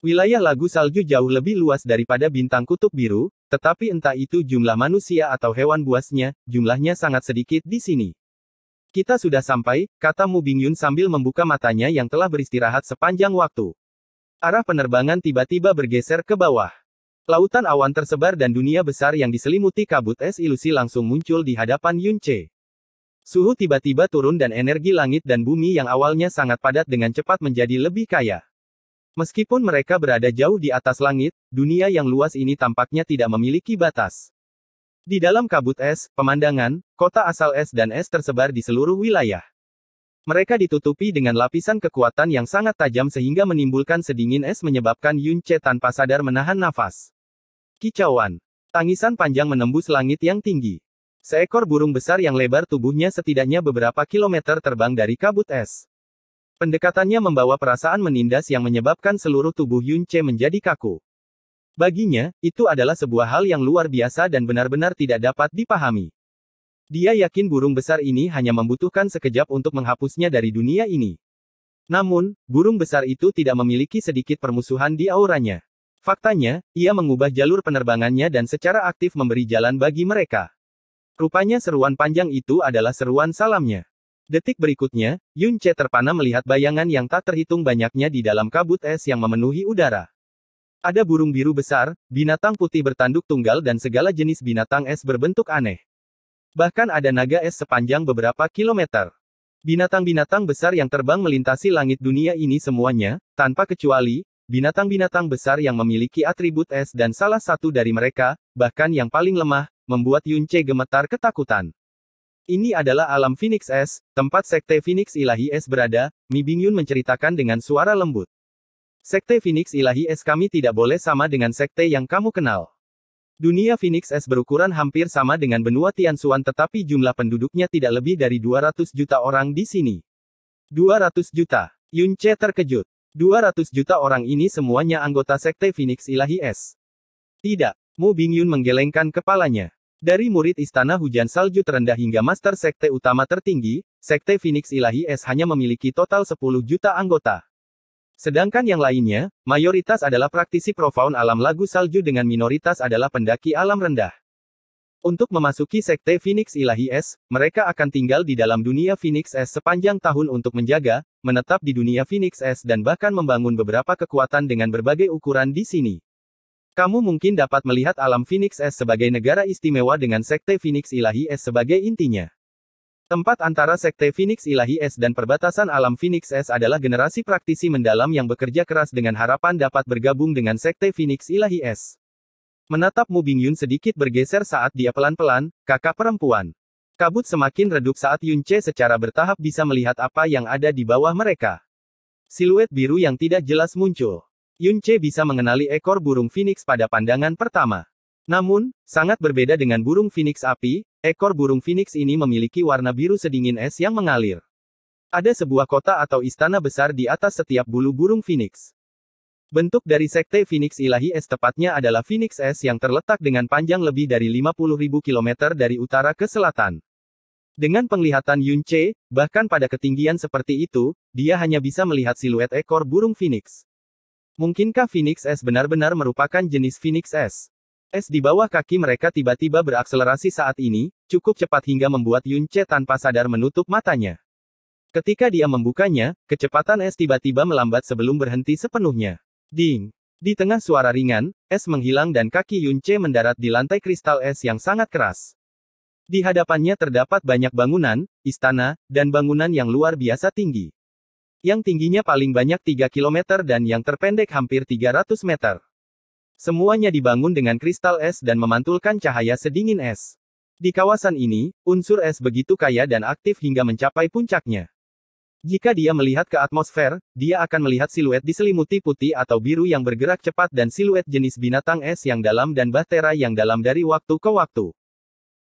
Wilayah lagu salju jauh lebih luas daripada bintang kutub biru, tetapi entah itu jumlah manusia atau hewan buasnya, jumlahnya sangat sedikit di sini. Kita sudah sampai, kata Mu Bingyun sambil membuka matanya yang telah beristirahat sepanjang waktu. Arah penerbangan tiba-tiba bergeser ke bawah. Lautan awan tersebar dan dunia besar yang diselimuti kabut es ilusi langsung muncul di hadapan Yun Che. Suhu tiba-tiba turun dan energi langit dan bumi yang awalnya sangat padat dengan cepat menjadi lebih kaya. Meskipun mereka berada jauh di atas langit, dunia yang luas ini tampaknya tidak memiliki batas. Di dalam kabut es, pemandangan, kota asal es dan es tersebar di seluruh wilayah. Mereka ditutupi dengan lapisan kekuatan yang sangat tajam sehingga menimbulkan sedingin es menyebabkan Yun Che tanpa sadar menahan nafas. Kicauan. Tangisan panjang menembus langit yang tinggi. Seekor burung besar yang lebar tubuhnya setidaknya beberapa kilometer terbang dari kabut es. Pendekatannya membawa perasaan menindas yang menyebabkan seluruh tubuh Yun Che menjadi kaku. Baginya, itu adalah sebuah hal yang luar biasa dan benar-benar tidak dapat dipahami. Dia yakin burung besar ini hanya membutuhkan sekejap untuk menghapusnya dari dunia ini. Namun, burung besar itu tidak memiliki sedikit permusuhan di auranya. Faktanya, ia mengubah jalur penerbangannya dan secara aktif memberi jalan bagi mereka. Rupanya seruan panjang itu adalah seruan salamnya. Detik berikutnya, Yunce terpana melihat bayangan yang tak terhitung banyaknya di dalam kabut es yang memenuhi udara. Ada burung biru besar, binatang putih bertanduk tunggal dan segala jenis binatang es berbentuk aneh. Bahkan ada naga es sepanjang beberapa kilometer. Binatang-binatang besar yang terbang melintasi langit dunia ini semuanya, tanpa kecuali, binatang-binatang besar yang memiliki atribut es dan salah satu dari mereka, bahkan yang paling lemah, membuat Yunce gemetar ketakutan. Ini adalah alam Phoenix S, tempat sekte Phoenix Ilahi S berada, Mi Bingyun menceritakan dengan suara lembut. Sekte Phoenix Ilahi S kami tidak boleh sama dengan sekte yang kamu kenal. Dunia Phoenix S berukuran hampir sama dengan benua Tianxuan tetapi jumlah penduduknya tidak lebih dari 200 juta orang di sini. 200 juta. Yunche terkejut. 200 juta orang ini semuanya anggota sekte Phoenix Ilahi S. Tidak. Mu Bingyun menggelengkan kepalanya. Dari murid Istana Hujan Salju terendah hingga Master Sekte Utama tertinggi, Sekte Phoenix Ilahi S hanya memiliki total 10 juta anggota. Sedangkan yang lainnya, mayoritas adalah praktisi profound alam lagu salju dengan minoritas adalah pendaki alam rendah. Untuk memasuki Sekte Phoenix Ilahi S, mereka akan tinggal di dalam dunia Phoenix S sepanjang tahun untuk menjaga, menetap di dunia Phoenix S dan bahkan membangun beberapa kekuatan dengan berbagai ukuran di sini. Kamu mungkin dapat melihat alam Phoenix S sebagai negara istimewa dengan Sekte Phoenix Ilahi S sebagai intinya. Tempat antara Sekte Phoenix Ilahi S dan perbatasan alam Phoenix S adalah generasi praktisi mendalam yang bekerja keras dengan harapan dapat bergabung dengan Sekte Phoenix Ilahi S. Menatap Mu Bingyun sedikit bergeser saat dia pelan-pelan, kakak perempuan. Kabut semakin redup saat Yun Che secara bertahap bisa melihat apa yang ada di bawah mereka. Siluet biru yang tidak jelas muncul. Yun Che bisa mengenali ekor burung phoenix pada pandangan pertama. Namun, sangat berbeda dengan burung phoenix api, ekor burung phoenix ini memiliki warna biru sedingin es yang mengalir. Ada sebuah kota atau istana besar di atas setiap bulu burung phoenix. Bentuk dari sekte Phoenix Ilahi es tepatnya adalah Phoenix es yang terletak dengan panjang lebih dari 50.000 km dari utara ke selatan. Dengan penglihatan Yun Che, bahkan pada ketinggian seperti itu, dia hanya bisa melihat siluet ekor burung phoenix. Mungkinkah Phoenix S benar-benar merupakan jenis Phoenix S? S di bawah kaki mereka tiba-tiba berakselerasi saat ini, cukup cepat hingga membuat Yun Che tanpa sadar menutup matanya. Ketika dia membukanya, kecepatan S tiba-tiba melambat sebelum berhenti sepenuhnya. Ding! Di tengah suara ringan, S menghilang dan kaki Yun Che mendarat di lantai kristal S yang sangat keras. Di hadapannya terdapat banyak bangunan, istana, dan bangunan yang luar biasa tinggi yang tingginya paling banyak 3 km dan yang terpendek hampir 300 meter. Semuanya dibangun dengan kristal es dan memantulkan cahaya sedingin es. Di kawasan ini, unsur es begitu kaya dan aktif hingga mencapai puncaknya. Jika dia melihat ke atmosfer, dia akan melihat siluet diselimuti putih atau biru yang bergerak cepat dan siluet jenis binatang es yang dalam dan bahtera yang dalam dari waktu ke waktu.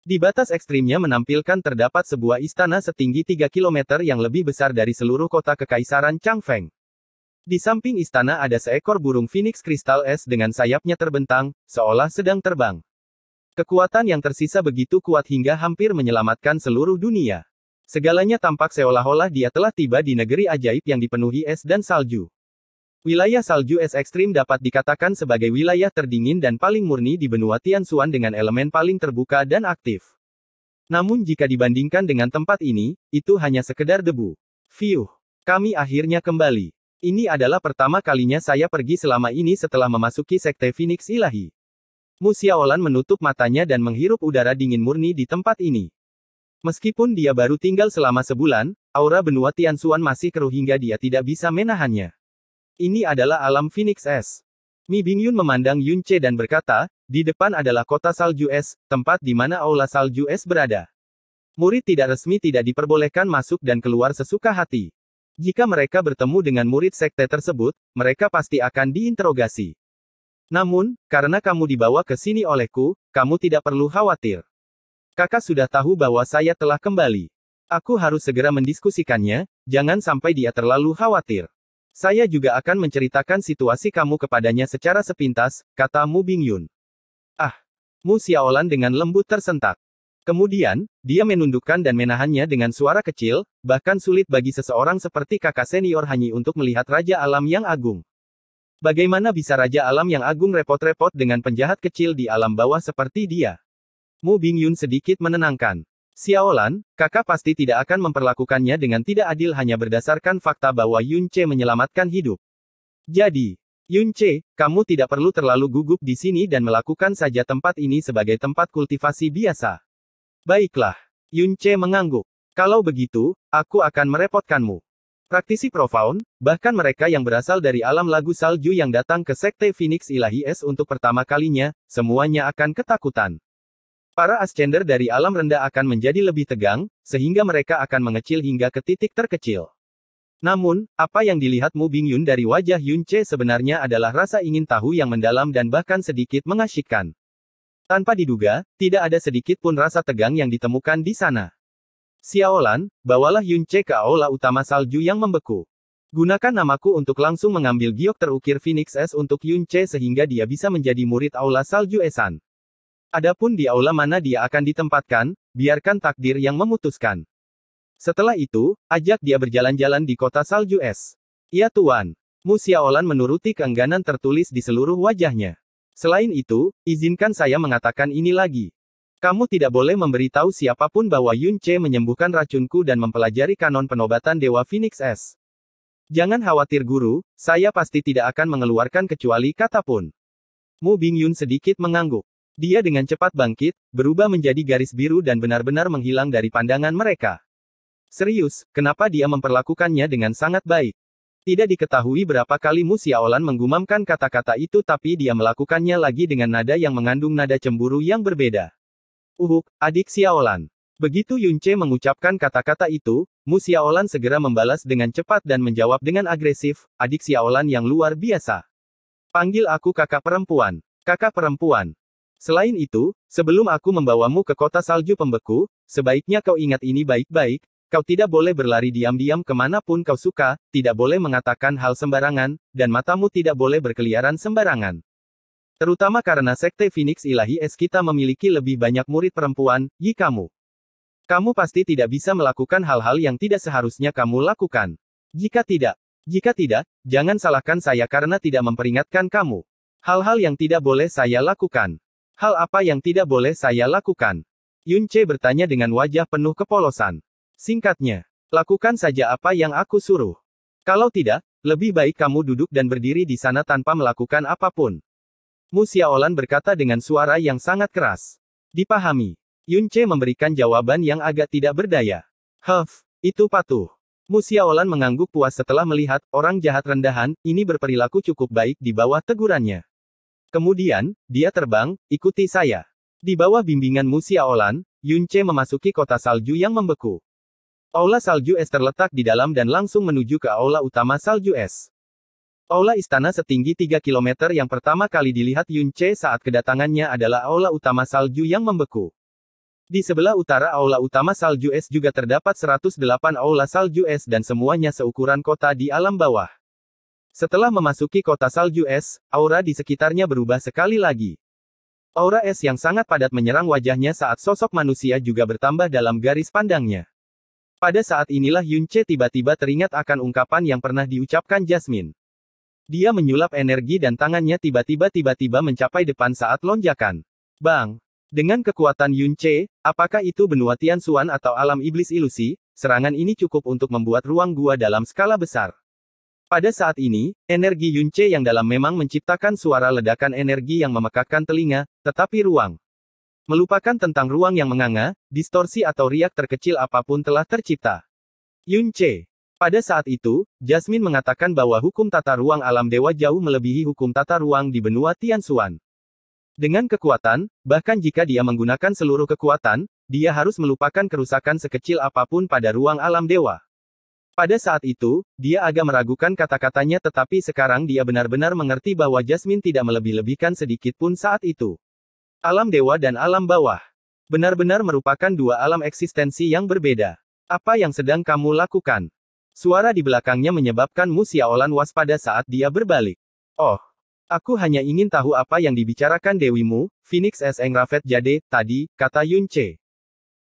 Di batas ekstrimnya menampilkan terdapat sebuah istana setinggi 3 km yang lebih besar dari seluruh kota Kekaisaran Changfeng. Di samping istana ada seekor burung phoenix kristal es dengan sayapnya terbentang, seolah sedang terbang. Kekuatan yang tersisa begitu kuat hingga hampir menyelamatkan seluruh dunia. Segalanya tampak seolah-olah dia telah tiba di negeri ajaib yang dipenuhi es dan salju. Wilayah salju es ekstrim dapat dikatakan sebagai wilayah terdingin dan paling murni di benua Tianxuan dengan elemen paling terbuka dan aktif. Namun jika dibandingkan dengan tempat ini, itu hanya sekedar debu. Fiuh. Kami akhirnya kembali. Ini adalah pertama kalinya saya pergi selama ini setelah memasuki sekte Phoenix Ilahi. Musiaolan menutup matanya dan menghirup udara dingin murni di tempat ini. Meskipun dia baru tinggal selama sebulan, aura benua Tianxuan masih keruh hingga dia tidak bisa menahannya. Ini adalah alam Phoenix S. Mi Bingyun memandang Yun Che dan berkata, di depan adalah kota salju es, tempat di mana aula salju es berada. Murid tidak resmi tidak diperbolehkan masuk dan keluar sesuka hati. Jika mereka bertemu dengan murid sekte tersebut, mereka pasti akan diinterogasi. Namun, karena kamu dibawa ke sini olehku, kamu tidak perlu khawatir. Kakak sudah tahu bahwa saya telah kembali. Aku harus segera mendiskusikannya, jangan sampai dia terlalu khawatir. Saya juga akan menceritakan situasi kamu kepadanya secara sepintas, kata Mu Bingyun. Ah! Mu Xiaolan dengan lembut tersentak. Kemudian, dia menundukkan dan menahannya dengan suara kecil, bahkan sulit bagi seseorang seperti kakak senior Hanyi untuk melihat Raja Alam yang agung. Bagaimana bisa Raja Alam yang agung repot-repot dengan penjahat kecil di alam bawah seperti dia? Mu Bingyun sedikit menenangkan. Xiaolan, kakak pasti tidak akan memperlakukannya dengan tidak adil hanya berdasarkan fakta bahwa Yun Che menyelamatkan hidup. Jadi, Yun Che, kamu tidak perlu terlalu gugup di sini dan melakukan saja tempat ini sebagai tempat kultivasi biasa. Baiklah. Yun Che mengangguk. Kalau begitu, aku akan merepotkanmu. Praktisi profound, bahkan mereka yang berasal dari alam lagu salju yang datang ke Sekte Phoenix Ilahi Es untuk pertama kalinya, semuanya akan ketakutan. Para ascender dari alam rendah akan menjadi lebih tegang, sehingga mereka akan mengecil hingga ke titik terkecil. Namun, apa yang dilihat Mu Yun dari wajah Yun Che sebenarnya adalah rasa ingin tahu yang mendalam dan bahkan sedikit mengasyikkan. Tanpa diduga, tidak ada sedikit pun rasa tegang yang ditemukan di sana. Xiaolan, bawalah Yun Che ke aula utama salju yang membeku. Gunakan namaku untuk langsung mengambil giok terukir Phoenix S untuk Yun Che sehingga dia bisa menjadi murid aula salju Esan. Adapun di aula mana dia akan ditempatkan, biarkan takdir yang memutuskan. Setelah itu, ajak dia berjalan-jalan di kota salju es. Ya Tuan. Musiaolan menuruti keengganan tertulis di seluruh wajahnya. Selain itu, izinkan saya mengatakan ini lagi. Kamu tidak boleh memberitahu siapapun bahwa Yun Che menyembuhkan racunku dan mempelajari kanon penobatan Dewa Phoenix S. Jangan khawatir guru, saya pasti tidak akan mengeluarkan kecuali kata pun. Mu Bing Yun sedikit mengangguk. Dia dengan cepat bangkit, berubah menjadi garis biru dan benar-benar menghilang dari pandangan mereka. Serius, kenapa dia memperlakukannya dengan sangat baik? Tidak diketahui berapa kali Musiaolan Xiaolan menggumamkan kata-kata itu tapi dia melakukannya lagi dengan nada yang mengandung nada cemburu yang berbeda. Uhuk, adik Xiaolan. Begitu Yunce mengucapkan kata-kata itu, Musiaolan segera membalas dengan cepat dan menjawab dengan agresif, adik Xiaolan yang luar biasa. Panggil aku kakak perempuan. Kakak perempuan, Selain itu, sebelum aku membawamu ke kota salju pembeku, sebaiknya kau ingat ini baik-baik, kau tidak boleh berlari diam-diam kemanapun kau suka, tidak boleh mengatakan hal sembarangan, dan matamu tidak boleh berkeliaran sembarangan. Terutama karena sekte Phoenix Ilahi Es kita memiliki lebih banyak murid perempuan, yi kamu. Kamu pasti tidak bisa melakukan hal-hal yang tidak seharusnya kamu lakukan. Jika tidak, jika tidak, jangan salahkan saya karena tidak memperingatkan kamu. Hal-hal yang tidak boleh saya lakukan. Hal apa yang tidak boleh saya lakukan? Yun Che bertanya dengan wajah penuh kepolosan. Singkatnya, lakukan saja apa yang aku suruh. Kalau tidak, lebih baik kamu duduk dan berdiri di sana tanpa melakukan apapun. Mu Xiaolan berkata dengan suara yang sangat keras. Dipahami. Yun Che memberikan jawaban yang agak tidak berdaya. Huff, itu patuh. Mu Xiaolan mengangguk puas setelah melihat orang jahat rendahan ini berperilaku cukup baik di bawah tegurannya. Kemudian, dia terbang, ikuti saya. Di bawah bimbingan Musi Aolan, Yunche memasuki kota salju yang membeku. Aula salju es terletak di dalam dan langsung menuju ke aula utama salju es. Aula istana setinggi 3 km yang pertama kali dilihat Yunche saat kedatangannya adalah aula utama salju yang membeku. Di sebelah utara aula utama salju es juga terdapat 108 aula salju es dan semuanya seukuran kota di alam bawah. Setelah memasuki kota salju es, aura di sekitarnya berubah sekali lagi. Aura es yang sangat padat menyerang wajahnya saat sosok manusia juga bertambah dalam garis pandangnya. Pada saat inilah Yun Che tiba-tiba teringat akan ungkapan yang pernah diucapkan Jasmine. Dia menyulap energi dan tangannya tiba-tiba tiba-tiba mencapai depan saat lonjakan. Bang! Dengan kekuatan Yun Che, apakah itu benua Tian Xuan atau alam iblis ilusi, serangan ini cukup untuk membuat ruang gua dalam skala besar. Pada saat ini, energi Yunce yang dalam memang menciptakan suara ledakan energi yang memekakkan telinga, tetapi ruang. Melupakan tentang ruang yang menganga, distorsi atau riak terkecil apapun telah tercipta. Yunce. Pada saat itu, Jasmine mengatakan bahwa hukum tata ruang alam dewa jauh melebihi hukum tata ruang di benua Tianxuan. Dengan kekuatan, bahkan jika dia menggunakan seluruh kekuatan, dia harus melupakan kerusakan sekecil apapun pada ruang alam dewa. Pada saat itu, dia agak meragukan kata-katanya tetapi sekarang dia benar-benar mengerti bahwa Jasmine tidak melebih-lebihkan sedikit pun saat itu. Alam dewa dan alam bawah. Benar-benar merupakan dua alam eksistensi yang berbeda. Apa yang sedang kamu lakukan? Suara di belakangnya menyebabkan Musiaolan waspada saat dia berbalik. Oh, aku hanya ingin tahu apa yang dibicarakan dewimu, Phoenix S. Engravet Jade, tadi, kata Yunce.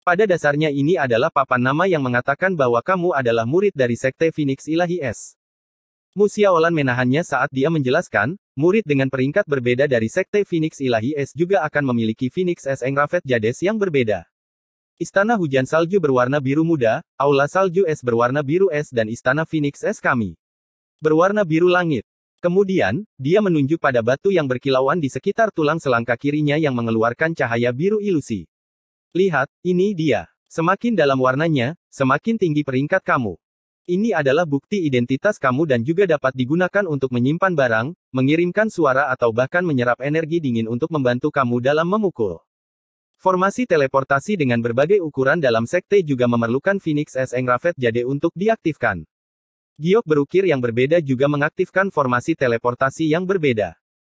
Pada dasarnya ini adalah papan nama yang mengatakan bahwa kamu adalah murid dari sekte Phoenix Ilahi S. Musiaolan menahannya saat dia menjelaskan, murid dengan peringkat berbeda dari sekte Phoenix Ilahi S juga akan memiliki Phoenix S Engravet Jades yang berbeda. Istana hujan salju berwarna biru muda, aula salju es berwarna biru es dan istana Phoenix S kami. Berwarna biru langit. Kemudian, dia menunjuk pada batu yang berkilauan di sekitar tulang selangka kirinya yang mengeluarkan cahaya biru ilusi. Lihat, ini dia. Semakin dalam warnanya, semakin tinggi peringkat kamu. Ini adalah bukti identitas kamu dan juga dapat digunakan untuk menyimpan barang, mengirimkan suara atau bahkan menyerap energi dingin untuk membantu kamu dalam memukul. Formasi teleportasi dengan berbagai ukuran dalam sekte juga memerlukan Phoenix S. Engravet Jade untuk diaktifkan. Giok berukir yang berbeda juga mengaktifkan formasi teleportasi yang berbeda.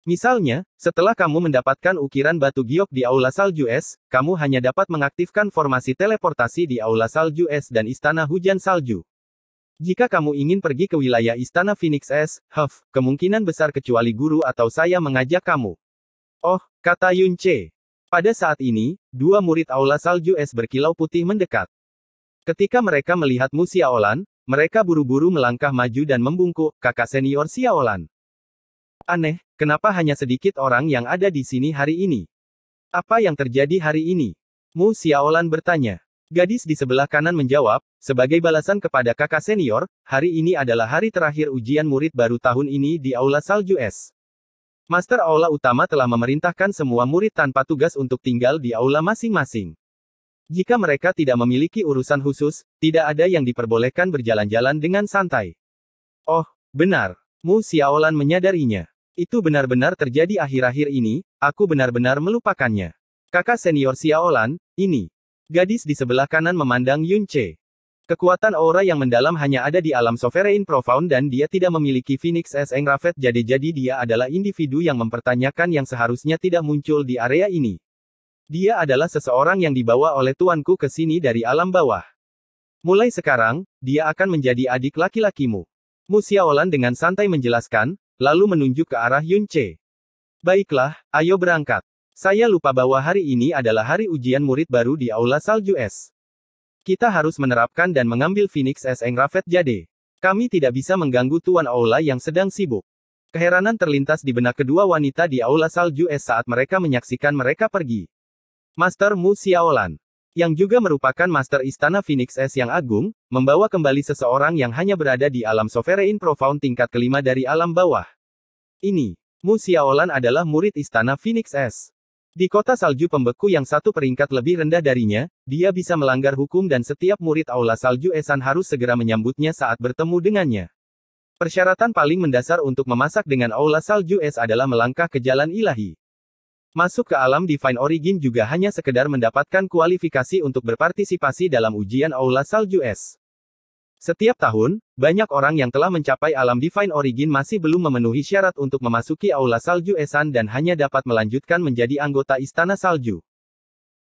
Misalnya, setelah kamu mendapatkan ukiran batu giok di Aula Salju Es, kamu hanya dapat mengaktifkan formasi teleportasi di Aula Salju Es dan Istana Hujan Salju. Jika kamu ingin pergi ke wilayah Istana Phoenix Es, Huff, kemungkinan besar kecuali guru atau saya mengajak kamu. Oh, kata Yun Che. Pada saat ini, dua murid Aula Salju Es berkilau putih mendekat. Ketika mereka melihat Musia Olan, mereka buru-buru melangkah maju dan membungkuk, kakak senior Xiaolan. Aneh, kenapa hanya sedikit orang yang ada di sini hari ini? Apa yang terjadi hari ini? Mu Xiaolan bertanya. Gadis di sebelah kanan menjawab, sebagai balasan kepada kakak senior, hari ini adalah hari terakhir ujian murid baru tahun ini di Aula Salju S. Master Aula Utama telah memerintahkan semua murid tanpa tugas untuk tinggal di aula masing-masing. Jika mereka tidak memiliki urusan khusus, tidak ada yang diperbolehkan berjalan-jalan dengan santai. Oh, benar. Mu Xiaolan menyadarinya. Itu benar-benar terjadi akhir-akhir ini, aku benar-benar melupakannya. Kakak senior Xiaolan, ini. Gadis di sebelah kanan memandang Yun Che. Kekuatan aura yang mendalam hanya ada di alam Sovereign Profound dan dia tidak memiliki Phoenix S. Engravet jadi-jadi dia adalah individu yang mempertanyakan yang seharusnya tidak muncul di area ini. Dia adalah seseorang yang dibawa oleh tuanku ke sini dari alam bawah. Mulai sekarang, dia akan menjadi adik laki-lakimu. Musiaolan dengan santai menjelaskan, lalu menunjuk ke arah Yunce. Baiklah, ayo berangkat. Saya lupa bahwa hari ini adalah hari ujian murid baru di Aula Salju S. Kita harus menerapkan dan mengambil Phoenix S. Engrafet Jade. Kami tidak bisa mengganggu Tuan Aula yang sedang sibuk. Keheranan terlintas di benak kedua wanita di Aula Salju S saat mereka menyaksikan mereka pergi. Master Mu Xiaolan, yang juga merupakan Master Istana Phoenix S yang agung, membawa kembali seseorang yang hanya berada di alam Sovereign Profound tingkat kelima dari alam bawah. Ini, Mu Xiaolan adalah murid Istana Phoenix S. Di kota salju pembeku yang satu peringkat lebih rendah darinya, dia bisa melanggar hukum dan setiap murid aula salju Esan harus segera menyambutnya saat bertemu dengannya. Persyaratan paling mendasar untuk memasak dengan aula salju es adalah melangkah ke jalan ilahi. Masuk ke alam Divine Origin juga hanya sekedar mendapatkan kualifikasi untuk berpartisipasi dalam ujian Aula Salju Es. Setiap tahun, banyak orang yang telah mencapai alam Divine Origin masih belum memenuhi syarat untuk memasuki Aula Salju Esan dan hanya dapat melanjutkan menjadi anggota Istana Salju.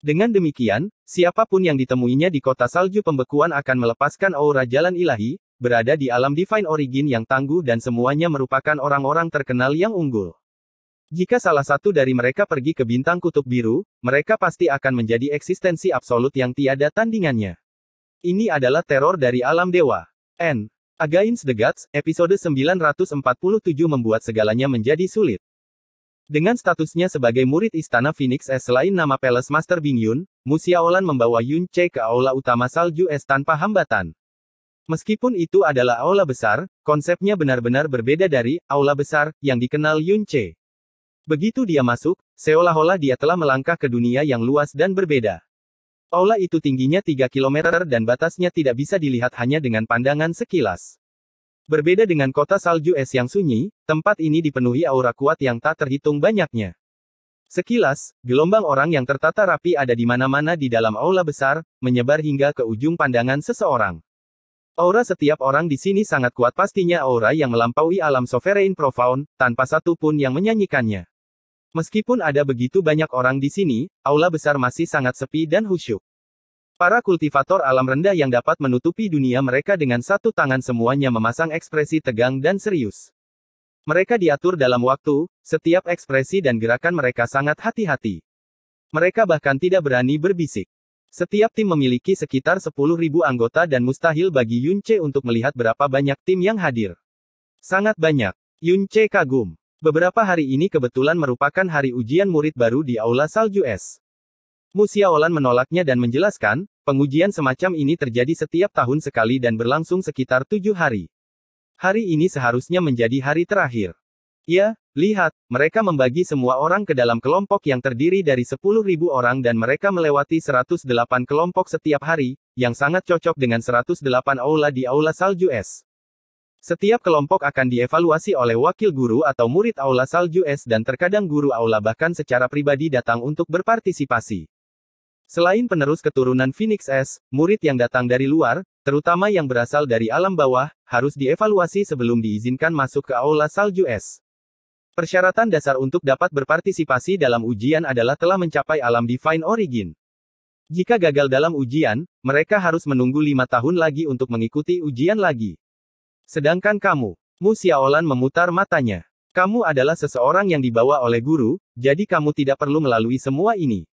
Dengan demikian, siapapun yang ditemuinya di kota Salju Pembekuan akan melepaskan aura jalan ilahi, berada di alam Divine Origin yang tangguh dan semuanya merupakan orang-orang terkenal yang unggul. Jika salah satu dari mereka pergi ke bintang kutub biru, mereka pasti akan menjadi eksistensi absolut yang tiada tandingannya. Ini adalah teror dari alam dewa. N. Against the Gods, episode 947 membuat segalanya menjadi sulit. Dengan statusnya sebagai murid Istana Phoenix S selain nama Palace Master Bing Yun, Musiaolan membawa Yun Che ke aula utama Salju S tanpa hambatan. Meskipun itu adalah aula besar, konsepnya benar-benar berbeda dari aula besar yang dikenal Yun Che. Begitu dia masuk, seolah-olah dia telah melangkah ke dunia yang luas dan berbeda. Aula itu tingginya 3 km dan batasnya tidak bisa dilihat hanya dengan pandangan sekilas. Berbeda dengan kota salju es yang sunyi, tempat ini dipenuhi aura kuat yang tak terhitung banyaknya. Sekilas, gelombang orang yang tertata rapi ada di mana-mana di dalam aula besar, menyebar hingga ke ujung pandangan seseorang. Aura setiap orang di sini sangat kuat pastinya aura yang melampaui alam sovereign profound, tanpa satu pun yang menyanyikannya. Meskipun ada begitu banyak orang di sini, aula besar masih sangat sepi dan khusyuk. Para kultivator alam rendah yang dapat menutupi dunia mereka dengan satu tangan semuanya memasang ekspresi tegang dan serius. Mereka diatur dalam waktu, setiap ekspresi dan gerakan mereka sangat hati-hati. Mereka bahkan tidak berani berbisik. Setiap tim memiliki sekitar 10.000 anggota dan mustahil bagi Yunce untuk melihat berapa banyak tim yang hadir. Sangat banyak. Yunce kagum. Beberapa hari ini kebetulan merupakan hari ujian murid baru di Aula Salju S. Olan menolaknya dan menjelaskan, pengujian semacam ini terjadi setiap tahun sekali dan berlangsung sekitar tujuh hari. Hari ini seharusnya menjadi hari terakhir. Ya, lihat, mereka membagi semua orang ke dalam kelompok yang terdiri dari 10.000 orang dan mereka melewati 108 kelompok setiap hari, yang sangat cocok dengan 108 aula di Aula Salju S. Setiap kelompok akan dievaluasi oleh wakil guru atau murid aula salju es dan terkadang guru aula bahkan secara pribadi datang untuk berpartisipasi. Selain penerus keturunan Phoenix S, murid yang datang dari luar, terutama yang berasal dari alam bawah, harus dievaluasi sebelum diizinkan masuk ke aula salju es. Persyaratan dasar untuk dapat berpartisipasi dalam ujian adalah telah mencapai alam Divine Origin. Jika gagal dalam ujian, mereka harus menunggu lima tahun lagi untuk mengikuti ujian lagi. Sedangkan kamu, Mu Xiaolan memutar matanya. Kamu adalah seseorang yang dibawa oleh guru, jadi kamu tidak perlu melalui semua ini.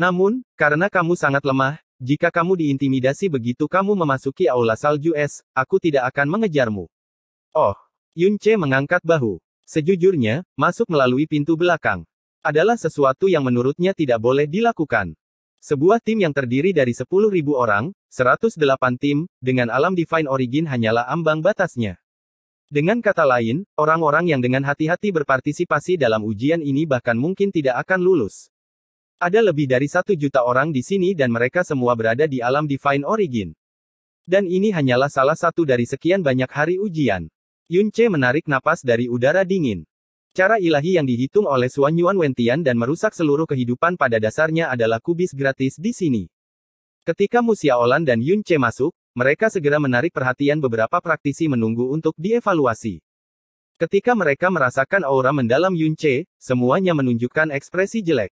Namun, karena kamu sangat lemah, jika kamu diintimidasi begitu kamu memasuki aula salju es, aku tidak akan mengejarmu. Oh, Yunce mengangkat bahu. Sejujurnya, masuk melalui pintu belakang adalah sesuatu yang menurutnya tidak boleh dilakukan. Sebuah tim yang terdiri dari 10.000 orang, 108 tim, dengan alam Divine Origin hanyalah ambang batasnya. Dengan kata lain, orang-orang yang dengan hati-hati berpartisipasi dalam ujian ini bahkan mungkin tidak akan lulus. Ada lebih dari satu juta orang di sini dan mereka semua berada di alam Divine Origin. Dan ini hanyalah salah satu dari sekian banyak hari ujian. Yunche menarik napas dari udara dingin. Cara ilahi yang dihitung oleh Xuan Yuan Wentian dan merusak seluruh kehidupan pada dasarnya adalah kubis gratis di sini. Ketika Mu Xiaolan dan Yun Che masuk, mereka segera menarik perhatian beberapa praktisi menunggu untuk dievaluasi. Ketika mereka merasakan aura mendalam Yun Che, semuanya menunjukkan ekspresi jelek.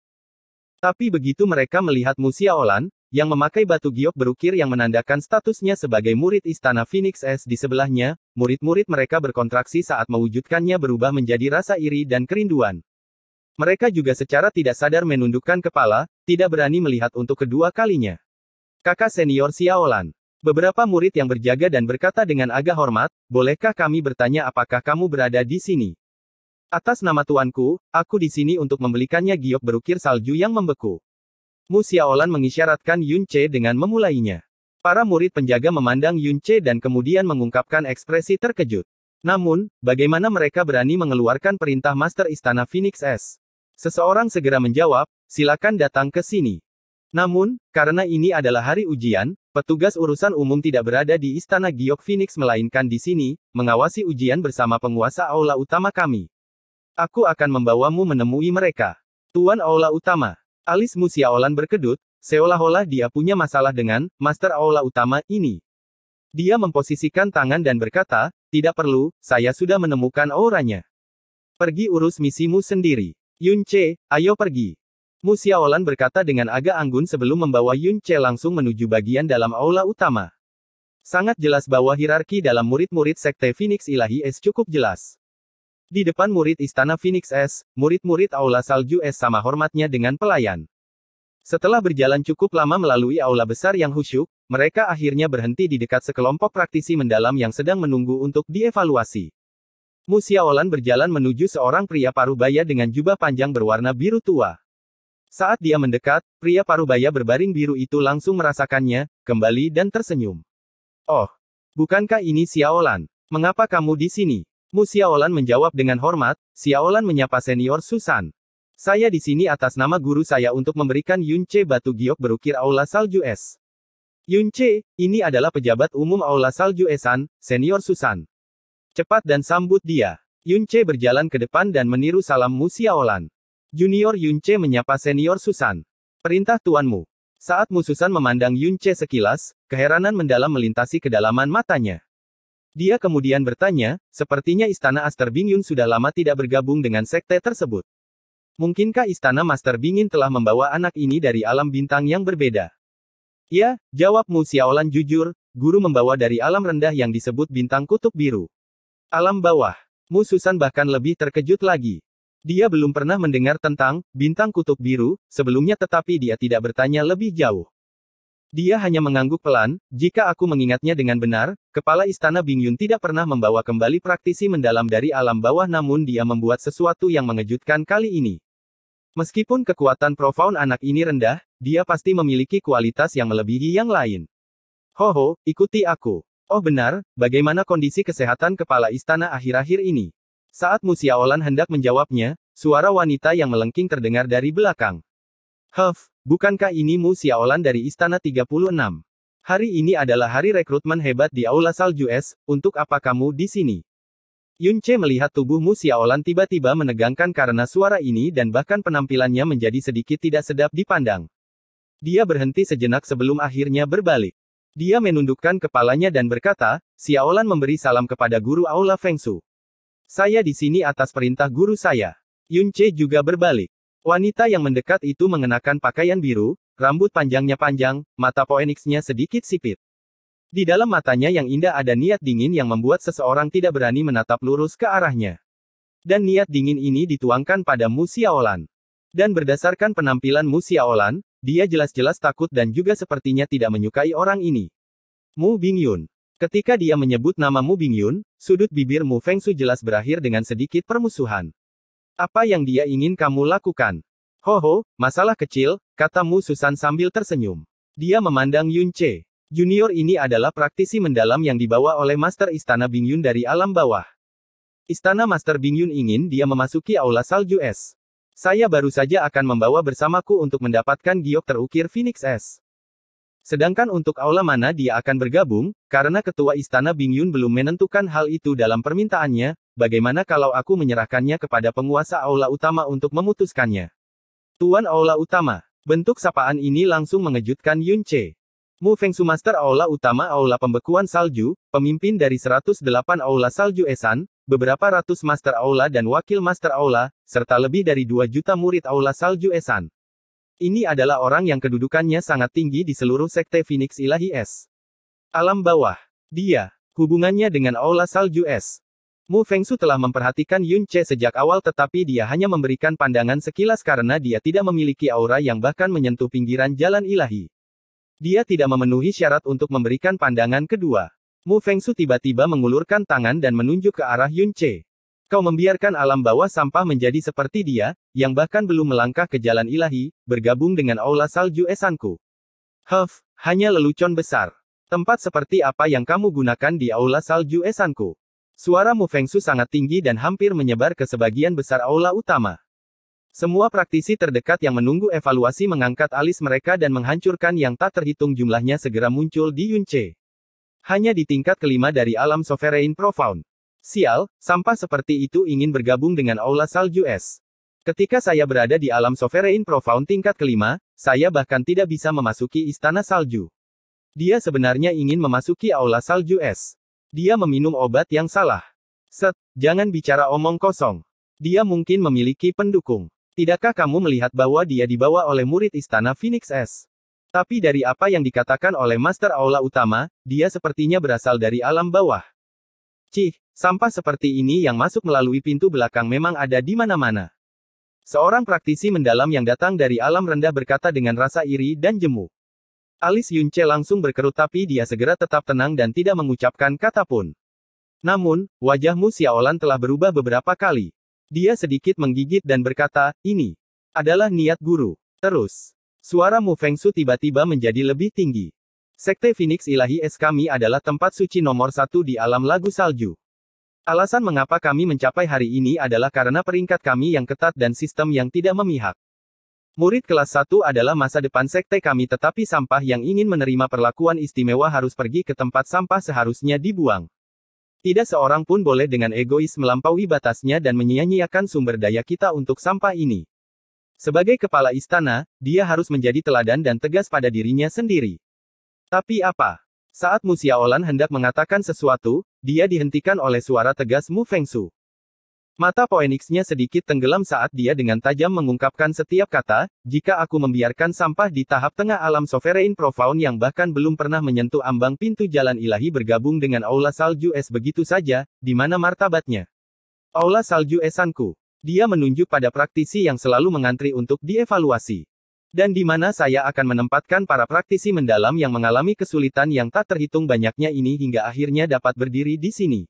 Tapi begitu mereka melihat Mu Xiaolan, yang memakai batu giok berukir yang menandakan statusnya sebagai murid istana Phoenix S di sebelahnya, murid-murid mereka berkontraksi saat mewujudkannya berubah menjadi rasa iri dan kerinduan. Mereka juga secara tidak sadar menundukkan kepala, tidak berani melihat untuk kedua kalinya. Kakak senior Xiaolan. Beberapa murid yang berjaga dan berkata dengan agak hormat, bolehkah kami bertanya apakah kamu berada di sini? Atas nama tuanku, aku di sini untuk membelikannya giok berukir salju yang membeku. Mu Xiaolan mengisyaratkan Yun Che dengan memulainya. Para murid penjaga memandang Yun Che dan kemudian mengungkapkan ekspresi terkejut. Namun, bagaimana mereka berani mengeluarkan perintah Master Istana Phoenix S? Seseorang segera menjawab, silakan datang ke sini. Namun, karena ini adalah hari ujian, Petugas urusan umum tidak berada di Istana Giok Phoenix melainkan di sini, mengawasi ujian bersama penguasa aula utama kami. Aku akan membawamu menemui mereka. Tuan aula utama, Alis Musiaolan berkedut, seolah-olah dia punya masalah dengan Master Aula utama ini. Dia memposisikan tangan dan berkata, tidak perlu, saya sudah menemukan auranya. Pergi urus misimu sendiri. Yun Che, ayo pergi. Musiaolan berkata dengan agak anggun sebelum membawa Yun Che langsung menuju bagian dalam aula utama. Sangat jelas bahwa hierarki dalam murid-murid Sekte Phoenix Ilahi Es cukup jelas. Di depan murid Istana Phoenix S, murid-murid Aula Salju S sama hormatnya dengan pelayan. Setelah berjalan cukup lama melalui aula besar yang khusyuk, mereka akhirnya berhenti di dekat sekelompok praktisi mendalam yang sedang menunggu untuk dievaluasi. Musiaolan berjalan menuju seorang pria parubaya dengan jubah panjang berwarna biru tua. Saat dia mendekat, pria parubaya berbaring biru itu langsung merasakannya, kembali dan tersenyum. Oh, bukankah ini Xiaolan? Mengapa kamu di sini? Mu Xiaolan menjawab dengan hormat, Xiaolan menyapa senior Susan. Saya di sini atas nama guru saya untuk memberikan Yunce batu giok berukir Aula Salju Es. Yunce, ini adalah pejabat umum Aula Salju Esan, senior Susan. Cepat dan sambut dia. Yunce berjalan ke depan dan meniru salam Mu Xiaolan. Junior Yunce menyapa senior Susan. Perintah tuanmu. Saat Mu Susan memandang Yunce sekilas, keheranan mendalam melintasi kedalaman matanya. Dia kemudian bertanya, sepertinya istana Aster Bingyun sudah lama tidak bergabung dengan sekte tersebut. Mungkinkah istana Master Bingin telah membawa anak ini dari alam bintang yang berbeda? Ya, jawab Mu Xiaolan jujur, guru membawa dari alam rendah yang disebut bintang kutub biru. Alam bawah. Mu Susan bahkan lebih terkejut lagi. Dia belum pernah mendengar tentang bintang kutub biru sebelumnya tetapi dia tidak bertanya lebih jauh. Dia hanya mengangguk pelan, jika aku mengingatnya dengan benar, kepala istana Bingyun tidak pernah membawa kembali praktisi mendalam dari alam bawah namun dia membuat sesuatu yang mengejutkan kali ini. Meskipun kekuatan profound anak ini rendah, dia pasti memiliki kualitas yang melebihi yang lain. Hoho, ikuti aku. Oh benar, bagaimana kondisi kesehatan kepala istana akhir-akhir ini? Saat Musiaolan hendak menjawabnya, suara wanita yang melengking terdengar dari belakang. Huff, Bukankah ini Mu Xiaolan dari Istana 36? Hari ini adalah hari rekrutmen hebat di Aula Salju Es, untuk apa kamu di sini? Yunce melihat tubuh Mu Xiaolan tiba-tiba menegangkan karena suara ini dan bahkan penampilannya menjadi sedikit tidak sedap dipandang. Dia berhenti sejenak sebelum akhirnya berbalik. Dia menundukkan kepalanya dan berkata, Xiaolan memberi salam kepada guru Aula Feng Su. Saya di sini atas perintah guru saya. Yunce juga berbalik. Wanita yang mendekat itu mengenakan pakaian biru, rambut panjangnya panjang, mata poeniksnya sedikit sipit. Di dalam matanya yang indah ada niat dingin yang membuat seseorang tidak berani menatap lurus ke arahnya. Dan niat dingin ini dituangkan pada Musiaolan. Dan berdasarkan penampilan Musiaolan, dia jelas-jelas takut dan juga sepertinya tidak menyukai orang ini. Mu Bingyun. Ketika dia menyebut nama Mu Bingyun, sudut bibir Mu Fengsu jelas berakhir dengan sedikit permusuhan. Apa yang dia ingin kamu lakukan? Ho ho, masalah kecil, katamu Susan sambil tersenyum. Dia memandang Yun Che. Junior ini adalah praktisi mendalam yang dibawa oleh Master Istana Bingyun dari alam bawah. Istana Master Bingyun ingin dia memasuki aula salju es. Saya baru saja akan membawa bersamaku untuk mendapatkan giok terukir Phoenix S. Sedangkan untuk aula mana dia akan bergabung, karena ketua istana Bing Yun belum menentukan hal itu dalam permintaannya, bagaimana kalau aku menyerahkannya kepada penguasa aula utama untuk memutuskannya? Tuan aula utama, bentuk sapaan ini langsung mengejutkan Yun Che. Mu Fengsu Master Aula Utama Aula Pembekuan Salju, pemimpin dari 108 Aula Salju Esan, beberapa ratus Master Aula dan Wakil Master Aula, serta lebih dari 2 juta murid Aula Salju Esan. Ini adalah orang yang kedudukannya sangat tinggi di seluruh sekte Phoenix Ilahi S. Alam bawah. Dia. Hubungannya dengan Aula Salju S. Mu Fengsu telah memperhatikan Yun Che sejak awal tetapi dia hanya memberikan pandangan sekilas karena dia tidak memiliki aura yang bahkan menyentuh pinggiran jalan ilahi. Dia tidak memenuhi syarat untuk memberikan pandangan kedua. Mu Fengsu tiba-tiba mengulurkan tangan dan menunjuk ke arah Yun Che. Kau membiarkan alam bawah sampah menjadi seperti dia, yang bahkan belum melangkah ke jalan ilahi, bergabung dengan aula salju esanku. Huff, hanya lelucon besar. Tempat seperti apa yang kamu gunakan di aula salju esanku? Suara Mu Fengsu sangat tinggi dan hampir menyebar ke sebagian besar aula utama. Semua praktisi terdekat yang menunggu evaluasi mengangkat alis mereka dan menghancurkan yang tak terhitung jumlahnya segera muncul di Yunche. Hanya di tingkat kelima dari alam sovereign profound. Sial, sampah seperti itu ingin bergabung dengan Aula Salju Es. Ketika saya berada di alam Sovereign Profound tingkat kelima, saya bahkan tidak bisa memasuki Istana Salju. Dia sebenarnya ingin memasuki Aula Salju Es. Dia meminum obat yang salah. Set, jangan bicara omong kosong. Dia mungkin memiliki pendukung. Tidakkah kamu melihat bahwa dia dibawa oleh murid Istana Phoenix Es? Tapi dari apa yang dikatakan oleh Master Aula Utama, dia sepertinya berasal dari alam bawah. Cih, sampah seperti ini yang masuk melalui pintu belakang memang ada di mana-mana. Seorang praktisi mendalam yang datang dari alam rendah berkata dengan rasa iri dan jemu. Alis Yunce langsung berkerut tapi dia segera tetap tenang dan tidak mengucapkan kata pun. Namun, wajahmu Xiaolan telah berubah beberapa kali. Dia sedikit menggigit dan berkata, ini adalah niat guru. Terus, suara Mu Feng Su tiba-tiba menjadi lebih tinggi. Sekte Phoenix Ilahi Es kami adalah tempat suci nomor satu di alam lagu salju. Alasan mengapa kami mencapai hari ini adalah karena peringkat kami yang ketat dan sistem yang tidak memihak. Murid kelas 1 adalah masa depan sekte kami tetapi sampah yang ingin menerima perlakuan istimewa harus pergi ke tempat sampah seharusnya dibuang. Tidak seorang pun boleh dengan egois melampaui batasnya dan menyia-nyiakan sumber daya kita untuk sampah ini. Sebagai kepala istana, dia harus menjadi teladan dan tegas pada dirinya sendiri. Tapi apa? Saat Musiaolan hendak mengatakan sesuatu, dia dihentikan oleh suara tegas Mu Fengsu. Mata Poenix-nya sedikit tenggelam saat dia dengan tajam mengungkapkan setiap kata, jika aku membiarkan sampah di tahap tengah alam sovereign profound yang bahkan belum pernah menyentuh ambang pintu jalan ilahi bergabung dengan aula salju es begitu saja, di mana martabatnya? Aula salju esanku. Dia menunjuk pada praktisi yang selalu mengantri untuk dievaluasi. Dan di mana saya akan menempatkan para praktisi mendalam yang mengalami kesulitan yang tak terhitung banyaknya ini hingga akhirnya dapat berdiri di sini.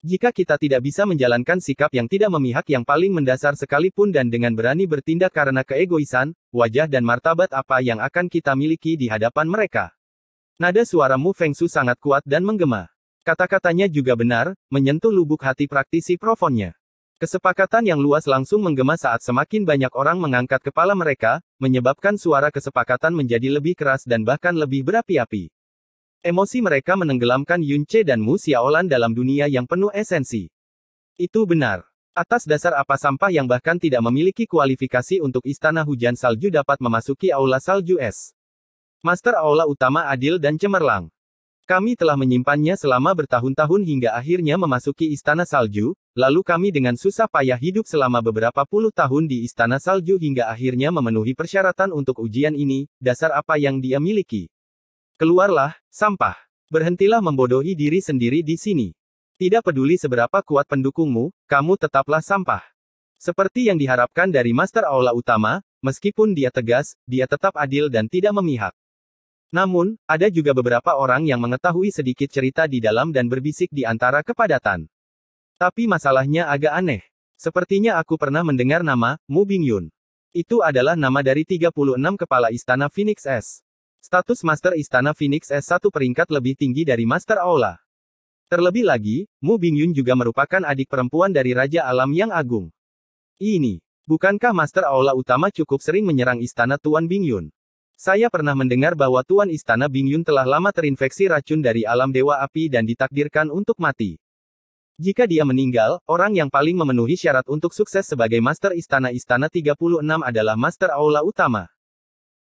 Jika kita tidak bisa menjalankan sikap yang tidak memihak yang paling mendasar sekalipun dan dengan berani bertindak karena keegoisan, wajah dan martabat apa yang akan kita miliki di hadapan mereka? Nada suaramu, Feng Su sangat kuat dan menggema. Kata-katanya juga benar, menyentuh lubuk hati praktisi profonnya. Kesepakatan yang luas langsung menggema saat semakin banyak orang mengangkat kepala mereka, menyebabkan suara kesepakatan menjadi lebih keras dan bahkan lebih berapi-api. Emosi mereka menenggelamkan Yunche dan Mu Xiaolan dalam dunia yang penuh esensi. Itu benar. Atas dasar apa sampah yang bahkan tidak memiliki kualifikasi untuk Istana Hujan Salju dapat memasuki Aula Salju Es. Master Aula Utama adil dan cemerlang. Kami telah menyimpannya selama bertahun-tahun hingga akhirnya memasuki Istana Salju, lalu kami dengan susah payah hidup selama beberapa puluh tahun di Istana Salju hingga akhirnya memenuhi persyaratan untuk ujian ini, dasar apa yang dia miliki. Keluarlah, sampah. Berhentilah membodohi diri sendiri di sini. Tidak peduli seberapa kuat pendukungmu, kamu tetaplah sampah. Seperti yang diharapkan dari Master Aula Utama, meskipun dia tegas, dia tetap adil dan tidak memihak. Namun, ada juga beberapa orang yang mengetahui sedikit cerita di dalam dan berbisik di antara kepadatan. Tapi masalahnya agak aneh. Sepertinya aku pernah mendengar nama, Mu Bingyun. Itu adalah nama dari 36 kepala istana Phoenix S. Status Master Istana Phoenix s satu peringkat lebih tinggi dari Master Aula. Terlebih lagi, Mu Bingyun juga merupakan adik perempuan dari Raja Alam yang Agung. Ini, bukankah Master Aula utama cukup sering menyerang istana Tuan Bingyun? Saya pernah mendengar bahwa Tuan Istana Bingyun telah lama terinfeksi racun dari alam Dewa Api dan ditakdirkan untuk mati. Jika dia meninggal, orang yang paling memenuhi syarat untuk sukses sebagai Master Istana Istana 36 adalah Master Aula Utama.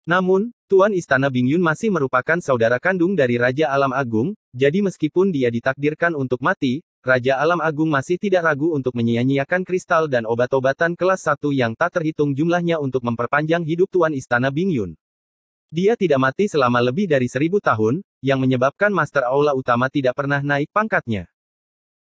Namun, Tuan Istana Bingyun masih merupakan saudara kandung dari Raja Alam Agung, jadi meskipun dia ditakdirkan untuk mati, Raja Alam Agung masih tidak ragu untuk menyia-nyiakan kristal dan obat-obatan kelas 1 yang tak terhitung jumlahnya untuk memperpanjang hidup Tuan Istana Bingyun. Dia tidak mati selama lebih dari seribu tahun, yang menyebabkan Master Aula utama tidak pernah naik pangkatnya.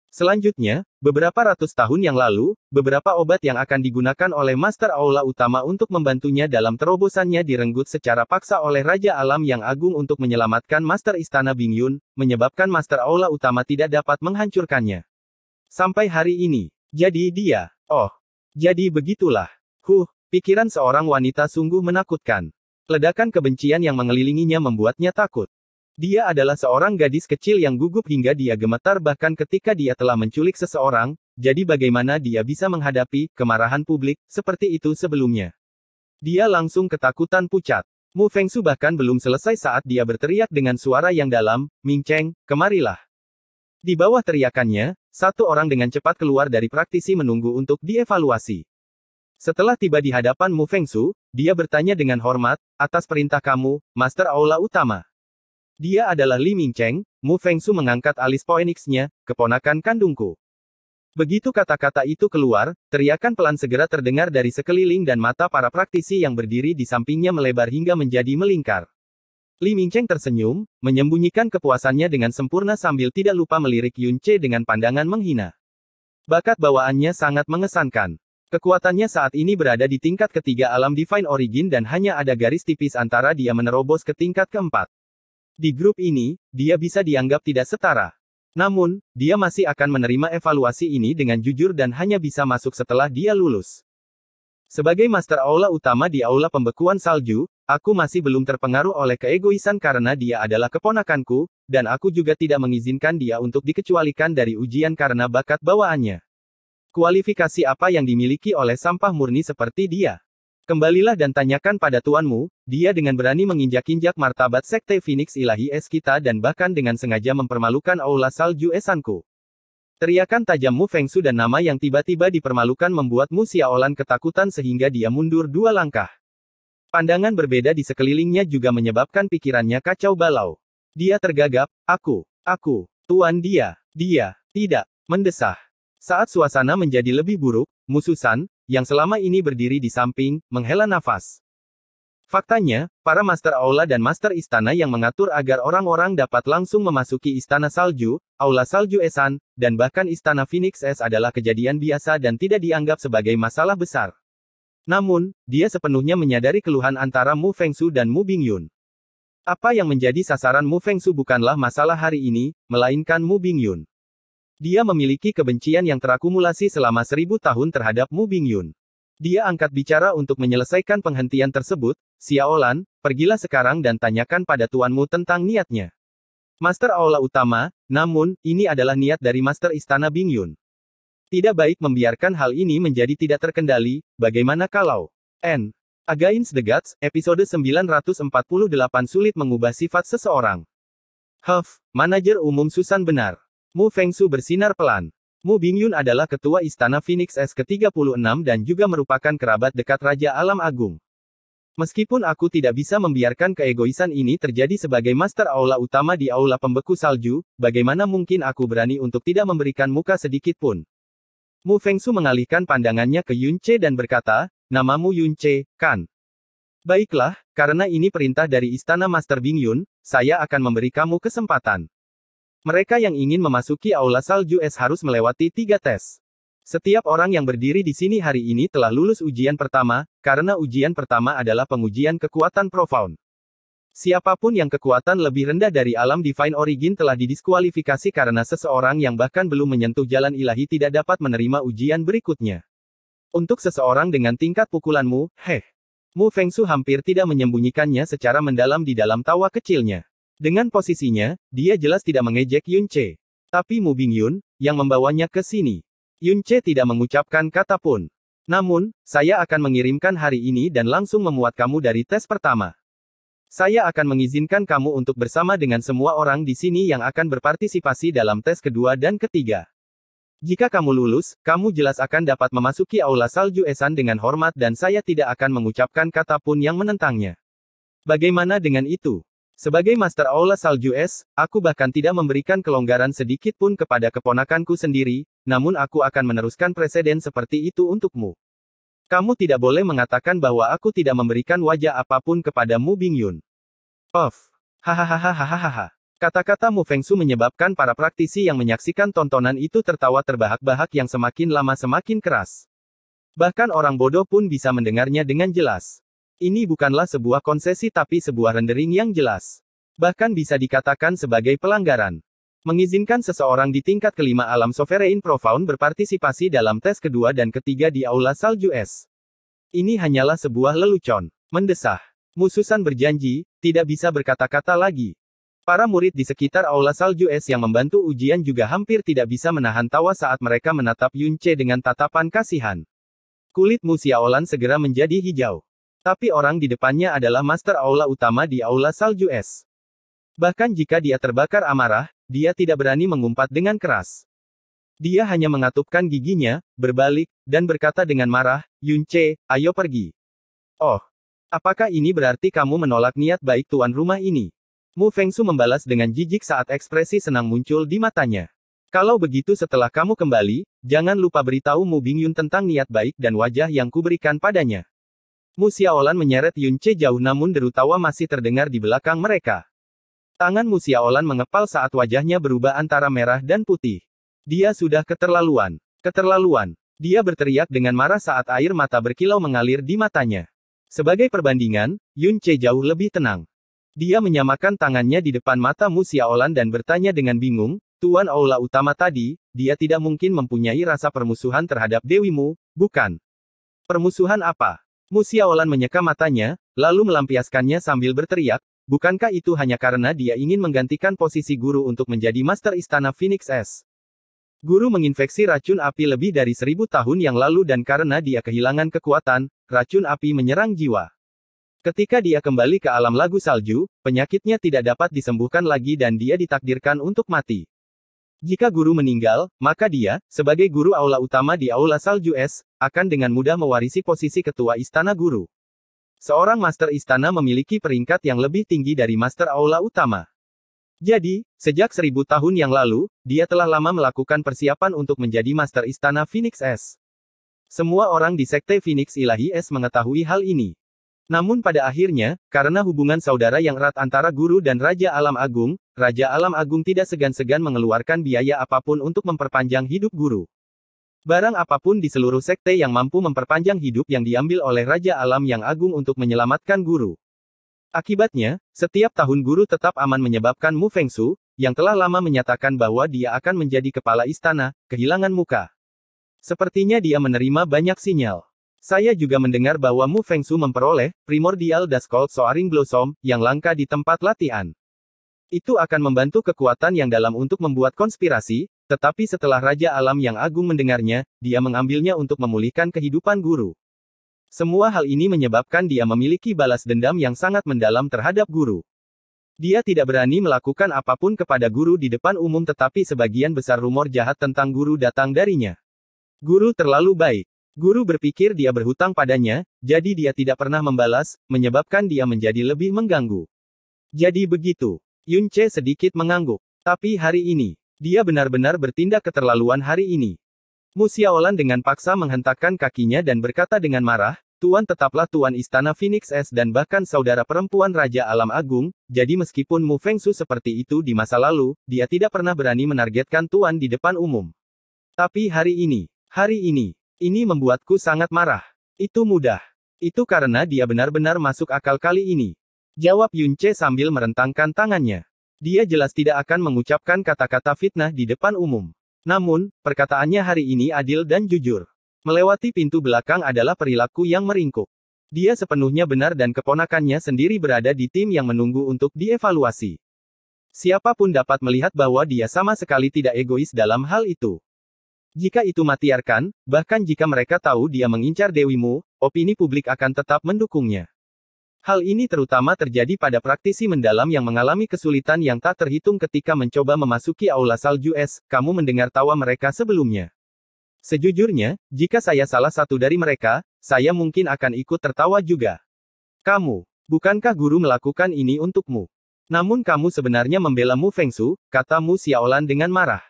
Selanjutnya, beberapa ratus tahun yang lalu, beberapa obat yang akan digunakan oleh Master Aula utama untuk membantunya dalam terobosannya direnggut secara paksa oleh Raja Alam yang Agung untuk menyelamatkan Master Istana Bingyun, menyebabkan Master Aula utama tidak dapat menghancurkannya. Sampai hari ini. Jadi dia, oh, jadi begitulah. Huh, pikiran seorang wanita sungguh menakutkan. Ledakan kebencian yang mengelilinginya membuatnya takut. Dia adalah seorang gadis kecil yang gugup hingga dia gemetar bahkan ketika dia telah menculik seseorang, jadi bagaimana dia bisa menghadapi kemarahan publik seperti itu sebelumnya. Dia langsung ketakutan pucat. Mu Fengsu bahkan belum selesai saat dia berteriak dengan suara yang dalam, Ming Cheng, kemarilah. Di bawah teriakannya, satu orang dengan cepat keluar dari praktisi menunggu untuk dievaluasi. Setelah tiba di hadapan Mu Fengsu, dia bertanya dengan hormat, atas perintah kamu, Master Aula Utama. Dia adalah Li Mingcheng, Mu Fengsu mengangkat alis poenixnya, keponakan kandungku. Begitu kata-kata itu keluar, teriakan pelan segera terdengar dari sekeliling dan mata para praktisi yang berdiri di sampingnya melebar hingga menjadi melingkar. Li Mingcheng tersenyum, menyembunyikan kepuasannya dengan sempurna sambil tidak lupa melirik Yun Che dengan pandangan menghina. Bakat bawaannya sangat mengesankan. Kekuatannya saat ini berada di tingkat ketiga alam Divine Origin dan hanya ada garis tipis antara dia menerobos ke tingkat keempat. Di grup ini, dia bisa dianggap tidak setara. Namun, dia masih akan menerima evaluasi ini dengan jujur dan hanya bisa masuk setelah dia lulus. Sebagai master aula utama di aula pembekuan salju, aku masih belum terpengaruh oleh keegoisan karena dia adalah keponakanku, dan aku juga tidak mengizinkan dia untuk dikecualikan dari ujian karena bakat bawaannya. Kualifikasi apa yang dimiliki oleh sampah murni seperti dia? Kembalilah dan tanyakan pada tuanmu, dia dengan berani menginjak-injak martabat sekte Phoenix Ilahi Es kita dan bahkan dengan sengaja mempermalukan aula salju esanku. Teriakan tajammu Feng Su dan nama yang tiba-tiba dipermalukan membuatmu Olan ketakutan sehingga dia mundur dua langkah. Pandangan berbeda di sekelilingnya juga menyebabkan pikirannya kacau balau. Dia tergagap, aku, aku, tuan dia, dia, tidak, mendesah. Saat suasana menjadi lebih buruk, Mususan, yang selama ini berdiri di samping, menghela nafas. Faktanya, para master aula dan master istana yang mengatur agar orang-orang dapat langsung memasuki istana salju, aula salju Esan, dan bahkan istana Phoenix Es adalah kejadian biasa dan tidak dianggap sebagai masalah besar. Namun, dia sepenuhnya menyadari keluhan antara Mu Fengsu dan Mu Bingyun. Apa yang menjadi sasaran Mu Fengsu bukanlah masalah hari ini, melainkan Mu Bingyun. Dia memiliki kebencian yang terakumulasi selama seribu tahun terhadap Mu Bingyun. Dia angkat bicara untuk menyelesaikan penghentian tersebut, Xiaolan, pergilah sekarang dan tanyakan pada tuanmu tentang niatnya. Master Aula Utama, namun, ini adalah niat dari Master Istana Bingyun. Tidak baik membiarkan hal ini menjadi tidak terkendali, bagaimana kalau N. Against the Gods, episode 948 sulit mengubah sifat seseorang. Huff, manajer umum Susan benar. Mu Fengsu bersinar pelan. Mu Bingyun adalah ketua istana Phoenix S ke-36 dan juga merupakan kerabat dekat Raja Alam Agung. Meskipun aku tidak bisa membiarkan keegoisan ini terjadi sebagai master aula utama di aula pembeku salju, bagaimana mungkin aku berani untuk tidak memberikan muka sedikit pun. Mu Fengsu mengalihkan pandangannya ke Yun Che dan berkata, namamu Yun Che, kan? Baiklah, karena ini perintah dari Istana Master Bing Yun, saya akan memberi kamu kesempatan. Mereka yang ingin memasuki aula salju es harus melewati tiga tes. Setiap orang yang berdiri di sini hari ini telah lulus ujian pertama, karena ujian pertama adalah pengujian kekuatan profound. Siapapun yang kekuatan lebih rendah dari alam Divine Origin telah didiskualifikasi karena seseorang yang bahkan belum menyentuh jalan ilahi tidak dapat menerima ujian berikutnya. Untuk seseorang dengan tingkat pukulanmu, heh. Mu Feng Su hampir tidak menyembunyikannya secara mendalam di dalam tawa kecilnya. Dengan posisinya, dia jelas tidak mengejek Yun Che. Tapi Mu Yun, yang membawanya ke sini. Yun Che tidak mengucapkan kata pun. Namun, saya akan mengirimkan hari ini dan langsung memuat kamu dari tes pertama. Saya akan mengizinkan kamu untuk bersama dengan semua orang di sini yang akan berpartisipasi dalam tes kedua dan ketiga. Jika kamu lulus, kamu jelas akan dapat memasuki aula salju esan dengan hormat dan saya tidak akan mengucapkan kata pun yang menentangnya. Bagaimana dengan itu? Sebagai Master Aula Salju Es, aku bahkan tidak memberikan kelonggaran sedikit pun kepada keponakanku sendiri, namun aku akan meneruskan presiden seperti itu untukmu. Kamu tidak boleh mengatakan bahwa aku tidak memberikan wajah apapun kepadamu Bing Yun. Of. Hahaha. Kata-kata Mu Fengsu menyebabkan para praktisi yang menyaksikan tontonan itu tertawa terbahak-bahak yang semakin lama semakin keras. Bahkan orang bodoh pun bisa mendengarnya dengan jelas. Ini bukanlah sebuah konsesi tapi sebuah rendering yang jelas. Bahkan bisa dikatakan sebagai pelanggaran. Mengizinkan seseorang di tingkat kelima alam sovereign profound berpartisipasi dalam tes kedua dan ketiga di Aula Salju S. Ini hanyalah sebuah lelucon. Mendesah. Mususan berjanji, tidak bisa berkata-kata lagi. Para murid di sekitar Aula Salju S yang membantu ujian juga hampir tidak bisa menahan tawa saat mereka menatap Yunce dengan tatapan kasihan. Kulit Musiaolan segera menjadi hijau. Tapi orang di depannya adalah master aula utama di aula salju es. Bahkan jika dia terbakar amarah, dia tidak berani mengumpat dengan keras. Dia hanya mengatupkan giginya, berbalik, dan berkata dengan marah, Yun Che, ayo pergi. Oh, apakah ini berarti kamu menolak niat baik tuan rumah ini? Mu Feng Su membalas dengan jijik saat ekspresi senang muncul di matanya. Kalau begitu setelah kamu kembali, jangan lupa beritahu Mu Bingyun tentang niat baik dan wajah yang kuberikan padanya. Musiaolan menyeret Yunce jauh namun deru tawa masih terdengar di belakang mereka. Tangan Musiaolan mengepal saat wajahnya berubah antara merah dan putih. Dia sudah keterlaluan. Keterlaluan. Dia berteriak dengan marah saat air mata berkilau mengalir di matanya. Sebagai perbandingan, Yunce jauh lebih tenang. Dia menyamakan tangannya di depan mata Musiaolan dan bertanya dengan bingung, Tuan Aula Utama tadi, dia tidak mungkin mempunyai rasa permusuhan terhadap Dewimu, bukan? Permusuhan apa? Musiaolan menyeka matanya, lalu melampiaskannya sambil berteriak, bukankah itu hanya karena dia ingin menggantikan posisi guru untuk menjadi master istana Phoenix S? Guru menginfeksi racun api lebih dari seribu tahun yang lalu dan karena dia kehilangan kekuatan, racun api menyerang jiwa. Ketika dia kembali ke alam lagu salju, penyakitnya tidak dapat disembuhkan lagi dan dia ditakdirkan untuk mati. Jika guru meninggal, maka dia, sebagai guru aula utama di Aula Salju S, akan dengan mudah mewarisi posisi ketua istana guru. Seorang master istana memiliki peringkat yang lebih tinggi dari master aula utama. Jadi, sejak seribu tahun yang lalu, dia telah lama melakukan persiapan untuk menjadi master istana Phoenix S. Semua orang di sekte Phoenix Ilahi S mengetahui hal ini. Namun pada akhirnya, karena hubungan saudara yang erat antara guru dan Raja Alam Agung, Raja Alam Agung tidak segan-segan mengeluarkan biaya apapun untuk memperpanjang hidup guru. Barang apapun di seluruh sekte yang mampu memperpanjang hidup yang diambil oleh Raja Alam yang agung untuk menyelamatkan guru. Akibatnya, setiap tahun guru tetap aman menyebabkan Mu Feng Su, yang telah lama menyatakan bahwa dia akan menjadi kepala istana, kehilangan muka. Sepertinya dia menerima banyak sinyal. Saya juga mendengar bahwa Mu Fengsu memperoleh primordial das Cold Soaring Blossom yang langka di tempat latihan. Itu akan membantu kekuatan yang dalam untuk membuat konspirasi, tetapi setelah Raja Alam yang Agung mendengarnya, dia mengambilnya untuk memulihkan kehidupan guru. Semua hal ini menyebabkan dia memiliki balas dendam yang sangat mendalam terhadap guru. Dia tidak berani melakukan apapun kepada guru di depan umum tetapi sebagian besar rumor jahat tentang guru datang darinya. Guru terlalu baik. Guru berpikir dia berhutang padanya, jadi dia tidak pernah membalas, menyebabkan dia menjadi lebih mengganggu. Jadi begitu. Yun Che sedikit mengangguk. Tapi hari ini, dia benar-benar bertindak keterlaluan hari ini. Musiaolan dengan paksa menghentakkan kakinya dan berkata dengan marah, Tuan tetaplah Tuan Istana Phoenix S dan bahkan saudara perempuan Raja Alam Agung, jadi meskipun Mu Feng Su seperti itu di masa lalu, dia tidak pernah berani menargetkan Tuan di depan umum. Tapi hari ini, hari ini, ini membuatku sangat marah. Itu mudah. Itu karena dia benar-benar masuk akal kali ini. Jawab Yunce sambil merentangkan tangannya. Dia jelas tidak akan mengucapkan kata-kata fitnah di depan umum. Namun, perkataannya hari ini adil dan jujur. Melewati pintu belakang adalah perilaku yang meringkuk. Dia sepenuhnya benar dan keponakannya sendiri berada di tim yang menunggu untuk dievaluasi. Siapapun dapat melihat bahwa dia sama sekali tidak egois dalam hal itu. Jika itu matiarkan, bahkan jika mereka tahu dia mengincar dewimu, opini publik akan tetap mendukungnya. Hal ini terutama terjadi pada praktisi mendalam yang mengalami kesulitan yang tak terhitung ketika mencoba memasuki aula salju es, kamu mendengar tawa mereka sebelumnya. Sejujurnya, jika saya salah satu dari mereka, saya mungkin akan ikut tertawa juga. Kamu, bukankah guru melakukan ini untukmu? Namun kamu sebenarnya membela Mu Feng Su, kata Mu Xiaolan dengan marah.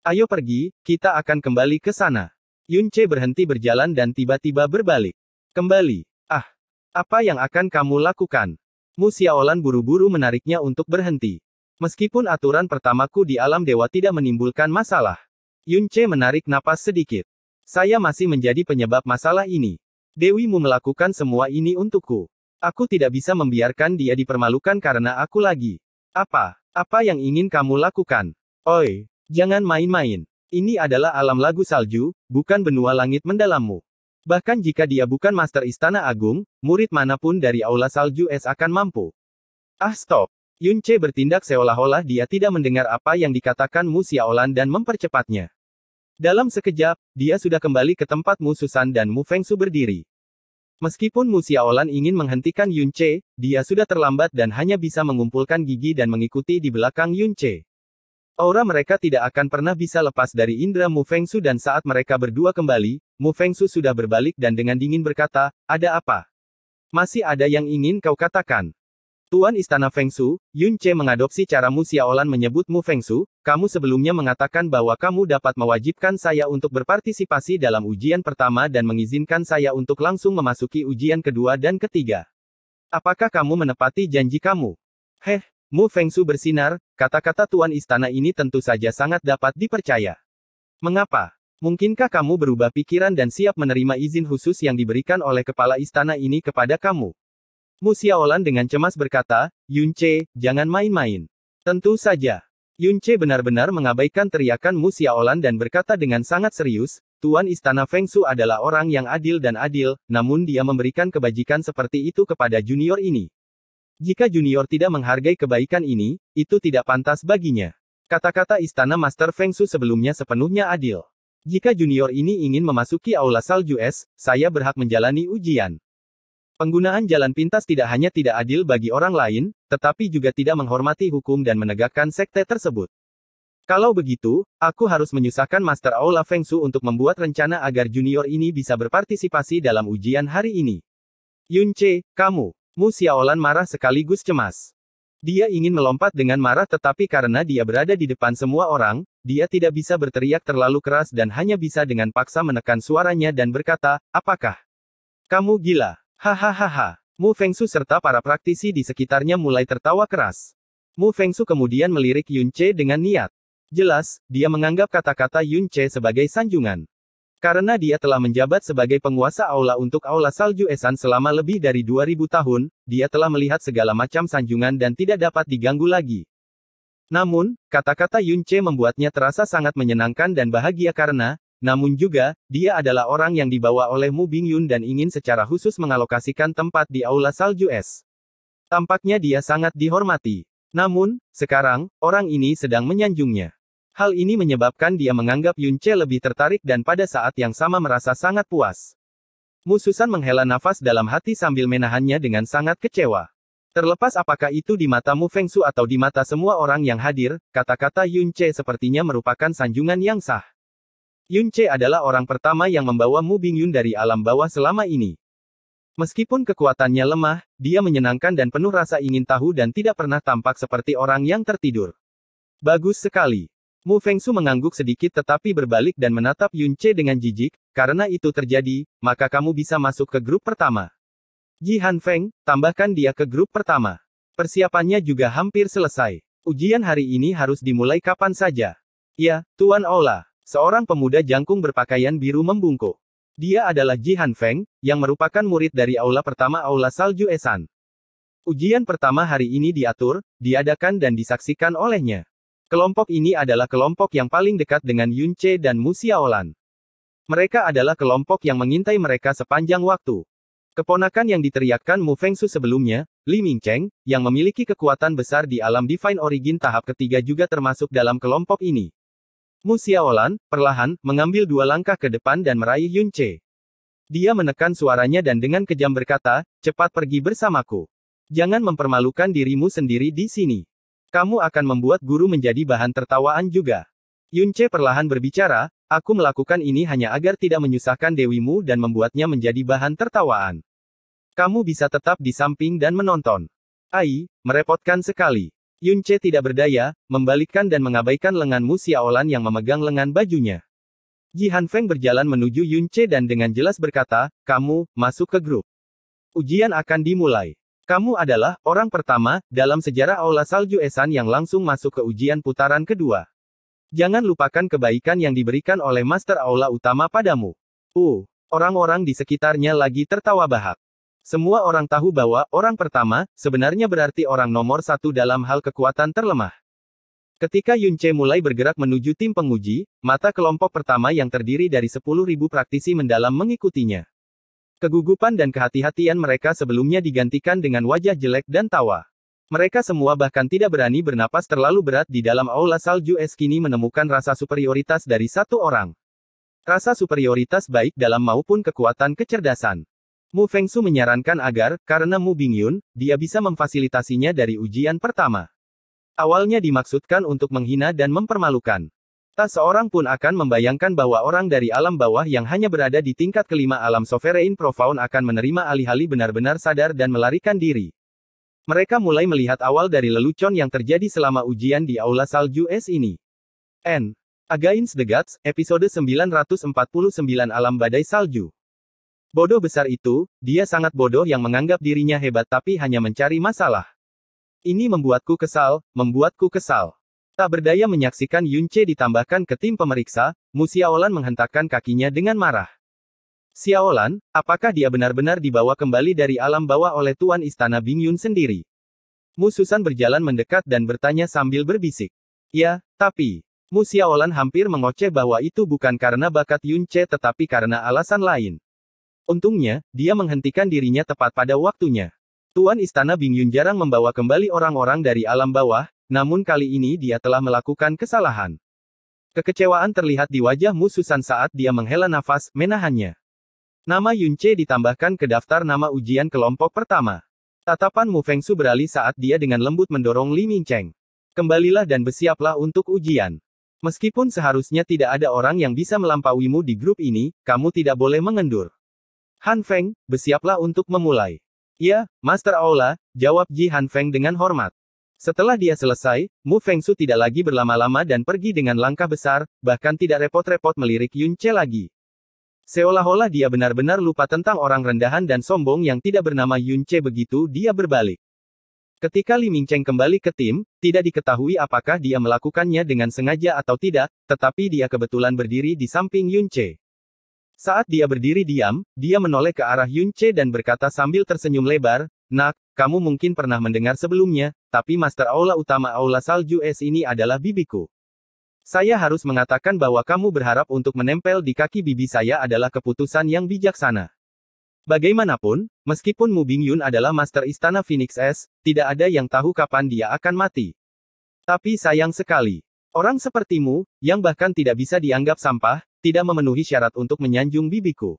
Ayo pergi, kita akan kembali ke sana. Yunce berhenti berjalan dan tiba-tiba berbalik. Kembali. Ah. Apa yang akan kamu lakukan? Mu Xiaolan buru-buru menariknya untuk berhenti. Meskipun aturan pertamaku di alam dewa tidak menimbulkan masalah. Yunce menarik napas sedikit. Saya masih menjadi penyebab masalah ini. Dewi Mu melakukan semua ini untukku. Aku tidak bisa membiarkan dia dipermalukan karena aku lagi. Apa? Apa yang ingin kamu lakukan? Oi, Jangan main-main. Ini adalah alam lagu salju, bukan benua langit mendalammu. Bahkan jika dia bukan master istana agung, murid manapun dari aula salju es akan mampu. Ah stop. Yun Che bertindak seolah-olah dia tidak mendengar apa yang dikatakan Mu Xiaolan dan mempercepatnya. Dalam sekejap, dia sudah kembali ke tempat Mu Susan dan Mu Feng Su berdiri. Meskipun Mu Xiaolan ingin menghentikan Yun Che, dia sudah terlambat dan hanya bisa mengumpulkan gigi dan mengikuti di belakang Yun Che. Aura mereka tidak akan pernah bisa lepas dari indera Mu Fengsu dan saat mereka berdua kembali, Mu Fengsu sudah berbalik dan dengan dingin berkata, ada apa? Masih ada yang ingin kau katakan? Tuan Istana Fengsu, Yun Che mengadopsi caramu Xiaolan menyebut Mu Fengsu, kamu sebelumnya mengatakan bahwa kamu dapat mewajibkan saya untuk berpartisipasi dalam ujian pertama dan mengizinkan saya untuk langsung memasuki ujian kedua dan ketiga. Apakah kamu menepati janji kamu? Heh, Mu Fengsu bersinar, kata-kata tuan istana ini tentu saja sangat dapat dipercaya. Mengapa? Mungkinkah kamu berubah pikiran dan siap menerima izin khusus yang diberikan oleh kepala istana ini kepada kamu? Mu Xiaolan dengan cemas berkata, Yun Che, jangan main-main. Tentu saja. Yun Che benar-benar mengabaikan teriakan Mu Xiaolan dan berkata dengan sangat serius, Tuan Istana Feng Su adalah orang yang adil dan adil, namun dia memberikan kebajikan seperti itu kepada junior ini. Jika junior tidak menghargai kebaikan ini, itu tidak pantas baginya. Kata-kata Istana Master Feng Shui sebelumnya sepenuhnya adil. Jika junior ini ingin memasuki aula salju es, saya berhak menjalani ujian. Penggunaan jalan pintas tidak hanya tidak adil bagi orang lain, tetapi juga tidak menghormati hukum dan menegakkan sekte tersebut. Kalau begitu, aku harus menyusahkan Master Aula Feng Shui untuk membuat rencana agar junior ini bisa berpartisipasi dalam ujian hari ini. Yun Che, kamu, Mu Xiaolan marah sekaligus cemas. Dia ingin melompat dengan marah tetapi karena dia berada di depan semua orang, dia tidak bisa berteriak terlalu keras dan hanya bisa dengan paksa menekan suaranya dan berkata, apakah kamu gila? Hahaha. Mu Fengsu serta para praktisi di sekitarnya mulai tertawa keras. Mu Fengsu kemudian melirik Yun Che dengan niat. Jelas, dia menganggap kata-kata Yun Che sebagai sanjungan. Karena dia telah menjabat sebagai penguasa aula untuk aula salju Esan selama lebih dari 2000 tahun, dia telah melihat segala macam sanjungan dan tidak dapat diganggu lagi. Namun, kata-kata Yun Che membuatnya terasa sangat menyenangkan dan bahagia karena, namun juga, dia adalah orang yang dibawa oleh Mu Bing Yun dan ingin secara khusus mengalokasikan tempat di Aula Salju Es. Tampaknya dia sangat dihormati. Namun, sekarang, orang ini sedang menyanjungnya. Hal ini menyebabkan dia menganggap Yunce lebih tertarik dan pada saat yang sama merasa sangat puas. Mususan menghela nafas dalam hati sambil menahannya dengan sangat kecewa. Terlepas apakah itu di matamu Feng Shui atau di mata semua orang yang hadir, kata-kata Yunce sepertinya merupakan sanjungan yang sah. Yunce adalah orang pertama yang membawa Mu Bing Yun dari alam bawah selama ini. Meskipun kekuatannya lemah, dia menyenangkan dan penuh rasa ingin tahu dan tidak pernah tampak seperti orang yang tertidur. Bagus sekali. Mu Feng Su mengangguk sedikit tetapi berbalik dan menatap Yun Che dengan jijik, karena itu terjadi, maka kamu bisa masuk ke grup pertama. Ji Han Feng, tambahkan dia ke grup pertama. Persiapannya juga hampir selesai. Ujian hari ini harus dimulai kapan saja. Ya, Tuan Ola. Seorang pemuda jangkung berpakaian biru membungkuk. Dia adalah Ji Han Feng, yang merupakan murid dari aula pertama Aula Salju Esan. Ujian pertama hari ini diatur, diadakan dan disaksikan olehnya. Kelompok ini adalah kelompok yang paling dekat dengan Yunche dan Mu Xiaolan. Mereka adalah kelompok yang mengintai mereka sepanjang waktu. Keponakan yang diteriakkan Mu Fengsu sebelumnya, Li Mingcheng, yang memiliki kekuatan besar di alam Divine Origin tahap ketiga juga termasuk dalam kelompok ini. Mu Xiaolan, perlahan, mengambil dua langkah ke depan dan meraih Yun Dia menekan suaranya dan dengan kejam berkata, cepat pergi bersamaku. Jangan mempermalukan dirimu sendiri di sini. Kamu akan membuat guru menjadi bahan tertawaan juga. Yunce perlahan berbicara, aku melakukan ini hanya agar tidak menyusahkan dewimu dan membuatnya menjadi bahan tertawaan. Kamu bisa tetap di samping dan menonton. Ai, merepotkan sekali. Yunce tidak berdaya, membalikkan dan mengabaikan lenganmu Xiaolan yang memegang lengan bajunya. Ji Hanfeng berjalan menuju Yunce dan dengan jelas berkata, kamu, masuk ke grup. Ujian akan dimulai. Kamu adalah orang pertama dalam sejarah Aula Salju Esan yang langsung masuk ke ujian putaran kedua. Jangan lupakan kebaikan yang diberikan oleh Master Aula utama padamu. Uh, orang-orang di sekitarnya lagi tertawa bahak. Semua orang tahu bahwa orang pertama sebenarnya berarti orang nomor satu dalam hal kekuatan terlemah. Ketika Yunche mulai bergerak menuju tim penguji, mata kelompok pertama yang terdiri dari 10.000 praktisi mendalam mengikutinya. Kegugupan dan kehati-hatian mereka sebelumnya digantikan dengan wajah jelek dan tawa. Mereka semua bahkan tidak berani bernapas terlalu berat di dalam aula salju es kini menemukan rasa superioritas dari satu orang. Rasa superioritas baik dalam maupun kekuatan kecerdasan. Mu Fengsu menyarankan agar, karena Mu Bingyun, dia bisa memfasilitasinya dari ujian pertama. Awalnya dimaksudkan untuk menghina dan mempermalukan. Tak seorang pun akan membayangkan bahwa orang dari alam bawah yang hanya berada di tingkat kelima alam sovereign profound akan menerima alih-alih benar-benar sadar dan melarikan diri. Mereka mulai melihat awal dari lelucon yang terjadi selama ujian di Aula Salju Es ini. N. Against the Gods, episode 949 Alam Badai Salju. Bodoh besar itu, dia sangat bodoh yang menganggap dirinya hebat tapi hanya mencari masalah. Ini membuatku kesal, membuatku kesal. Tak berdaya menyaksikan Yunce ditambahkan ke tim pemeriksa, Mu Xiaolan menghentakkan kakinya dengan marah. Xiaolan, apakah dia benar-benar dibawa kembali dari alam bawah oleh Tuan Istana Bing Yun sendiri? Mu Susan berjalan mendekat dan bertanya sambil berbisik. Ya, tapi, Mu Xiaolan hampir mengoceh bahwa itu bukan karena bakat Yun Che tetapi karena alasan lain. Untungnya, dia menghentikan dirinya tepat pada waktunya. Tuan Istana Bing Yun jarang membawa kembali orang-orang dari alam bawah, namun kali ini dia telah melakukan kesalahan. Kekecewaan terlihat di wajah Mu Susan saat dia menghela nafas, menahannya. Nama Yun Che ditambahkan ke daftar nama ujian kelompok pertama. Tatapan Mu Feng Su beralih saat dia dengan lembut mendorong Li Ming Cheng. Kembalilah dan bersiaplah untuk ujian. Meskipun seharusnya tidak ada orang yang bisa melampauimu di grup ini, kamu tidak boleh mengendur. Han Feng, bersiaplah untuk memulai. Iya, Master Aula, jawab Ji Han Feng dengan hormat. Setelah dia selesai, Mu Feng Su tidak lagi berlama-lama dan pergi dengan langkah besar, bahkan tidak repot-repot melirik Yun Che lagi. Seolah-olah dia benar-benar lupa tentang orang rendahan dan sombong yang tidak bernama Yun Che begitu dia berbalik. Ketika Li Mingcheng kembali ke tim, tidak diketahui apakah dia melakukannya dengan sengaja atau tidak, tetapi dia kebetulan berdiri di samping Yun Che. Saat dia berdiri diam, dia menoleh ke arah Yun Che dan berkata sambil tersenyum lebar, Nak, kamu mungkin pernah mendengar sebelumnya, tapi Master Aula Utama Aula Salju S ini adalah bibiku. Saya harus mengatakan bahwa kamu berharap untuk menempel di kaki bibi saya adalah keputusan yang bijaksana. Bagaimanapun, meskipun Mu Bing Yun adalah Master Istana Phoenix S, tidak ada yang tahu kapan dia akan mati. Tapi sayang sekali, Orang sepertimu, yang bahkan tidak bisa dianggap sampah, tidak memenuhi syarat untuk menyanjung bibiku.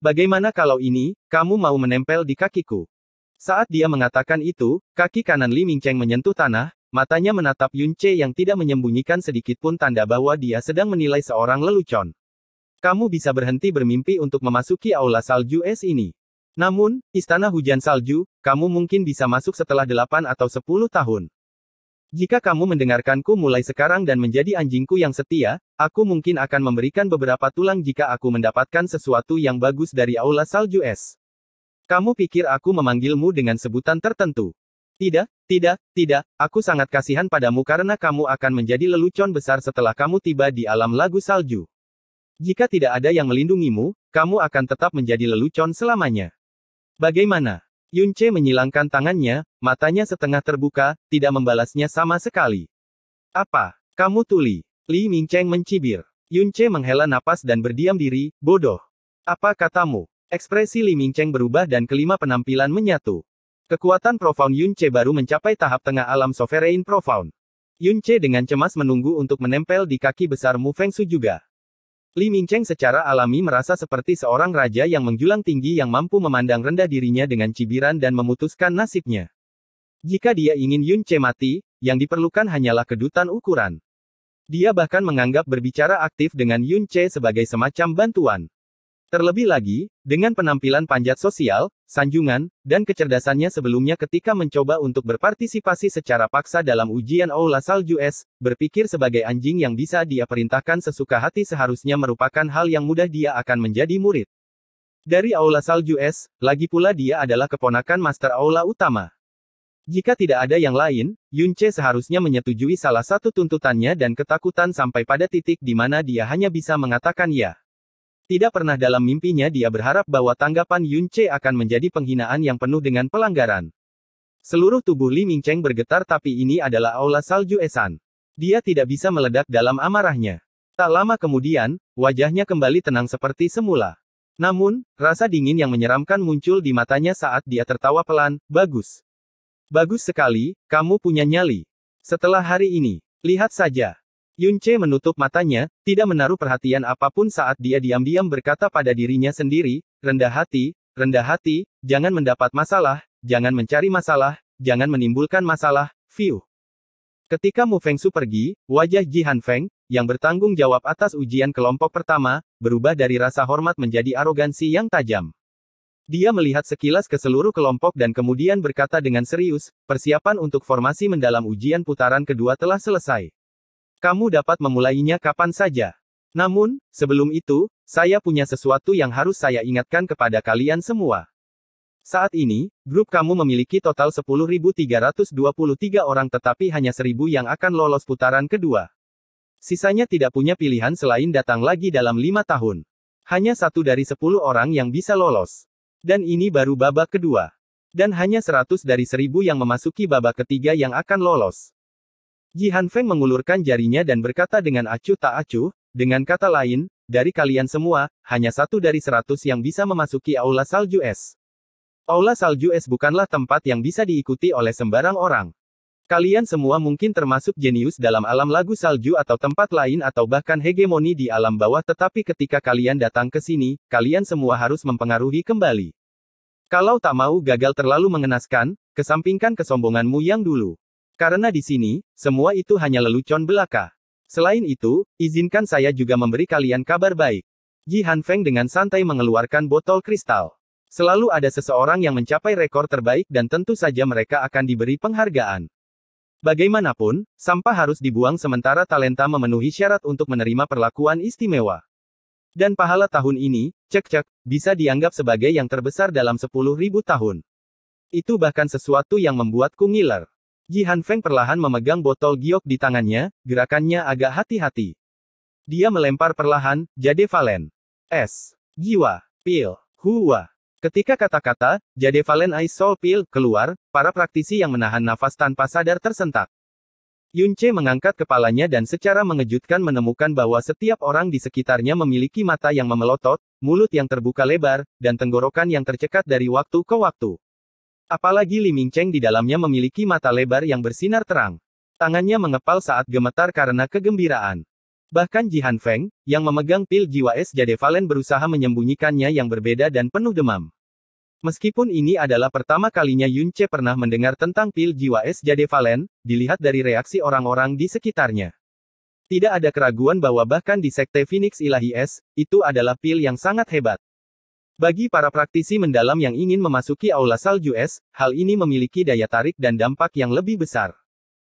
Bagaimana kalau ini, kamu mau menempel di kakiku? Saat dia mengatakan itu, kaki kanan Li Mingcheng menyentuh tanah, matanya menatap Yun Che yang tidak menyembunyikan sedikitpun tanda bahwa dia sedang menilai seorang lelucon. Kamu bisa berhenti bermimpi untuk memasuki aula salju es ini. Namun, istana hujan salju, kamu mungkin bisa masuk setelah 8 atau 10 tahun. Jika kamu mendengarkanku mulai sekarang dan menjadi anjingku yang setia, aku mungkin akan memberikan beberapa tulang jika aku mendapatkan sesuatu yang bagus dari aula salju es. Kamu pikir aku memanggilmu dengan sebutan tertentu? Tidak, tidak, tidak, aku sangat kasihan padamu karena kamu akan menjadi lelucon besar setelah kamu tiba di alam lagu salju. Jika tidak ada yang melindungimu, kamu akan tetap menjadi lelucon selamanya. Bagaimana? Yunce menyilangkan tangannya, matanya setengah terbuka, tidak membalasnya sama sekali. Apa? Kamu tuli? Li Ming Cheng mencibir. Yunce menghela napas dan berdiam diri, bodoh. Apa katamu? Ekspresi Li Ming Cheng berubah dan kelima penampilan menyatu. Kekuatan Profound Yunce baru mencapai tahap tengah alam Sovereign Profound. Yunce dengan cemas menunggu untuk menempel di kaki besar Mu Feng Su juga. Li Mingcheng secara alami merasa seperti seorang raja yang menjulang tinggi yang mampu memandang rendah dirinya dengan cibiran dan memutuskan nasibnya. Jika dia ingin Yun Che mati, yang diperlukan hanyalah kedutan ukuran. Dia bahkan menganggap berbicara aktif dengan Yun Che sebagai semacam bantuan. Terlebih lagi, dengan penampilan panjat sosial, sanjungan, dan kecerdasannya sebelumnya ketika mencoba untuk berpartisipasi secara paksa dalam ujian Aula Salju S, berpikir sebagai anjing yang bisa dia perintahkan sesuka hati seharusnya merupakan hal yang mudah dia akan menjadi murid. Dari Aula Salju S, lagi pula dia adalah keponakan Master Aula Utama. Jika tidak ada yang lain, Yunce seharusnya menyetujui salah satu tuntutannya dan ketakutan sampai pada titik di mana dia hanya bisa mengatakan ya. Tidak pernah dalam mimpinya dia berharap bahwa tanggapan Yun Che akan menjadi penghinaan yang penuh dengan pelanggaran. Seluruh tubuh Li Ming Cheng bergetar tapi ini adalah aula salju esan. Dia tidak bisa meledak dalam amarahnya. Tak lama kemudian, wajahnya kembali tenang seperti semula. Namun, rasa dingin yang menyeramkan muncul di matanya saat dia tertawa pelan, bagus. Bagus sekali, kamu punya nyali. Setelah hari ini, lihat saja, Yunce menutup matanya, tidak menaruh perhatian apapun saat dia diam-diam berkata pada dirinya sendiri, rendah hati, rendah hati, jangan mendapat masalah, jangan mencari masalah, jangan menimbulkan masalah, view. Ketika Mu Fengsu pergi, wajah Ji Han Feng, yang bertanggung jawab atas ujian kelompok pertama, berubah dari rasa hormat menjadi arogansi yang tajam. Dia melihat sekilas ke seluruh kelompok dan kemudian berkata dengan serius, persiapan untuk formasi mendalam ujian putaran kedua telah selesai. Kamu dapat memulainya kapan saja. Namun, sebelum itu, saya punya sesuatu yang harus saya ingatkan kepada kalian semua. Saat ini, grup kamu memiliki total 10.323 orang tetapi hanya 1.000 yang akan lolos putaran kedua. Sisanya tidak punya pilihan selain datang lagi dalam lima tahun. Hanya satu dari 10 orang yang bisa lolos. Dan ini baru babak kedua. Dan hanya 100 dari 1.000 yang memasuki babak ketiga yang akan lolos. Ji Han Feng mengulurkan jarinya dan berkata dengan acuh tak acuh, dengan kata lain, dari kalian semua, hanya satu dari seratus yang bisa memasuki Aula Salju Es. Aula Salju Es bukanlah tempat yang bisa diikuti oleh sembarang orang. Kalian semua mungkin termasuk jenius dalam alam lagu salju atau tempat lain atau bahkan hegemoni di alam bawah tetapi ketika kalian datang ke sini, kalian semua harus mempengaruhi kembali. Kalau tak mau gagal terlalu mengenaskan, kesampingkan kesombonganmu yang dulu. Karena di sini, semua itu hanya lelucon belaka. Selain itu, izinkan saya juga memberi kalian kabar baik. Ji Han Feng dengan santai mengeluarkan botol kristal. Selalu ada seseorang yang mencapai rekor terbaik dan tentu saja mereka akan diberi penghargaan. Bagaimanapun, sampah harus dibuang sementara talenta memenuhi syarat untuk menerima perlakuan istimewa. Dan pahala tahun ini, cek-cek, bisa dianggap sebagai yang terbesar dalam 10.000 tahun. Itu bahkan sesuatu yang membuatku ngiler. Ji Han Feng perlahan memegang botol giok di tangannya, gerakannya agak hati-hati. Dia melempar perlahan, jade valen. Es. Jiwa. Pil. Hua. Ketika kata-kata, jade valen ice soul pil, keluar, para praktisi yang menahan nafas tanpa sadar tersentak. Yun Che mengangkat kepalanya dan secara mengejutkan menemukan bahwa setiap orang di sekitarnya memiliki mata yang memelotot, mulut yang terbuka lebar, dan tenggorokan yang tercekat dari waktu ke waktu. Apalagi Li Mingcheng di dalamnya memiliki mata lebar yang bersinar terang. Tangannya mengepal saat gemetar karena kegembiraan. Bahkan Jihan Feng, yang memegang pil jiwa es Jade Valen berusaha menyembunyikannya yang berbeda dan penuh demam. Meskipun ini adalah pertama kalinya Yun Che pernah mendengar tentang pil jiwa es Jade Valen, dilihat dari reaksi orang-orang di sekitarnya. Tidak ada keraguan bahwa bahkan di Sekte Phoenix Ilahi Es, itu adalah pil yang sangat hebat. Bagi para praktisi mendalam yang ingin memasuki aula salju es, hal ini memiliki daya tarik dan dampak yang lebih besar.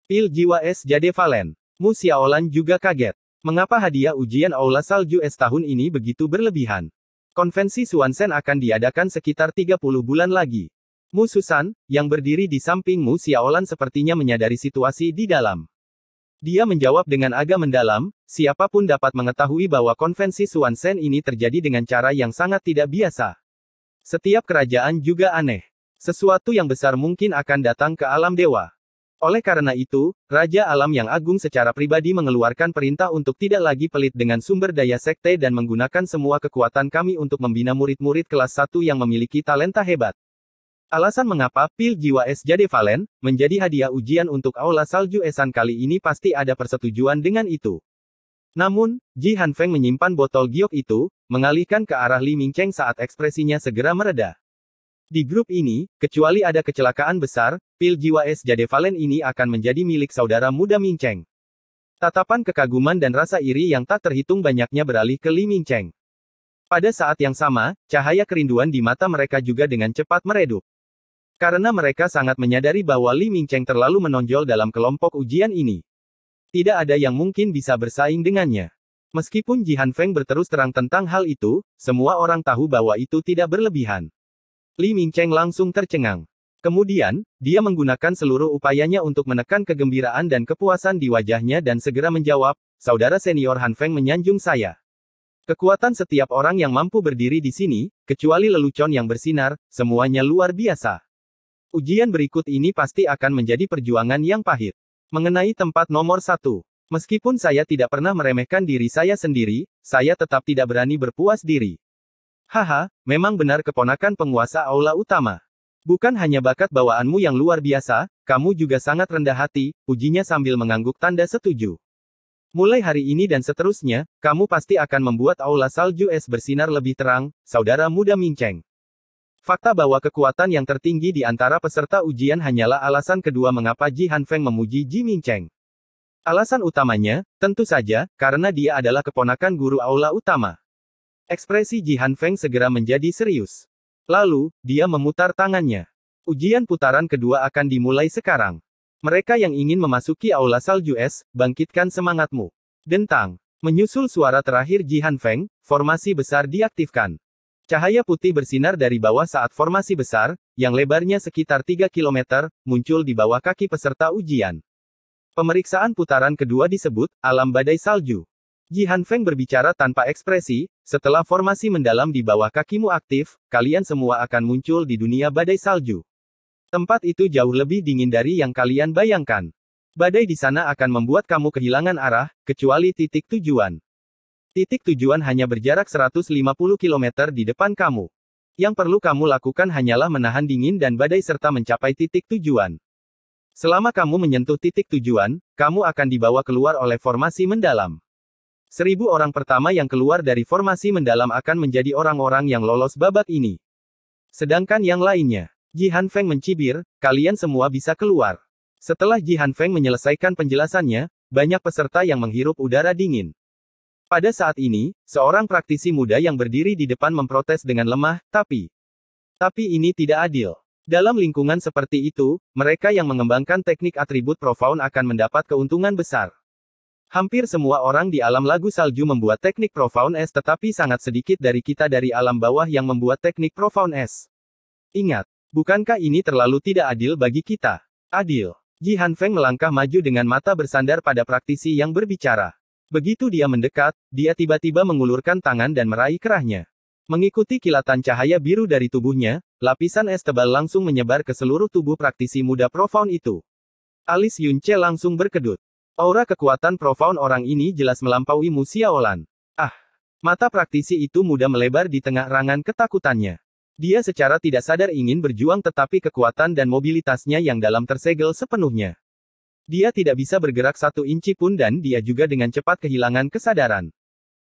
Pil jiwa es jade valen. Musia Olan juga kaget. Mengapa hadiah ujian aula salju es tahun ini begitu berlebihan? Konvensi Suansen akan diadakan sekitar 30 bulan lagi. Mususan yang berdiri di samping Musia Olan sepertinya menyadari situasi di dalam. Dia menjawab dengan agak mendalam, siapapun dapat mengetahui bahwa konvensi Suansen ini terjadi dengan cara yang sangat tidak biasa. Setiap kerajaan juga aneh. Sesuatu yang besar mungkin akan datang ke alam dewa. Oleh karena itu, Raja Alam yang Agung secara pribadi mengeluarkan perintah untuk tidak lagi pelit dengan sumber daya sekte dan menggunakan semua kekuatan kami untuk membina murid-murid kelas 1 yang memiliki talenta hebat. Alasan mengapa pil jiwa es jade valen menjadi hadiah ujian untuk aula salju esan kali ini pasti ada persetujuan dengan itu. Namun, Ji Han Feng menyimpan botol giok itu, mengalihkan ke arah Li Ming Cheng saat ekspresinya segera mereda. Di grup ini, kecuali ada kecelakaan besar, pil jiwa es jade valen ini akan menjadi milik saudara muda Ming Cheng. Tatapan kekaguman dan rasa iri yang tak terhitung banyaknya beralih ke Li Ming Cheng. Pada saat yang sama, cahaya kerinduan di mata mereka juga dengan cepat meredup. Karena mereka sangat menyadari bahwa Li Mingcheng terlalu menonjol dalam kelompok ujian ini. Tidak ada yang mungkin bisa bersaing dengannya. Meskipun Jihan Feng berterus terang tentang hal itu, semua orang tahu bahwa itu tidak berlebihan. Li Mingcheng langsung tercengang. Kemudian, dia menggunakan seluruh upayanya untuk menekan kegembiraan dan kepuasan di wajahnya dan segera menjawab, Saudara senior Han Feng menyanjung saya. Kekuatan setiap orang yang mampu berdiri di sini, kecuali lelucon yang bersinar, semuanya luar biasa. Ujian berikut ini pasti akan menjadi perjuangan yang pahit. Mengenai tempat nomor satu, meskipun saya tidak pernah meremehkan diri saya sendiri, saya tetap tidak berani berpuas diri. Haha, memang benar keponakan penguasa aula utama. Bukan hanya bakat bawaanmu yang luar biasa, kamu juga sangat rendah hati, ujinya sambil mengangguk tanda setuju. Mulai hari ini dan seterusnya, kamu pasti akan membuat aula salju es bersinar lebih terang, saudara muda Minceng. Fakta bahwa kekuatan yang tertinggi di antara peserta ujian hanyalah alasan kedua mengapa Ji Han Feng memuji Ji Cheng. Alasan utamanya, tentu saja, karena dia adalah keponakan guru aula utama. Ekspresi Ji Han Feng segera menjadi serius. Lalu, dia memutar tangannya. Ujian putaran kedua akan dimulai sekarang. Mereka yang ingin memasuki aula salju es, bangkitkan semangatmu. Dentang. Menyusul suara terakhir Ji Han Feng, formasi besar diaktifkan. Cahaya putih bersinar dari bawah saat formasi besar, yang lebarnya sekitar 3 km, muncul di bawah kaki peserta ujian. Pemeriksaan putaran kedua disebut, alam badai salju. Ji Han Feng berbicara tanpa ekspresi, setelah formasi mendalam di bawah kakimu aktif, kalian semua akan muncul di dunia badai salju. Tempat itu jauh lebih dingin dari yang kalian bayangkan. Badai di sana akan membuat kamu kehilangan arah, kecuali titik tujuan. Titik tujuan hanya berjarak 150 km di depan kamu. Yang perlu kamu lakukan hanyalah menahan dingin dan badai serta mencapai titik tujuan. Selama kamu menyentuh titik tujuan, kamu akan dibawa keluar oleh formasi mendalam. Seribu orang pertama yang keluar dari formasi mendalam akan menjadi orang-orang yang lolos babak ini. Sedangkan yang lainnya, Ji Han Feng mencibir, kalian semua bisa keluar. Setelah Ji Han Feng menyelesaikan penjelasannya, banyak peserta yang menghirup udara dingin. Pada saat ini, seorang praktisi muda yang berdiri di depan memprotes dengan lemah, tapi tapi ini tidak adil. Dalam lingkungan seperti itu, mereka yang mengembangkan teknik atribut profound akan mendapat keuntungan besar. Hampir semua orang di alam lagu salju membuat teknik profound S tetapi sangat sedikit dari kita dari alam bawah yang membuat teknik profound S. Ingat, bukankah ini terlalu tidak adil bagi kita? Adil. Ji Han Feng melangkah maju dengan mata bersandar pada praktisi yang berbicara. Begitu dia mendekat, dia tiba-tiba mengulurkan tangan dan meraih kerahnya. Mengikuti kilatan cahaya biru dari tubuhnya, lapisan es tebal langsung menyebar ke seluruh tubuh praktisi muda profound itu. Alis Yunce langsung berkedut. Aura kekuatan profound orang ini jelas melampaui Olan. Ah! Mata praktisi itu mudah melebar di tengah rangan ketakutannya. Dia secara tidak sadar ingin berjuang tetapi kekuatan dan mobilitasnya yang dalam tersegel sepenuhnya. Dia tidak bisa bergerak satu inci pun dan dia juga dengan cepat kehilangan kesadaran.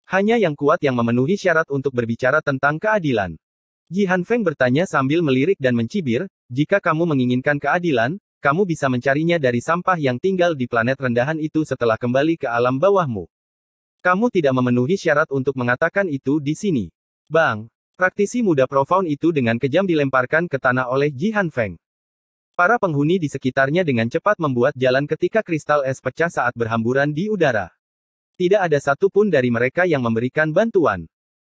Hanya yang kuat yang memenuhi syarat untuk berbicara tentang keadilan. Ji Han Feng bertanya sambil melirik dan mencibir, jika kamu menginginkan keadilan, kamu bisa mencarinya dari sampah yang tinggal di planet rendahan itu setelah kembali ke alam bawahmu. Kamu tidak memenuhi syarat untuk mengatakan itu di sini. Bang, praktisi muda profound itu dengan kejam dilemparkan ke tanah oleh Ji Han Feng. Para penghuni di sekitarnya dengan cepat membuat jalan ketika kristal es pecah saat berhamburan di udara. Tidak ada satupun dari mereka yang memberikan bantuan.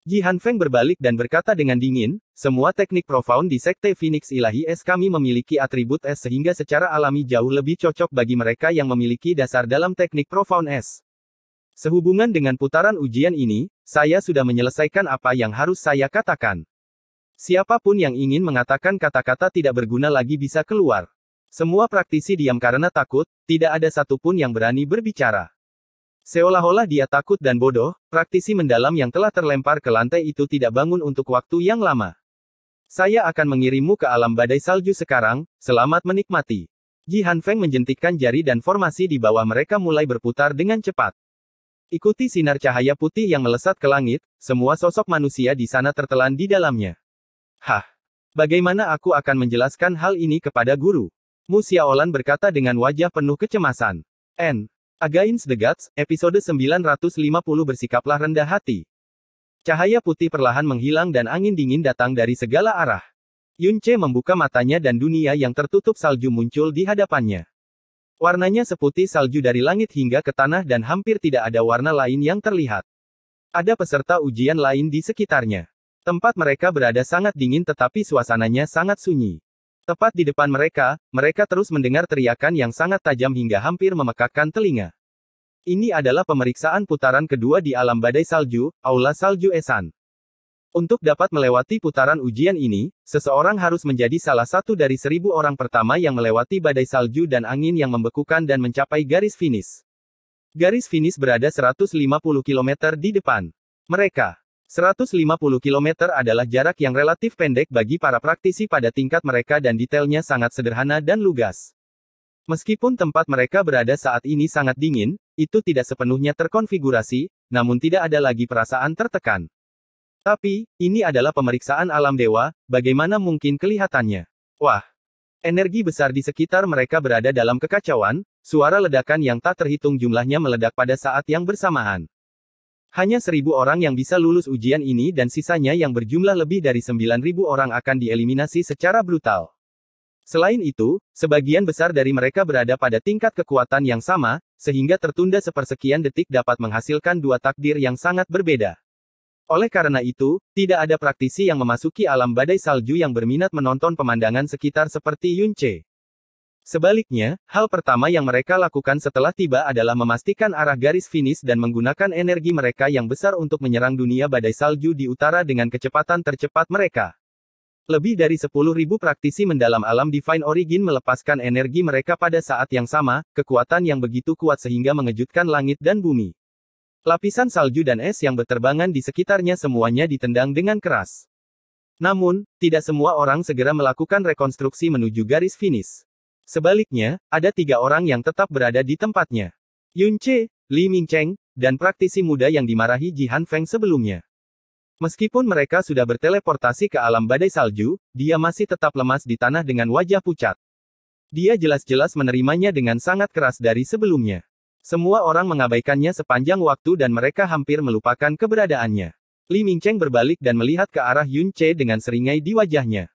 Ji Han Feng berbalik dan berkata dengan dingin, semua teknik profound di Sekte Phoenix Ilahi Es kami memiliki atribut es sehingga secara alami jauh lebih cocok bagi mereka yang memiliki dasar dalam teknik profound es. Sehubungan dengan putaran ujian ini, saya sudah menyelesaikan apa yang harus saya katakan. Siapapun yang ingin mengatakan kata-kata tidak berguna lagi bisa keluar. Semua praktisi diam karena takut, tidak ada satupun yang berani berbicara. Seolah-olah dia takut dan bodoh, praktisi mendalam yang telah terlempar ke lantai itu tidak bangun untuk waktu yang lama. Saya akan mengirimmu ke alam badai salju sekarang, selamat menikmati. Ji Han Feng menjentikkan jari dan formasi di bawah mereka mulai berputar dengan cepat. Ikuti sinar cahaya putih yang melesat ke langit, semua sosok manusia di sana tertelan di dalamnya. Hah. Bagaimana aku akan menjelaskan hal ini kepada guru? Mu Xiaolan berkata dengan wajah penuh kecemasan. N. Against the Gods, episode 950 bersikaplah rendah hati. Cahaya putih perlahan menghilang dan angin dingin datang dari segala arah. Yunche membuka matanya dan dunia yang tertutup salju muncul di hadapannya. Warnanya seputih salju dari langit hingga ke tanah dan hampir tidak ada warna lain yang terlihat. Ada peserta ujian lain di sekitarnya. Tempat mereka berada sangat dingin tetapi suasananya sangat sunyi. Tepat di depan mereka, mereka terus mendengar teriakan yang sangat tajam hingga hampir memekakkan telinga. Ini adalah pemeriksaan putaran kedua di alam badai salju, Aula Salju Esan. Untuk dapat melewati putaran ujian ini, seseorang harus menjadi salah satu dari seribu orang pertama yang melewati badai salju dan angin yang membekukan dan mencapai garis finish. Garis finish berada 150 km di depan mereka. 150 km adalah jarak yang relatif pendek bagi para praktisi pada tingkat mereka dan detailnya sangat sederhana dan lugas. Meskipun tempat mereka berada saat ini sangat dingin, itu tidak sepenuhnya terkonfigurasi, namun tidak ada lagi perasaan tertekan. Tapi, ini adalah pemeriksaan alam dewa, bagaimana mungkin kelihatannya? Wah! Energi besar di sekitar mereka berada dalam kekacauan, suara ledakan yang tak terhitung jumlahnya meledak pada saat yang bersamaan. Hanya seribu orang yang bisa lulus ujian ini dan sisanya yang berjumlah lebih dari sembilan ribu orang akan dieliminasi secara brutal. Selain itu, sebagian besar dari mereka berada pada tingkat kekuatan yang sama, sehingga tertunda sepersekian detik dapat menghasilkan dua takdir yang sangat berbeda. Oleh karena itu, tidak ada praktisi yang memasuki alam badai salju yang berminat menonton pemandangan sekitar seperti Yunche. Sebaliknya, hal pertama yang mereka lakukan setelah tiba adalah memastikan arah garis finish dan menggunakan energi mereka yang besar untuk menyerang dunia badai salju di utara dengan kecepatan tercepat mereka. Lebih dari 10.000 praktisi mendalam alam Divine Origin melepaskan energi mereka pada saat yang sama, kekuatan yang begitu kuat sehingga mengejutkan langit dan bumi. Lapisan salju dan es yang berterbangan di sekitarnya semuanya ditendang dengan keras. Namun, tidak semua orang segera melakukan rekonstruksi menuju garis finish. Sebaliknya, ada tiga orang yang tetap berada di tempatnya. Yun Che, Li Cheng, dan praktisi muda yang dimarahi Ji Han Feng sebelumnya. Meskipun mereka sudah berteleportasi ke alam badai salju, dia masih tetap lemas di tanah dengan wajah pucat. Dia jelas-jelas menerimanya dengan sangat keras dari sebelumnya. Semua orang mengabaikannya sepanjang waktu dan mereka hampir melupakan keberadaannya. Li Mingcheng berbalik dan melihat ke arah Yun Che dengan seringai di wajahnya.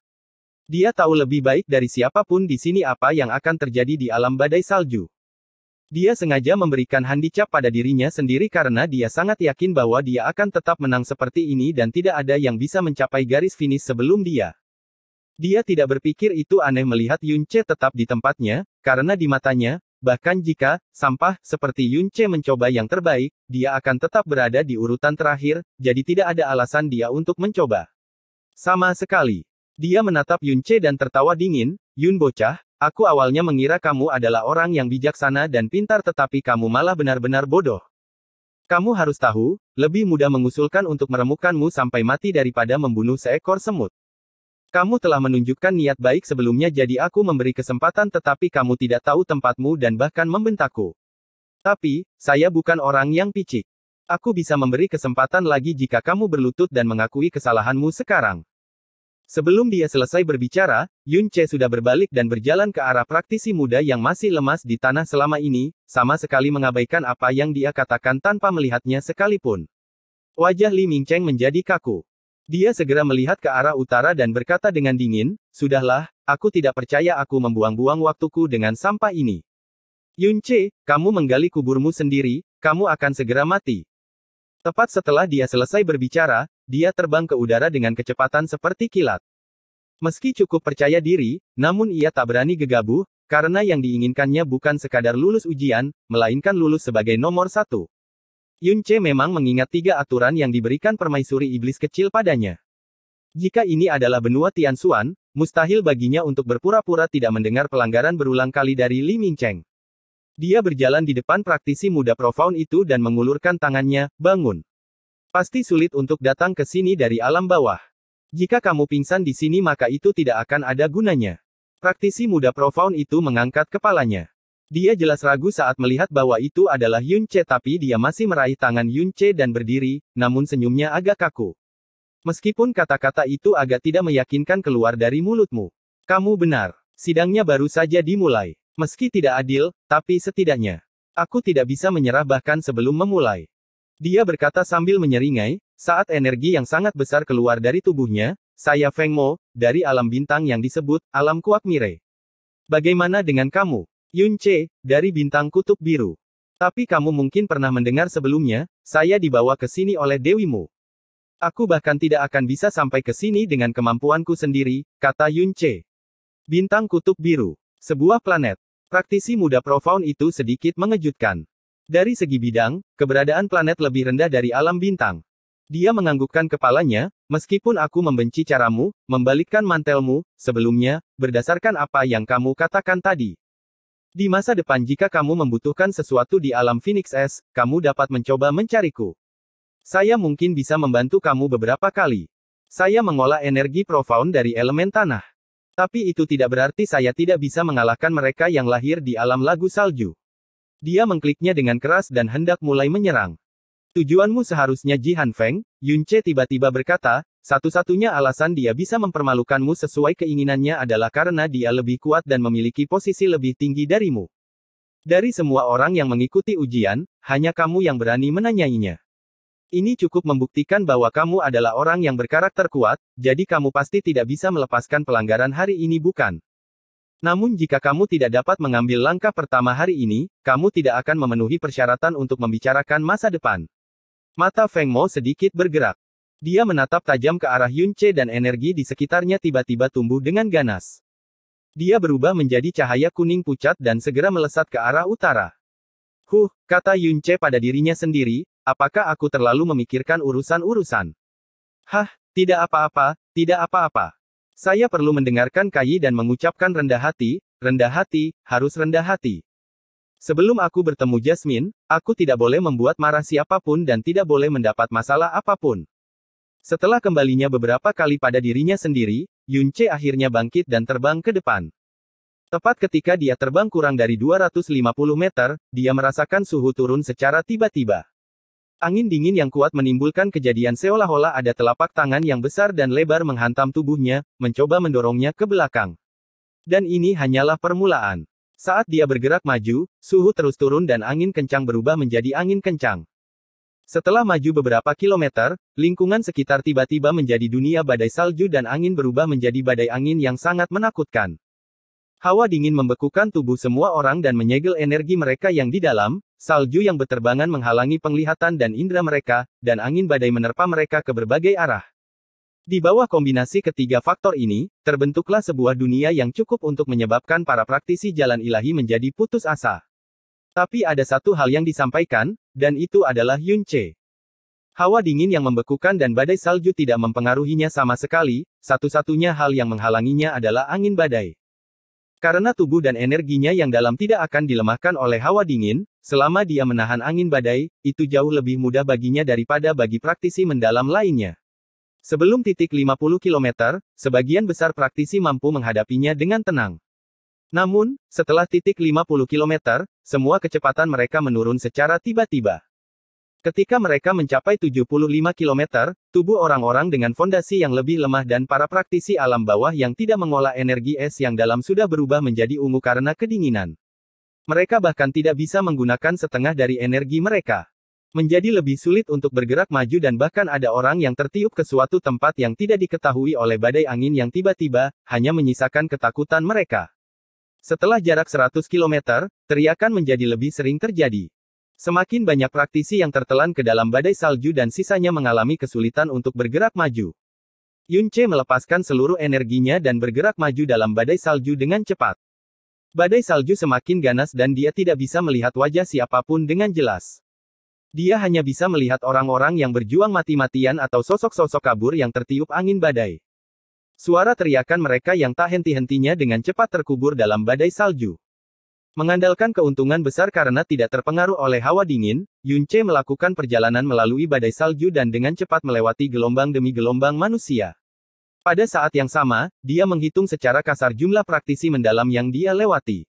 Dia tahu lebih baik dari siapapun di sini apa yang akan terjadi di alam badai salju. Dia sengaja memberikan handicap pada dirinya sendiri karena dia sangat yakin bahwa dia akan tetap menang seperti ini dan tidak ada yang bisa mencapai garis finish sebelum dia. Dia tidak berpikir itu aneh melihat Yun Che tetap di tempatnya, karena di matanya, bahkan jika, sampah, seperti Yun Che mencoba yang terbaik, dia akan tetap berada di urutan terakhir, jadi tidak ada alasan dia untuk mencoba. Sama sekali. Dia menatap Yun Che dan tertawa dingin, Yun bocah, aku awalnya mengira kamu adalah orang yang bijaksana dan pintar tetapi kamu malah benar-benar bodoh. Kamu harus tahu, lebih mudah mengusulkan untuk meremukkanmu sampai mati daripada membunuh seekor semut. Kamu telah menunjukkan niat baik sebelumnya jadi aku memberi kesempatan tetapi kamu tidak tahu tempatmu dan bahkan membentakku. Tapi, saya bukan orang yang picik. Aku bisa memberi kesempatan lagi jika kamu berlutut dan mengakui kesalahanmu sekarang. Sebelum dia selesai berbicara, Yun Che sudah berbalik dan berjalan ke arah praktisi muda yang masih lemas di tanah selama ini, sama sekali mengabaikan apa yang dia katakan tanpa melihatnya sekalipun. Wajah Li Ming Cheng menjadi kaku. Dia segera melihat ke arah utara dan berkata dengan dingin, Sudahlah, aku tidak percaya aku membuang-buang waktuku dengan sampah ini. Yun Che, kamu menggali kuburmu sendiri, kamu akan segera mati. Tepat setelah dia selesai berbicara, dia terbang ke udara dengan kecepatan seperti kilat. Meski cukup percaya diri, namun ia tak berani gegabah, karena yang diinginkannya bukan sekadar lulus ujian, melainkan lulus sebagai nomor satu. Yun Che memang mengingat tiga aturan yang diberikan permaisuri iblis kecil padanya. Jika ini adalah benua Tian Xuan, mustahil baginya untuk berpura-pura tidak mendengar pelanggaran berulang kali dari Li Mingcheng. Dia berjalan di depan praktisi muda profound itu dan mengulurkan tangannya, bangun. Pasti sulit untuk datang ke sini dari alam bawah. Jika kamu pingsan di sini maka itu tidak akan ada gunanya. Praktisi muda profound itu mengangkat kepalanya. Dia jelas ragu saat melihat bahwa itu adalah Yun Che tapi dia masih meraih tangan Yun Che dan berdiri, namun senyumnya agak kaku. Meskipun kata-kata itu agak tidak meyakinkan keluar dari mulutmu. Kamu benar. Sidangnya baru saja dimulai. Meski tidak adil, tapi setidaknya. Aku tidak bisa menyerah bahkan sebelum memulai. Dia berkata sambil menyeringai, saat energi yang sangat besar keluar dari tubuhnya, saya Feng Mo, dari alam bintang yang disebut, alam kuak mire. Bagaimana dengan kamu? Yun Che, dari bintang kutub biru. Tapi kamu mungkin pernah mendengar sebelumnya, saya dibawa ke sini oleh dewimu. Aku bahkan tidak akan bisa sampai ke sini dengan kemampuanku sendiri, kata Yun Che. Bintang kutub biru. Sebuah planet. Praktisi muda profound itu sedikit mengejutkan. Dari segi bidang, keberadaan planet lebih rendah dari alam bintang. Dia menganggukkan kepalanya, meskipun aku membenci caramu, membalikkan mantelmu, sebelumnya, berdasarkan apa yang kamu katakan tadi. Di masa depan jika kamu membutuhkan sesuatu di alam Phoenix S, kamu dapat mencoba mencariku. Saya mungkin bisa membantu kamu beberapa kali. Saya mengolah energi profound dari elemen tanah. Tapi itu tidak berarti saya tidak bisa mengalahkan mereka yang lahir di alam lagu salju. Dia mengkliknya dengan keras dan hendak mulai menyerang. Tujuanmu seharusnya Ji Han Feng, Yun Yunce tiba-tiba berkata, satu-satunya alasan dia bisa mempermalukanmu sesuai keinginannya adalah karena dia lebih kuat dan memiliki posisi lebih tinggi darimu. Dari semua orang yang mengikuti ujian, hanya kamu yang berani menanyainya. Ini cukup membuktikan bahwa kamu adalah orang yang berkarakter kuat, jadi kamu pasti tidak bisa melepaskan pelanggaran hari ini bukan? Namun jika kamu tidak dapat mengambil langkah pertama hari ini, kamu tidak akan memenuhi persyaratan untuk membicarakan masa depan. Mata Feng Mo sedikit bergerak. Dia menatap tajam ke arah Yun Che dan energi di sekitarnya tiba-tiba tumbuh dengan ganas. Dia berubah menjadi cahaya kuning pucat dan segera melesat ke arah utara. Huh, kata Yun Che pada dirinya sendiri, apakah aku terlalu memikirkan urusan-urusan? Hah, tidak apa-apa, tidak apa-apa. Saya perlu mendengarkan Kai dan mengucapkan rendah hati, rendah hati, harus rendah hati. Sebelum aku bertemu Jasmine, aku tidak boleh membuat marah siapapun dan tidak boleh mendapat masalah apapun. Setelah kembalinya beberapa kali pada dirinya sendiri, Yunce akhirnya bangkit dan terbang ke depan. Tepat ketika dia terbang kurang dari 250 meter, dia merasakan suhu turun secara tiba-tiba. Angin dingin yang kuat menimbulkan kejadian seolah-olah ada telapak tangan yang besar dan lebar menghantam tubuhnya, mencoba mendorongnya ke belakang. Dan ini hanyalah permulaan. Saat dia bergerak maju, suhu terus turun dan angin kencang berubah menjadi angin kencang. Setelah maju beberapa kilometer, lingkungan sekitar tiba-tiba menjadi dunia badai salju dan angin berubah menjadi badai angin yang sangat menakutkan. Hawa dingin membekukan tubuh semua orang dan menyegel energi mereka yang di dalam, salju yang beterbangan menghalangi penglihatan dan indera mereka, dan angin badai menerpa mereka ke berbagai arah. Di bawah kombinasi ketiga faktor ini, terbentuklah sebuah dunia yang cukup untuk menyebabkan para praktisi jalan ilahi menjadi putus asa. Tapi ada satu hal yang disampaikan, dan itu adalah Yun Che. Hawa dingin yang membekukan dan badai salju tidak mempengaruhinya sama sekali, satu-satunya hal yang menghalanginya adalah angin badai. Karena tubuh dan energinya yang dalam tidak akan dilemahkan oleh hawa dingin, selama dia menahan angin badai, itu jauh lebih mudah baginya daripada bagi praktisi mendalam lainnya. Sebelum titik 50 km, sebagian besar praktisi mampu menghadapinya dengan tenang. Namun, setelah titik 50 km, semua kecepatan mereka menurun secara tiba-tiba. Ketika mereka mencapai 75 km, tubuh orang-orang dengan fondasi yang lebih lemah dan para praktisi alam bawah yang tidak mengolah energi es yang dalam sudah berubah menjadi ungu karena kedinginan. Mereka bahkan tidak bisa menggunakan setengah dari energi mereka. Menjadi lebih sulit untuk bergerak maju dan bahkan ada orang yang tertiup ke suatu tempat yang tidak diketahui oleh badai angin yang tiba-tiba, hanya menyisakan ketakutan mereka. Setelah jarak 100 km, teriakan menjadi lebih sering terjadi. Semakin banyak praktisi yang tertelan ke dalam badai salju dan sisanya mengalami kesulitan untuk bergerak maju. Yunche melepaskan seluruh energinya dan bergerak maju dalam badai salju dengan cepat. Badai salju semakin ganas dan dia tidak bisa melihat wajah siapapun dengan jelas. Dia hanya bisa melihat orang-orang yang berjuang mati-matian atau sosok-sosok kabur yang tertiup angin badai. Suara teriakan mereka yang tak henti-hentinya dengan cepat terkubur dalam badai salju. Mengandalkan keuntungan besar karena tidak terpengaruh oleh hawa dingin, Yun Yunche melakukan perjalanan melalui badai salju dan dengan cepat melewati gelombang demi gelombang manusia. Pada saat yang sama, dia menghitung secara kasar jumlah praktisi mendalam yang dia lewati.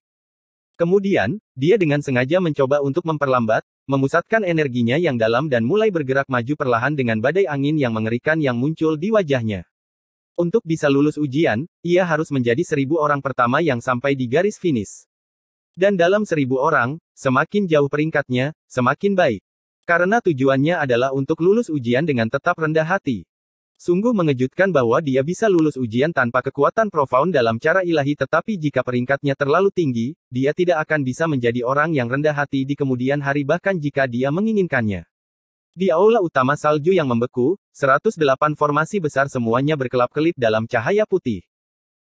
Kemudian, dia dengan sengaja mencoba untuk memperlambat, memusatkan energinya yang dalam dan mulai bergerak maju perlahan dengan badai angin yang mengerikan yang muncul di wajahnya. Untuk bisa lulus ujian, ia harus menjadi seribu orang pertama yang sampai di garis finish. Dan dalam seribu orang, semakin jauh peringkatnya, semakin baik. Karena tujuannya adalah untuk lulus ujian dengan tetap rendah hati. Sungguh mengejutkan bahwa dia bisa lulus ujian tanpa kekuatan profound dalam cara ilahi tetapi jika peringkatnya terlalu tinggi, dia tidak akan bisa menjadi orang yang rendah hati di kemudian hari bahkan jika dia menginginkannya. Di aula utama salju yang membeku, 108 formasi besar semuanya berkelap-kelip dalam cahaya putih.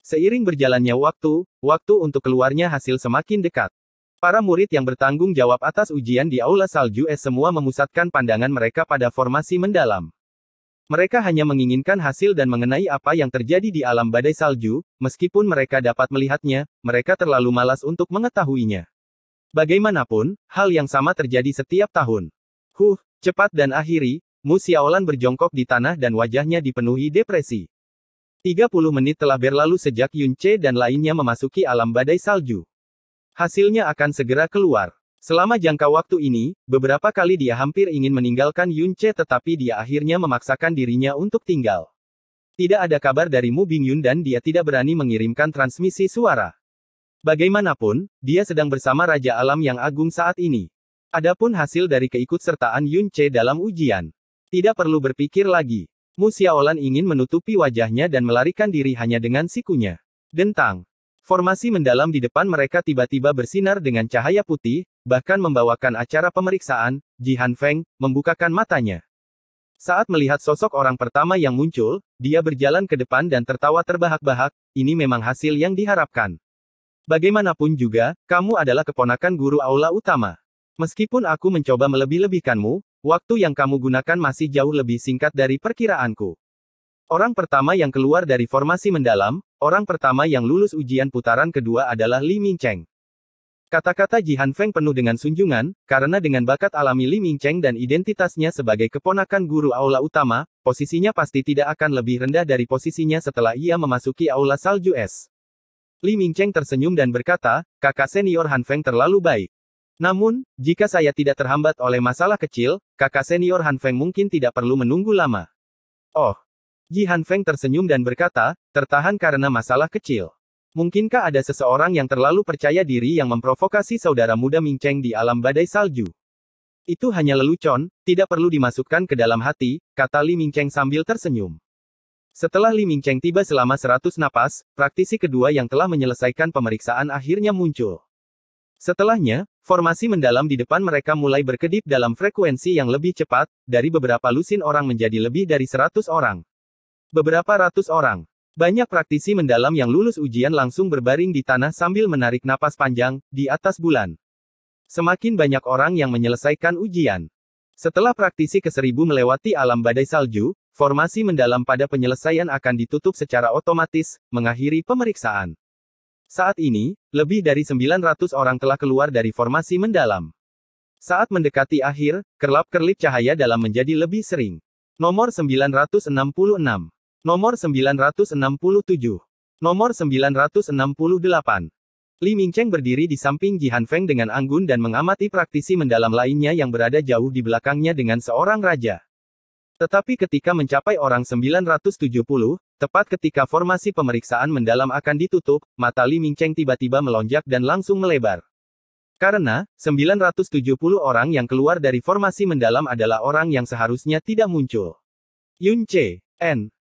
Seiring berjalannya waktu, waktu untuk keluarnya hasil semakin dekat. Para murid yang bertanggung jawab atas ujian di Aula Salju S semua memusatkan pandangan mereka pada formasi mendalam. Mereka hanya menginginkan hasil dan mengenai apa yang terjadi di alam badai salju, meskipun mereka dapat melihatnya, mereka terlalu malas untuk mengetahuinya. Bagaimanapun, hal yang sama terjadi setiap tahun. Huh, cepat dan akhiri, Mu Xiaolan berjongkok di tanah dan wajahnya dipenuhi depresi. 30 menit telah berlalu sejak Yun Yunche dan lainnya memasuki alam badai salju. Hasilnya akan segera keluar. Selama jangka waktu ini, beberapa kali dia hampir ingin meninggalkan Yun Yunche tetapi dia akhirnya memaksakan dirinya untuk tinggal. Tidak ada kabar dari Mu Bing Yun dan dia tidak berani mengirimkan transmisi suara. Bagaimanapun, dia sedang bersama Raja Alam yang agung saat ini. Adapun hasil dari keikutsertaan Yun Yunche dalam ujian. Tidak perlu berpikir lagi. Mu Xiaolan ingin menutupi wajahnya dan melarikan diri hanya dengan sikunya. Dentang. Formasi mendalam di depan mereka tiba-tiba bersinar dengan cahaya putih, bahkan membawakan acara pemeriksaan, Jihan Feng, membukakan matanya. Saat melihat sosok orang pertama yang muncul, dia berjalan ke depan dan tertawa terbahak-bahak, ini memang hasil yang diharapkan. Bagaimanapun juga, kamu adalah keponakan guru aula utama. Meskipun aku mencoba melebih-lebihkanmu, Waktu yang kamu gunakan masih jauh lebih singkat dari perkiraanku. Orang pertama yang keluar dari formasi mendalam, orang pertama yang lulus ujian putaran kedua adalah Li Mingcheng. Kata-kata Jihan Feng penuh dengan sunjungan, karena dengan bakat alami Li Mingcheng dan identitasnya sebagai keponakan guru aula utama, posisinya pasti tidak akan lebih rendah dari posisinya setelah ia memasuki aula salju es. Li Mingcheng tersenyum dan berkata, kakak senior Han Feng terlalu baik. Namun, jika saya tidak terhambat oleh masalah kecil, kakak senior Han Feng mungkin tidak perlu menunggu lama. Oh. Ji Han Feng tersenyum dan berkata, tertahan karena masalah kecil. Mungkinkah ada seseorang yang terlalu percaya diri yang memprovokasi saudara muda Ming Cheng di alam badai salju? Itu hanya lelucon, tidak perlu dimasukkan ke dalam hati, kata Li Ming Cheng sambil tersenyum. Setelah Li Cheng tiba selama seratus napas, praktisi kedua yang telah menyelesaikan pemeriksaan akhirnya muncul. Setelahnya, Formasi mendalam di depan mereka mulai berkedip dalam frekuensi yang lebih cepat, dari beberapa lusin orang menjadi lebih dari 100 orang. Beberapa ratus orang. Banyak praktisi mendalam yang lulus ujian langsung berbaring di tanah sambil menarik napas panjang, di atas bulan. Semakin banyak orang yang menyelesaikan ujian. Setelah praktisi ke seribu melewati alam badai salju, formasi mendalam pada penyelesaian akan ditutup secara otomatis, mengakhiri pemeriksaan. Saat ini, lebih dari 900 orang telah keluar dari formasi mendalam. Saat mendekati akhir, kerlap-kerlip cahaya dalam menjadi lebih sering. Nomor 966. Nomor 967. Nomor 968. Li Mingcheng berdiri di samping Ji Han Feng dengan anggun dan mengamati praktisi mendalam lainnya yang berada jauh di belakangnya dengan seorang raja. Tetapi ketika mencapai orang 970, tepat ketika formasi pemeriksaan mendalam akan ditutup, mata Li Mingcheng tiba-tiba melonjak dan langsung melebar. Karena, 970 orang yang keluar dari formasi mendalam adalah orang yang seharusnya tidak muncul. Yun Che, N,